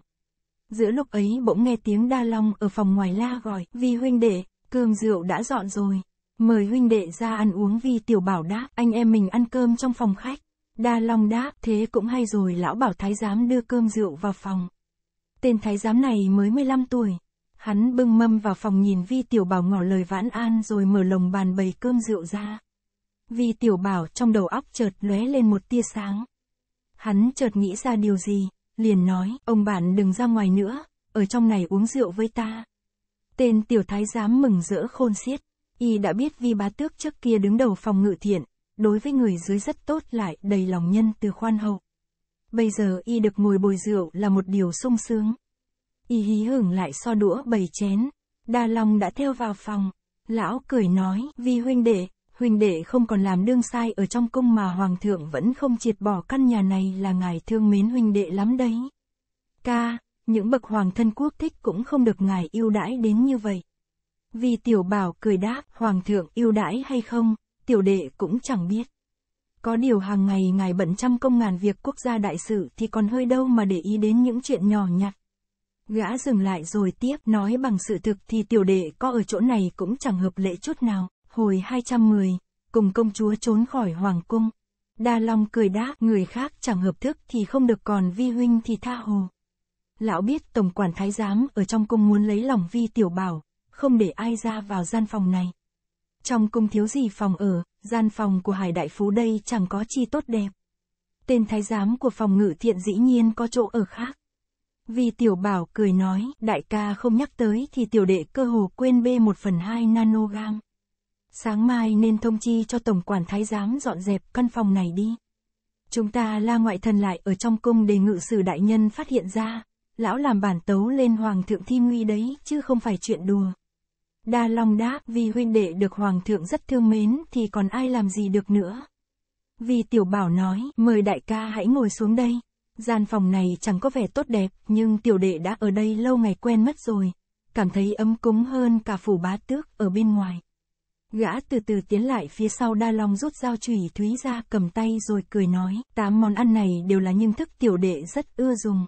Giữa lúc ấy bỗng nghe tiếng đa long ở phòng ngoài la gọi, vì huynh đệ, cơm rượu đã dọn rồi. Mời huynh đệ ra ăn uống vì tiểu bảo đáp, anh em mình ăn cơm trong phòng khách. Đa long đáp, thế cũng hay rồi lão bảo thái giám đưa cơm rượu vào phòng. Tên thái giám này mới 15 tuổi, Hắn bưng mâm vào phòng nhìn Vi Tiểu Bảo ngỏ lời vãn an rồi mở lồng bàn bày cơm rượu ra. Vi Tiểu Bảo trong đầu óc chợt lóe lên một tia sáng. Hắn chợt nghĩ ra điều gì, liền nói, ông bạn đừng ra ngoài nữa, ở trong này uống rượu với ta. Tên tiểu thái giám mừng rỡ khôn xiết, y đã biết vi bá tước trước kia đứng đầu phòng ngự thiện, đối với người dưới rất tốt lại đầy lòng nhân từ khoan hậu. Bây giờ y được ngồi bồi rượu là một điều sung sướng y hí hửng lại so đũa bầy chén. Đa Long đã theo vào phòng. Lão cười nói, vì huynh đệ, huynh đệ không còn làm đương sai ở trong cung mà hoàng thượng vẫn không triệt bỏ căn nhà này là ngài thương mến huynh đệ lắm đấy. Ca, những bậc hoàng thân quốc thích cũng không được ngài yêu đãi đến như vậy. Vì tiểu bảo cười đáp, hoàng thượng yêu đãi hay không, tiểu đệ cũng chẳng biết. Có điều hàng ngày ngài bận trăm công ngàn việc quốc gia đại sự thì còn hơi đâu mà để ý đến những chuyện nhỏ nhặt. Gã dừng lại rồi tiếp nói bằng sự thực thì tiểu đệ có ở chỗ này cũng chẳng hợp lệ chút nào. Hồi 210, cùng công chúa trốn khỏi hoàng cung. Đa Long cười đáp, người khác chẳng hợp thức thì không được còn vi huynh thì tha hồ. Lão biết tổng quản thái giám ở trong cung muốn lấy lòng vi tiểu bảo, không để ai ra vào gian phòng này. Trong cung thiếu gì phòng ở, gian phòng của hải đại phú đây chẳng có chi tốt đẹp. Tên thái giám của phòng ngự thiện dĩ nhiên có chỗ ở khác. Vì tiểu bảo cười nói, đại ca không nhắc tới thì tiểu đệ cơ hồ quên bê 1 phần 2 nanogram. Sáng mai nên thông chi cho tổng quản thái giám dọn dẹp căn phòng này đi. Chúng ta la ngoại thần lại ở trong cung để ngự sử đại nhân phát hiện ra, lão làm bản tấu lên hoàng thượng thi nguy đấy chứ không phải chuyện đùa. Đa Long đáp vì huynh đệ được hoàng thượng rất thương mến thì còn ai làm gì được nữa. Vì tiểu bảo nói mời đại ca hãy ngồi xuống đây. Gian phòng này chẳng có vẻ tốt đẹp, nhưng tiểu đệ đã ở đây lâu ngày quen mất rồi. Cảm thấy ấm cúng hơn cả phủ bá tước ở bên ngoài. Gã từ từ tiến lại phía sau đa long rút dao chủy thúy ra cầm tay rồi cười nói. Tám món ăn này đều là những thức tiểu đệ rất ưa dùng.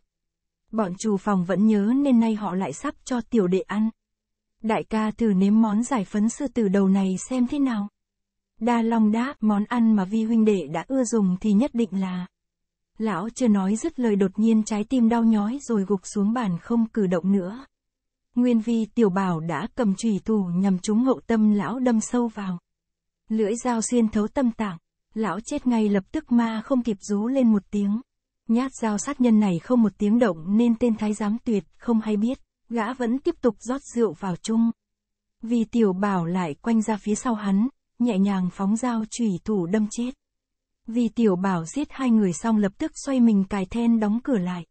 Bọn chủ phòng vẫn nhớ nên nay họ lại sắp cho tiểu đệ ăn. Đại ca thử nếm món giải phấn sư từ đầu này xem thế nào. Đa Long đáp, món ăn mà vi huynh đệ đã ưa dùng thì nhất định là Lão chưa nói dứt lời đột nhiên trái tim đau nhói rồi gục xuống bàn không cử động nữa. Nguyên vi tiểu bảo đã cầm chùy thủ nhằm trúng hậu tâm lão đâm sâu vào. Lưỡi dao xuyên thấu tâm tạng, lão chết ngay lập tức ma không kịp rú lên một tiếng. Nhát dao sát nhân này không một tiếng động nên tên thái giám tuyệt không hay biết, gã vẫn tiếp tục rót rượu vào chung. Vì tiểu bảo lại quanh ra phía sau hắn, nhẹ nhàng phóng dao chùy thủ đâm chết. Vì tiểu bảo giết hai người xong lập tức xoay mình cài then đóng cửa lại.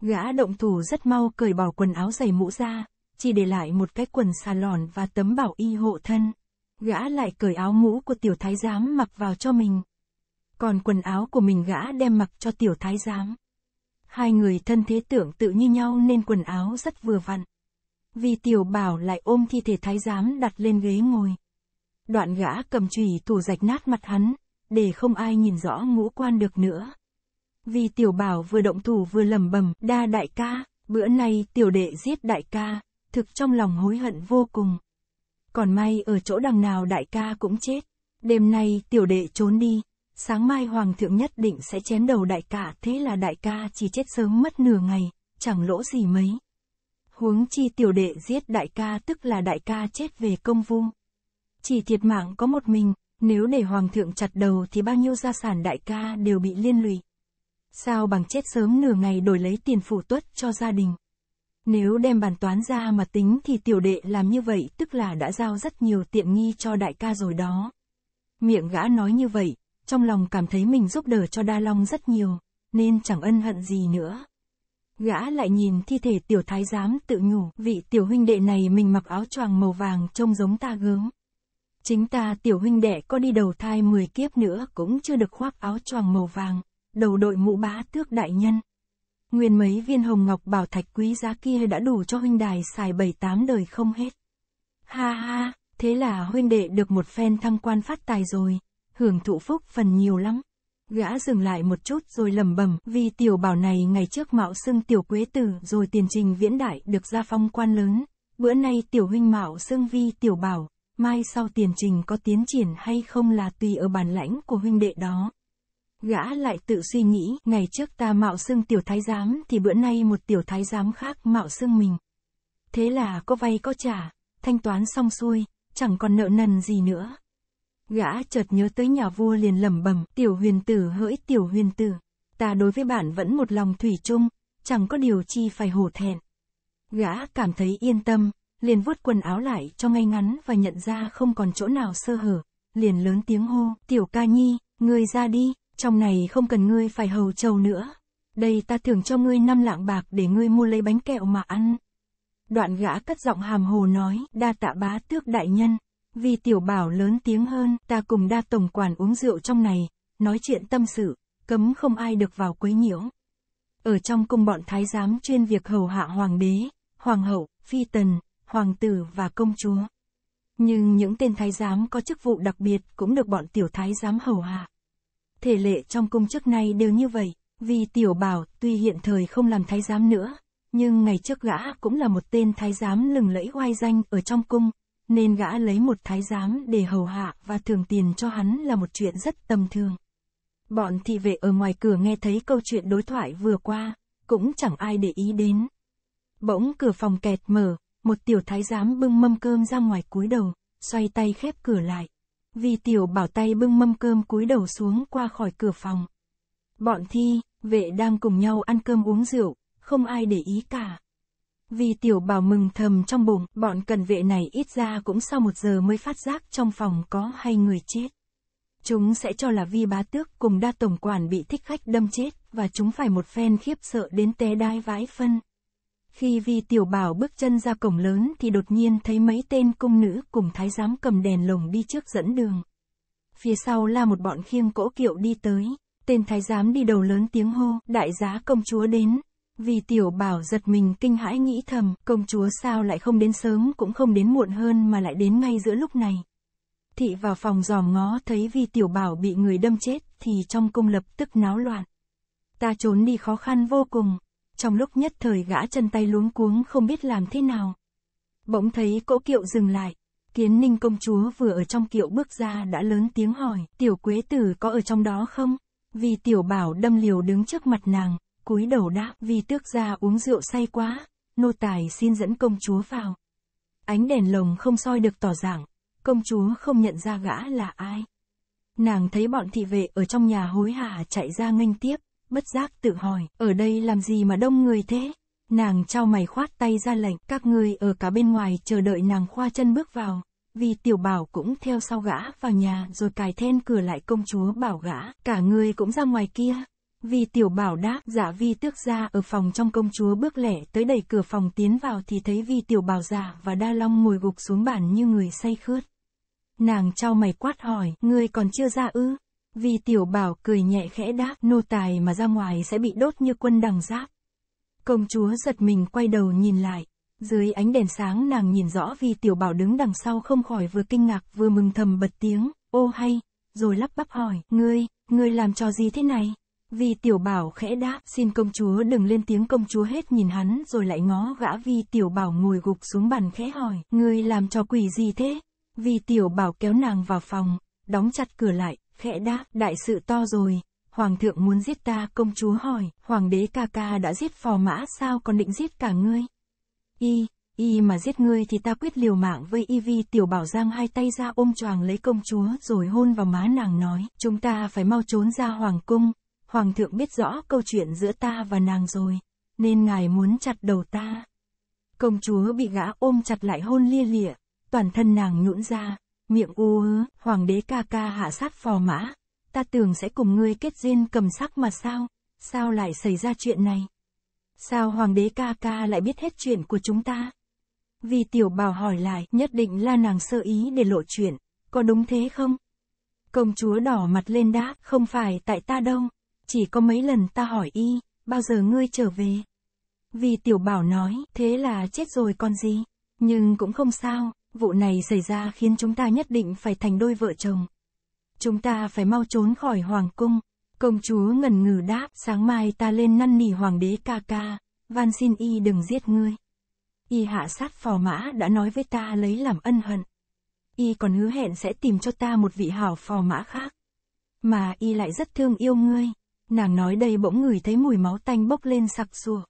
Gã động thủ rất mau cởi bỏ quần áo giày mũ ra, chỉ để lại một cái quần xà lòn và tấm bảo y hộ thân. Gã lại cởi áo mũ của tiểu thái giám mặc vào cho mình. Còn quần áo của mình gã đem mặc cho tiểu thái giám. Hai người thân thế tưởng tự như nhau nên quần áo rất vừa vặn. Vì tiểu bảo lại ôm thi thể thái giám đặt lên ghế ngồi. Đoạn gã cầm chùy thủ rạch nát mặt hắn, để không ai nhìn rõ ngũ quan được nữa. Vì tiểu bảo vừa động thủ vừa lầm bầm, đa đại ca, bữa nay tiểu đệ giết đại ca, thực trong lòng hối hận vô cùng. Còn may ở chỗ đằng nào đại ca cũng chết, đêm nay tiểu đệ trốn đi, sáng mai hoàng thượng nhất định sẽ chém đầu đại ca thế là đại ca chỉ chết sớm mất nửa ngày, chẳng lỗ gì mấy. Huống chi tiểu đệ giết đại ca tức là đại ca chết về công vung, Chỉ thiệt mạng có một mình, nếu để hoàng thượng chặt đầu thì bao nhiêu gia sản đại ca đều bị liên lụy. Sao bằng chết sớm nửa ngày đổi lấy tiền phủ tuất cho gia đình. Nếu đem bàn toán ra mà tính thì tiểu đệ làm như vậy tức là đã giao rất nhiều tiện nghi cho đại ca rồi đó. Miệng gã nói như vậy, trong lòng cảm thấy mình giúp đỡ cho Đa Long rất nhiều, nên chẳng ân hận gì nữa. Gã lại nhìn thi thể tiểu thái giám tự nhủ, vị tiểu huynh đệ này mình mặc áo choàng màu vàng trông giống ta gớm. Chính ta tiểu huynh đệ có đi đầu thai 10 kiếp nữa cũng chưa được khoác áo choàng màu vàng, đầu đội mũ bá tước đại nhân. Nguyên mấy viên hồng ngọc bảo thạch quý giá kia đã đủ cho huynh đài xài bảy tám đời không hết. Ha ha, thế là huynh đệ được một phen tham quan phát tài rồi, hưởng thụ phúc phần nhiều lắm. Gã dừng lại một chút rồi lẩm bẩm vì tiểu bảo này ngày trước mạo xưng tiểu quế tử rồi tiền trình viễn đại được gia phong quan lớn. Bữa nay tiểu huynh mạo xưng vi tiểu bảo, mai sau tiền trình có tiến triển hay không là tùy ở bản lãnh của huynh đệ đó. Gã lại tự suy nghĩ, ngày trước ta mạo xưng tiểu thái giám thì bữa nay một tiểu thái giám khác mạo xưng mình. Thế là có vay có trả, thanh toán xong xuôi, chẳng còn nợ nần gì nữa. Gã chợt nhớ tới nhà vua liền lẩm bẩm, tiểu huyền tử hỡi tiểu huyền tử, ta đối với bạn vẫn một lòng thủy chung, chẳng có điều chi phải hổ thẹn. Gã cảm thấy yên tâm, liền vuốt quần áo lại cho ngay ngắn và nhận ra không còn chỗ nào sơ hở, liền lớn tiếng hô, tiểu ca nhi, ngươi ra đi, trong này không cần ngươi phải hầu trầu nữa. Đây ta thưởng cho ngươi năm lạng bạc để ngươi mua lấy bánh kẹo mà ăn. Đoạn gã cất giọng hàm hồ nói, đa tạ bá tước đại nhân, vì tiểu bảo lớn tiếng hơn, ta cùng đa tổng quản uống rượu trong này, nói chuyện tâm sự, cấm không ai được vào quấy nhiễu. Ở trong cung bọn thái giám chuyên việc hầu hạ hoàng đế, hoàng hậu, phi tần, hoàng tử và công chúa. Nhưng những tên thái giám có chức vụ đặc biệt cũng được bọn tiểu thái giám hầu hạ. Thể lệ trong cung chức này đều như vậy, vì tiểu bảo tuy hiện thời không làm thái giám nữa, nhưng ngày trước gã cũng là một tên thái giám lừng lẫy oai danh ở trong cung, nên gã lấy một thái giám để hầu hạ và thưởng tiền cho hắn là một chuyện rất tầm thường. Bọn thị vệ ở ngoài cửa nghe thấy câu chuyện đối thoại vừa qua, cũng chẳng ai để ý đến. Bỗng cửa phòng kẹt mở, một tiểu thái giám bưng mâm cơm ra ngoài cúi đầu, xoay tay khép cửa lại. Vì tiểu bảo tay bưng mâm cơm cúi đầu xuống qua khỏi cửa phòng. Bọn thi, vệ đang cùng nhau ăn cơm uống rượu, không ai để ý cả. Vì tiểu bảo mừng thầm trong bụng, bọn cần vệ này ít ra cũng sau một giờ mới phát giác trong phòng có hay người chết. Chúng sẽ cho là vi bá tước cùng đa tổng quản bị thích khách đâm chết, và chúng phải một phen khiếp sợ đến té đai vãi phân. Khi Vi Tiểu Bảo bước chân ra cổng lớn thì đột nhiên thấy mấy tên cung nữ cùng thái giám cầm đèn lồng đi trước dẫn đường. Phía sau là một bọn khiêng cỗ kiệu đi tới, tên thái giám đi đầu lớn tiếng hô, đại giá công chúa đến. Vì tiểu bảo giật mình kinh hãi nghĩ thầm, công chúa sao lại không đến sớm cũng không đến muộn hơn mà lại đến ngay giữa lúc này. Thị vào phòng dòm ngó thấy Vi tiểu bảo bị người đâm chết thì trong cung lập tức náo loạn. Ta trốn đi khó khăn vô cùng, trong lúc nhất thời gã chân tay luống cuống không biết làm thế nào. Bỗng thấy cỗ kiệu dừng lại, kiến ninh công chúa vừa ở trong kiệu bước ra đã lớn tiếng hỏi, tiểu quế tử có ở trong đó không? Vì tiểu bảo đâm liều đứng trước mặt nàng, cúi đầu đáp, vì tước ra uống rượu say quá, nô tài xin dẫn công chúa vào. Ánh đèn lồng không soi được tỏ giảng, công chúa không nhận ra gã là ai. Nàng thấy bọn thị vệ ở trong nhà hối hả chạy ra nghênh tiếp, bất giác tự hỏi, ở đây làm gì mà đông người thế? Nàng trao mày khoát tay ra lệnh, các người ở cả bên ngoài chờ đợi nàng khoa chân bước vào. Vì tiểu bảo cũng theo sau gã vào nhà rồi cài then cửa lại công chúa bảo gã, cả người cũng ra ngoài kia. Vì tiểu bảo đáp, giả dạ vi tước ra ở phòng trong công chúa bước lẻ tới đẩy cửa phòng tiến vào thì thấy vi tiểu bảo giả và đa long ngồi gục xuống bàn như người say khướt. Nàng trao mày quát hỏi, người còn chưa ra ư? Vì tiểu bảo cười nhẹ khẽ đáp, nô tài mà ra ngoài sẽ bị đốt như quân đằng giáp. Công chúa giật mình quay đầu nhìn lại, dưới ánh đèn sáng nàng nhìn rõ vì tiểu bảo đứng đằng sau không khỏi vừa kinh ngạc vừa mừng thầm bật tiếng, ô hay, rồi lắp bắp hỏi, ngươi, ngươi làm trò gì thế này? Vì tiểu bảo khẽ đáp, xin công chúa đừng lên tiếng công chúa hết nhìn hắn rồi lại ngó gã vì tiểu bảo ngồi gục xuống bàn khẽ hỏi, ngươi làm trò quỷ gì thế? Vì tiểu bảo kéo nàng vào phòng, đóng chặt cửa lại, khẽ đáp, đại sự to rồi, hoàng thượng muốn giết ta, công chúa hỏi, hoàng đế ca ca đã giết phò mã sao còn định giết cả ngươi? Y, y mà giết ngươi thì ta quyết liều mạng với y vi tiểu bảo giang hai tay ra ôm choàng lấy công chúa rồi hôn vào má nàng nói, chúng ta phải mau trốn ra hoàng cung, hoàng thượng biết rõ câu chuyện giữa ta và nàng rồi, nên ngài muốn chặt đầu ta. Công chúa bị gã ôm chặt lại hôn lia lịa, toàn thân nàng nhũn ra, miệng u ớ, hoàng đế ca ca hạ sát phò mã. Ta tưởng sẽ cùng ngươi kết duyên cầm sắc mà sao, sao lại xảy ra chuyện này? Sao hoàng đế ca ca lại biết hết chuyện của chúng ta? Vì tiểu bảo hỏi lại, nhất định là nàng sơ ý để lộ chuyện, có đúng thế không? Công chúa đỏ mặt lên đáp, không phải tại ta đâu, chỉ có mấy lần ta hỏi y, bao giờ ngươi trở về? Vì tiểu bảo nói, thế là chết rồi còn gì, nhưng cũng không sao, vụ này xảy ra khiến chúng ta nhất định phải thành đôi vợ chồng. Chúng ta phải mau trốn khỏi hoàng cung. Công chúa ngần ngừ đáp, sáng mai ta lên năn nỉ hoàng đế ca ca, van xin y đừng giết ngươi. Y hạ sát phò mã đã nói với ta lấy làm ân hận. Y còn hứa hẹn sẽ tìm cho ta một vị hảo phò mã khác. Mà y lại rất thương yêu ngươi. Nàng nói đây bỗng ngửi thấy mùi máu tanh bốc lên sặc sụa.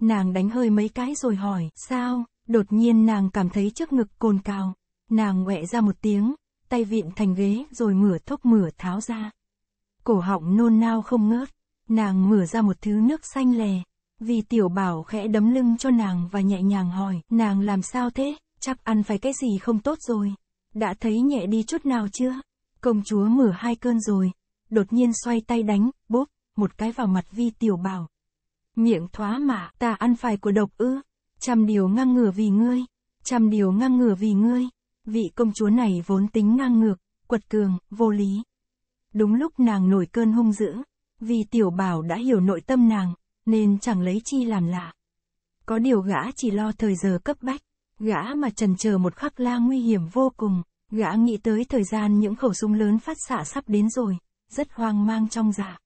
Nàng đánh hơi mấy cái rồi hỏi, sao, Đột nhiên nàng cảm thấy trước ngực cồn cào. Nàng ngoẹ ra một tiếng, tay viện thành ghế rồi mửa thốc mửa tháo ra. Cổ họng nôn nao không ngớt. Nàng mửa ra một thứ nước xanh lè. Vì tiểu bảo khẽ đấm lưng cho nàng và nhẹ nhàng hỏi, nàng làm sao thế, chắc ăn phải cái gì không tốt rồi. Đã thấy nhẹ đi chút nào chưa? Công chúa mửa hai cơn rồi. Đột nhiên xoay tay đánh, bốp, một cái vào mặt vi tiểu bảo. Miệng thoá mạ, ta ăn phải của độc ư. Trăm điều ngang ngửa vì ngươi, trăm điều ngang ngửa vì ngươi. Vị công chúa này vốn tính ngang ngược, quật cường, vô lý. Đúng lúc nàng nổi cơn hung dữ, vì tiểu bảo đã hiểu nội tâm nàng, nên chẳng lấy chi làm lạ. Có điều gã chỉ lo thời giờ cấp bách, gã mà trần chờ một khắc la nguy hiểm vô cùng, gã nghĩ tới thời gian những khẩu súng lớn phát xạ sắp đến rồi, rất hoang mang trong dạ.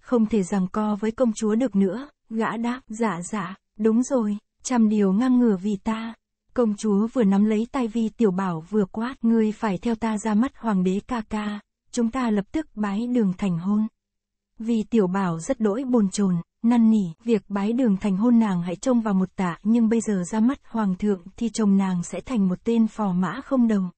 Không thể rằng co với công chúa được nữa, gã đáp, dạ dạ, đúng rồi, trăm điều ngang ngửa vì ta. Công chúa vừa nắm lấy tay vi tiểu bảo vừa quát, ngươi phải theo ta ra mắt hoàng đế ca ca, chúng ta lập tức bái đường thành hôn. Vì tiểu bảo rất đỗi bồn chồn năn nỉ, việc bái đường thành hôn nàng hãy trông vào một tạ nhưng bây giờ ra mắt hoàng thượng thì chồng nàng sẽ thành một tên phò mã không đồng.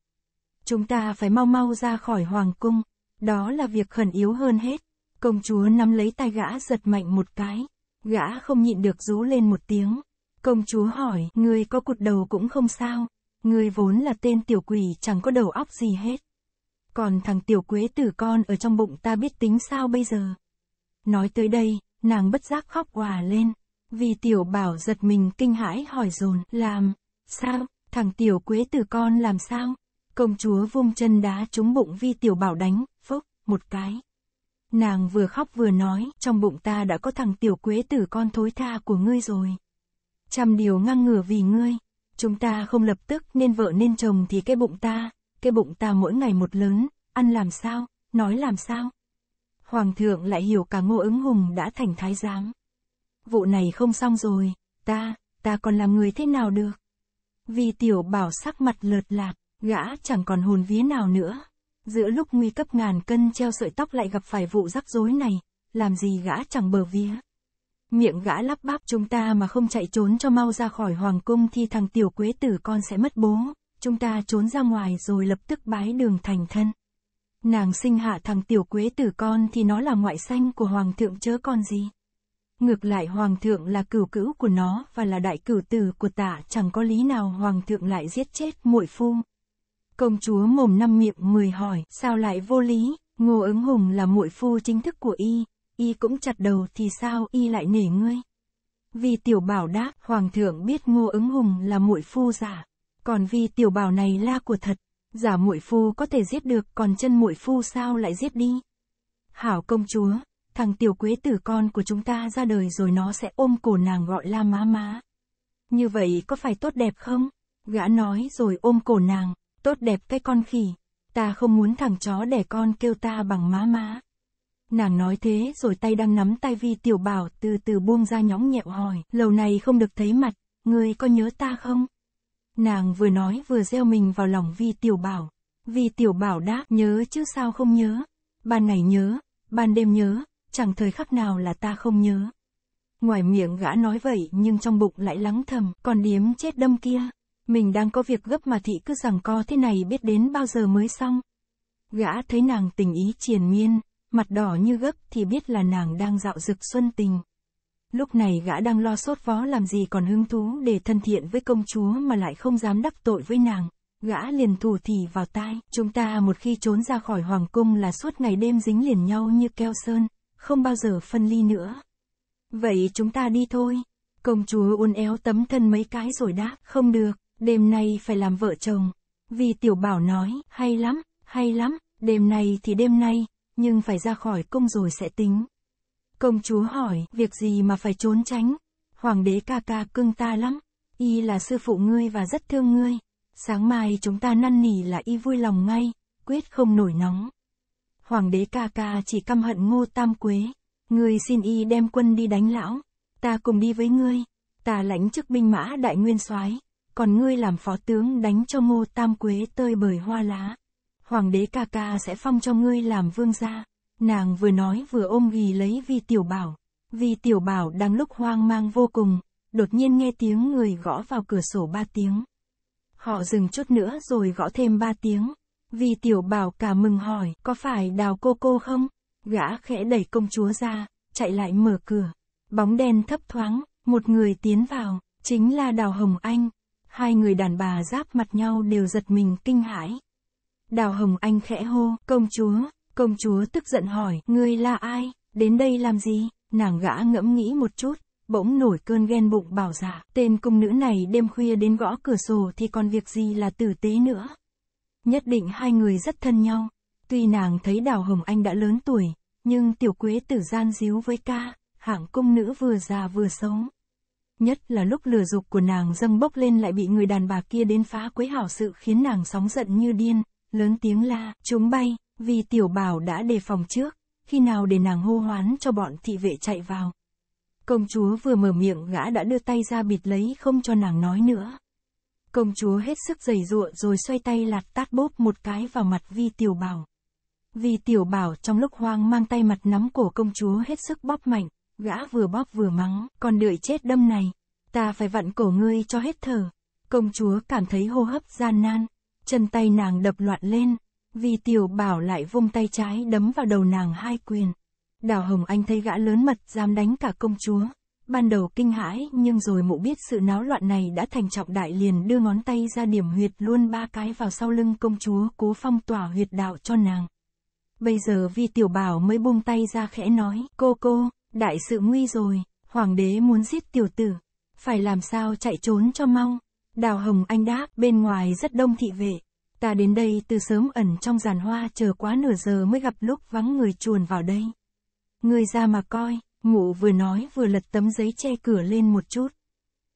Chúng ta phải mau mau ra khỏi hoàng cung, đó là việc khẩn yếu hơn hết. Công chúa nắm lấy tay gã giật mạnh một cái, gã không nhịn được rú lên một tiếng, Công chúa hỏi, người có cụt đầu cũng không sao, người vốn là tên tiểu quỷ chẳng có đầu óc gì hết. Còn thằng tiểu quế tử con ở trong bụng ta biết tính sao bây giờ. Nói tới đây, nàng bất giác khóc hòa lên, vì tiểu bảo giật mình kinh hãi hỏi dồn làm, sao, thằng tiểu quế tử con làm sao? Công chúa vung chân đá trúng bụng vi tiểu bảo đánh, phốc, một cái. Nàng vừa khóc vừa nói, trong bụng ta đã có thằng tiểu quế tử con thối tha của ngươi rồi trăm điều ngăn ngừa vì ngươi. Chúng ta không lập tức nên vợ nên chồng thì cái bụng ta, cái bụng ta mỗi ngày một lớn, ăn làm sao, nói làm sao. Hoàng thượng lại hiểu cả ngô ứng hùng đã thành thái giám. Vụ này không xong rồi, ta, ta còn làm người thế nào được? Vì tiểu bảo sắc mặt lợt lạc, gã chẳng còn hồn vía nào nữa. Giữa lúc nguy cấp ngàn cân treo sợi tóc lại gặp phải vụ rắc rối này, làm gì gã chẳng bờ vía. Miệng gã lắp bắp chúng ta mà không chạy trốn cho mau ra khỏi hoàng cung thì thằng tiểu quế tử con sẽ mất bố, chúng ta trốn ra ngoài rồi lập tức bái đường thành thân. Nàng sinh hạ thằng tiểu quế tử con thì nó là ngoại sanh của hoàng thượng chớ con gì. Ngược lại hoàng thượng là cửu cữu của nó và là đại cửu tử của tả chẳng có lý nào hoàng thượng lại giết chết muội phu. Công chúa mồm năm miệng mười hỏi sao lại vô lý, ngô ứng hùng là muội phu chính thức của y, y cũng chặt đầu thì sao y lại nể ngươi. Vì tiểu bảo đáp, hoàng thượng biết ngô ứng hùng là muội phu giả, còn vì tiểu bảo này la của thật, giả muội phu có thể giết được còn chân muội phu sao lại giết đi. Hảo công chúa, thằng tiểu quế tử con của chúng ta ra đời rồi nó sẽ ôm cổ nàng gọi la má má. Như vậy có phải tốt đẹp không? Gã nói rồi ôm cổ nàng, tốt đẹp cái con khỉ. Ta không muốn thằng chó đẻ con kêu ta bằng má má. Nàng nói thế rồi tay đang nắm tay vi tiểu bảo từ từ buông ra nhõng nhẹo hỏi, lâu này không được thấy mặt, ngươi có nhớ ta không? Nàng vừa nói vừa gieo mình vào lòng vi tiểu bảo. Vi tiểu bảo đáp nhớ chứ sao không nhớ. Ban ngày nhớ, ban đêm nhớ, chẳng thời khắc nào là ta không nhớ. Ngoài miệng gã nói vậy nhưng trong bụng lại lắng thầm, còn điếm chết đâm kia. Mình đang có việc gấp mà thị cứ rằng co thế này biết đến bao giờ mới xong. Gã thấy nàng tình ý triền miên, mặt đỏ như gấc thì biết là nàng đang dạo rực xuân tình. Lúc này gã đang lo sốt vó làm gì còn hứng thú để thân thiện với công chúa mà lại không dám đắc tội với nàng. Gã liền thủ thì vào tai, chúng ta một khi trốn ra khỏi hoàng cung là suốt ngày đêm dính liền nhau như keo sơn, không bao giờ phân ly nữa. Vậy chúng ta đi thôi. Công chúa uốn éo tấm thân mấy cái rồi đáp, không được, đêm nay phải làm vợ chồng. Vì tiểu bảo nói, hay lắm, hay lắm, đêm nay thì đêm nay, nhưng phải ra khỏi cung rồi sẽ tính. Công chúa hỏi, việc gì mà phải trốn tránh? Hoàng đế ca ca cưng ta lắm, y là sư phụ ngươi và rất thương ngươi. Sáng mai chúng ta năn nỉ là y vui lòng ngay, quyết không nổi nóng. Hoàng đế ca ca chỉ căm hận ngô tam quế. Ngươi xin y đem quân đi đánh lão, ta cùng đi với ngươi. Ta lãnh chức binh mã đại nguyên soái còn ngươi làm phó tướng đánh cho ngô tam quế tơi bời hoa lá hoàng đế ca ca sẽ phong cho ngươi làm vương gia. Nàng vừa nói vừa ôm ghì lấy Vi Tiểu Bảo. Vi Tiểu Bảo đang lúc hoang mang vô cùng, đột nhiên nghe tiếng người gõ vào cửa sổ ba tiếng. Họ dừng chút nữa rồi gõ thêm ba tiếng. Vi Tiểu Bảo cả mừng hỏi, có phải đào cô cô không? Gã khẽ đẩy công chúa ra, chạy lại mở cửa. Bóng đen thấp thoáng, một người tiến vào, chính là Đào Hồng Anh. Hai người đàn bà giáp mặt nhau đều giật mình kinh hãi. Đào Hồng Anh khẽ hô, công chúa, công chúa tức giận hỏi, ngươi là ai, đến đây làm gì, nàng gã ngẫm nghĩ một chút, bỗng nổi cơn ghen bụng bảo giả, dạ, tên cung nữ này đêm khuya đến gõ cửa sổ thì còn việc gì là tử tế nữa. Nhất định hai người rất thân nhau, tuy nàng thấy Đào Hồng Anh đã lớn tuổi, nhưng tiểu quế tử gian díu với ca, hạng cung nữ vừa già vừa sống Nhất là lúc lừa dục của nàng dâng bốc lên lại bị người đàn bà kia đến phá quấy hảo sự khiến nàng sóng giận như điên, lớn tiếng la, chúng bay, vì tiểu bảo đã đề phòng trước, khi nào để nàng hô hoán cho bọn thị vệ chạy vào. Công chúa vừa mở miệng gã đã đưa tay ra bịt lấy không cho nàng nói nữa. Công chúa hết sức giày giụa rồi xoay tay lạt tát bốp một cái vào mặt vi tiểu bảo. Vi tiểu bảo trong lúc hoang mang tay mặt nắm cổ công chúa hết sức bóp mạnh, gã vừa bóp vừa mắng, còn đợi chết đâm này, ta phải vặn cổ ngươi cho hết thở. Công chúa cảm thấy hô hấp gian nan, chân tay nàng đập loạn lên, vì tiểu bảo lại vung tay trái đấm vào đầu nàng hai quyền. Đào Hồng Anh thấy gã lớn mật dám đánh cả công chúa, ban đầu kinh hãi nhưng rồi mụ biết sự náo loạn này đã thành trọng đại liền đưa ngón tay ra điểm huyệt luôn ba cái vào sau lưng công chúa cố phong tỏa huyệt đạo cho nàng. Bây giờ vi tiểu bảo mới buông tay ra khẽ nói, cô cô, đại sự nguy rồi, hoàng đế muốn giết tiểu tử, phải làm sao chạy trốn cho mong. Đào Hồng Anh đáp, bên ngoài rất đông thị vệ. Ta đến đây từ sớm ẩn trong giàn hoa chờ quá nửa giờ mới gặp lúc vắng người chuồn vào đây. Người ra mà coi, ngủ vừa nói vừa lật tấm giấy che cửa lên một chút.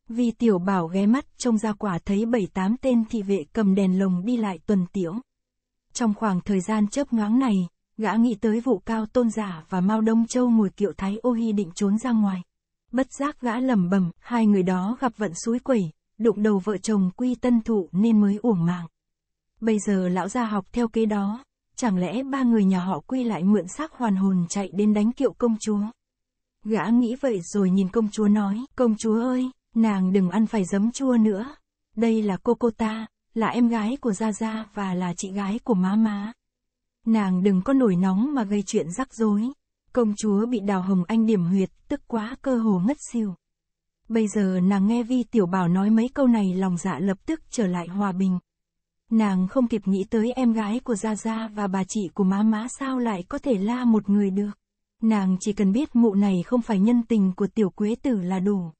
Vì tiểu bảo ghé mắt trông ra quả thấy bảy tám tên thị vệ cầm đèn lồng đi lại tuần tiểu. Trong khoảng thời gian chớp nhoáng này, gã nghĩ tới vụ cao tôn giả và Mao Đông Châu ngồi kiệu thái ô hy định trốn ra ngoài. Bất giác gã lầm bầm, hai người đó gặp vận suối quẩy, đụng đầu vợ chồng quy tân thụ nên mới uổng mạng. Bây giờ lão gia học theo kế đó, chẳng lẽ ba người nhà họ quy lại mượn xác hoàn hồn chạy đến đánh kiệu công chúa. Gã nghĩ vậy rồi nhìn công chúa nói, công chúa ơi, nàng đừng ăn phải giấm chua nữa. Đây là cô cô ta, là em gái của Gia Gia và là chị gái của má má. Nàng đừng có nổi nóng mà gây chuyện rắc rối. Công chúa bị đào hồng anh điểm huyệt, tức quá cơ hồ ngất xỉu. Bây giờ nàng nghe Vi Tiểu Bảo nói mấy câu này lòng dạ lập tức trở lại hòa bình. Nàng không kịp nghĩ tới em gái của Gia Gia và bà chị của má má sao lại có thể la một người được. Nàng chỉ cần biết mụ này không phải nhân tình của tiểu quế tử là đủ.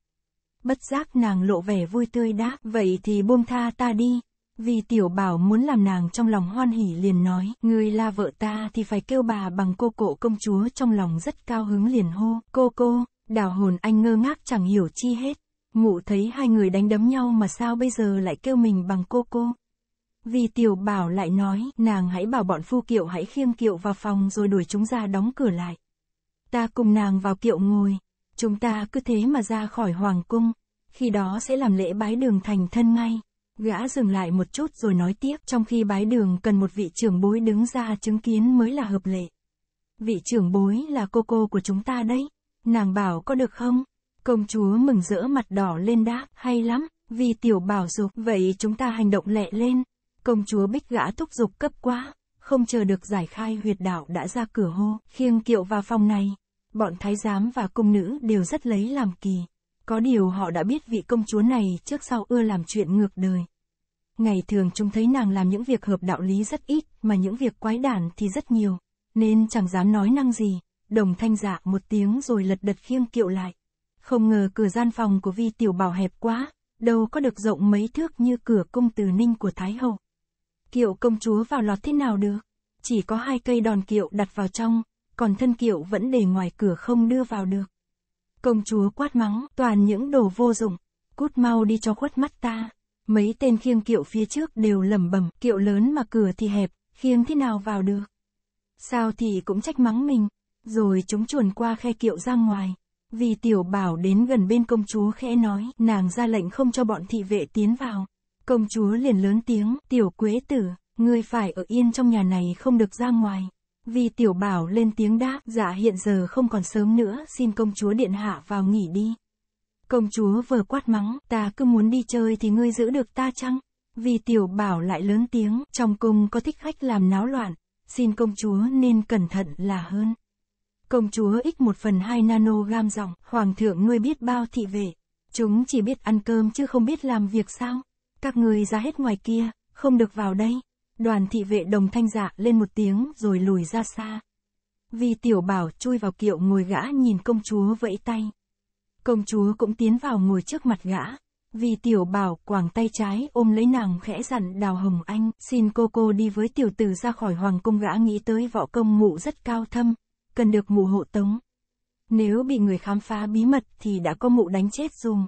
Bất giác nàng lộ vẻ vui tươi đáp, vậy thì buông tha ta đi. Vì tiểu bảo muốn làm nàng trong lòng hoan hỉ liền nói, người là vợ ta thì phải kêu bà bằng cô cộ công chúa trong lòng rất cao hứng liền hô, cô cô, Đào hồn anh ngơ ngác chẳng hiểu chi hết. Mụ thấy hai người đánh đấm nhau mà sao bây giờ lại kêu mình bằng cô cô. Vì tiểu bảo lại nói, nàng hãy bảo bọn phu kiệu hãy khiêng kiệu vào phòng rồi đuổi chúng ra đóng cửa lại. Ta cùng nàng vào kiệu ngồi, chúng ta cứ thế mà ra khỏi hoàng cung, khi đó sẽ làm lễ bái đường thành thân ngay. Gã dừng lại một chút rồi nói tiếp, trong khi bái đường cần một vị trưởng bối đứng ra chứng kiến mới là hợp lệ. Vị trưởng bối là cô cô của chúng ta đấy nàng bảo có được không? Công chúa mừng rỡ mặt đỏ lên đáp, hay lắm, vì tiểu bảo dục, vậy chúng ta hành động lẹ lên. Công chúa bích gã thúc dục cấp quá, không chờ được giải khai huyệt đạo đã ra cửa hô, khiêng kiệu vào phòng này. Bọn thái giám và cung nữ đều rất lấy làm kỳ. Có điều họ đã biết vị công chúa này trước sau ưa làm chuyện ngược đời. Ngày thường chúng thấy nàng làm những việc hợp đạo lý rất ít, mà những việc quái đản thì rất nhiều, nên chẳng dám nói năng gì. Đồng thanh dạ một tiếng rồi lật đật khiêng kiệu lại. Không ngờ cửa gian phòng của vi tiểu bảo hẹp quá, đâu có được rộng mấy thước như cửa cung từ ninh của Thái Hậu. Kiệu công chúa vào lọt thế nào được? Chỉ có hai cây đòn kiệu đặt vào trong, còn thân kiệu vẫn để ngoài cửa không đưa vào được. Công chúa quát mắng, toàn những đồ vô dụng, cút mau đi cho khuất mắt ta. Mấy tên khiêng kiệu phía trước đều lẩm bẩm, kiệu lớn mà cửa thì hẹp, khiêng thế nào vào được. Sao thì cũng trách mắng mình, rồi chúng chuồn qua khe kiệu ra ngoài. Vì tiểu bảo đến gần bên công chúa khẽ nói, nàng ra lệnh không cho bọn thị vệ tiến vào. Công chúa liền lớn tiếng, tiểu quế tử, ngươi phải ở yên trong nhà này không được ra ngoài. Vì tiểu bảo lên tiếng đáp, dạ hiện giờ không còn sớm nữa, xin công chúa điện hạ vào nghỉ đi. Công chúa vừa quát mắng, ta cứ muốn đi chơi thì ngươi giữ được ta chăng? Vì tiểu bảo lại lớn tiếng, trong cung có thích khách làm náo loạn, xin công chúa nên cẩn thận là hơn. Công chúa x 1 phần 2 nanogam dòng, hoàng thượng nuôi biết bao thị vệ. Chúng chỉ biết ăn cơm chứ không biết làm việc sao. Các người ra hết ngoài kia, không được vào đây. Đoàn thị vệ đồng thanh dạ lên một tiếng rồi lùi ra xa. Vì tiểu bảo chui vào kiệu ngồi gã nhìn công chúa vẫy tay. Công chúa cũng tiến vào ngồi trước mặt gã. Vì tiểu bảo quàng tay trái ôm lấy nàng khẽ dặn đào hồng anh, xin cô cô đi với tiểu tử ra khỏi hoàng cung gã nghĩ tới võ công mụ rất cao thâm, cần được mụ hộ tống. Nếu bị người khám phá bí mật thì đã có mụ đánh chết dùm.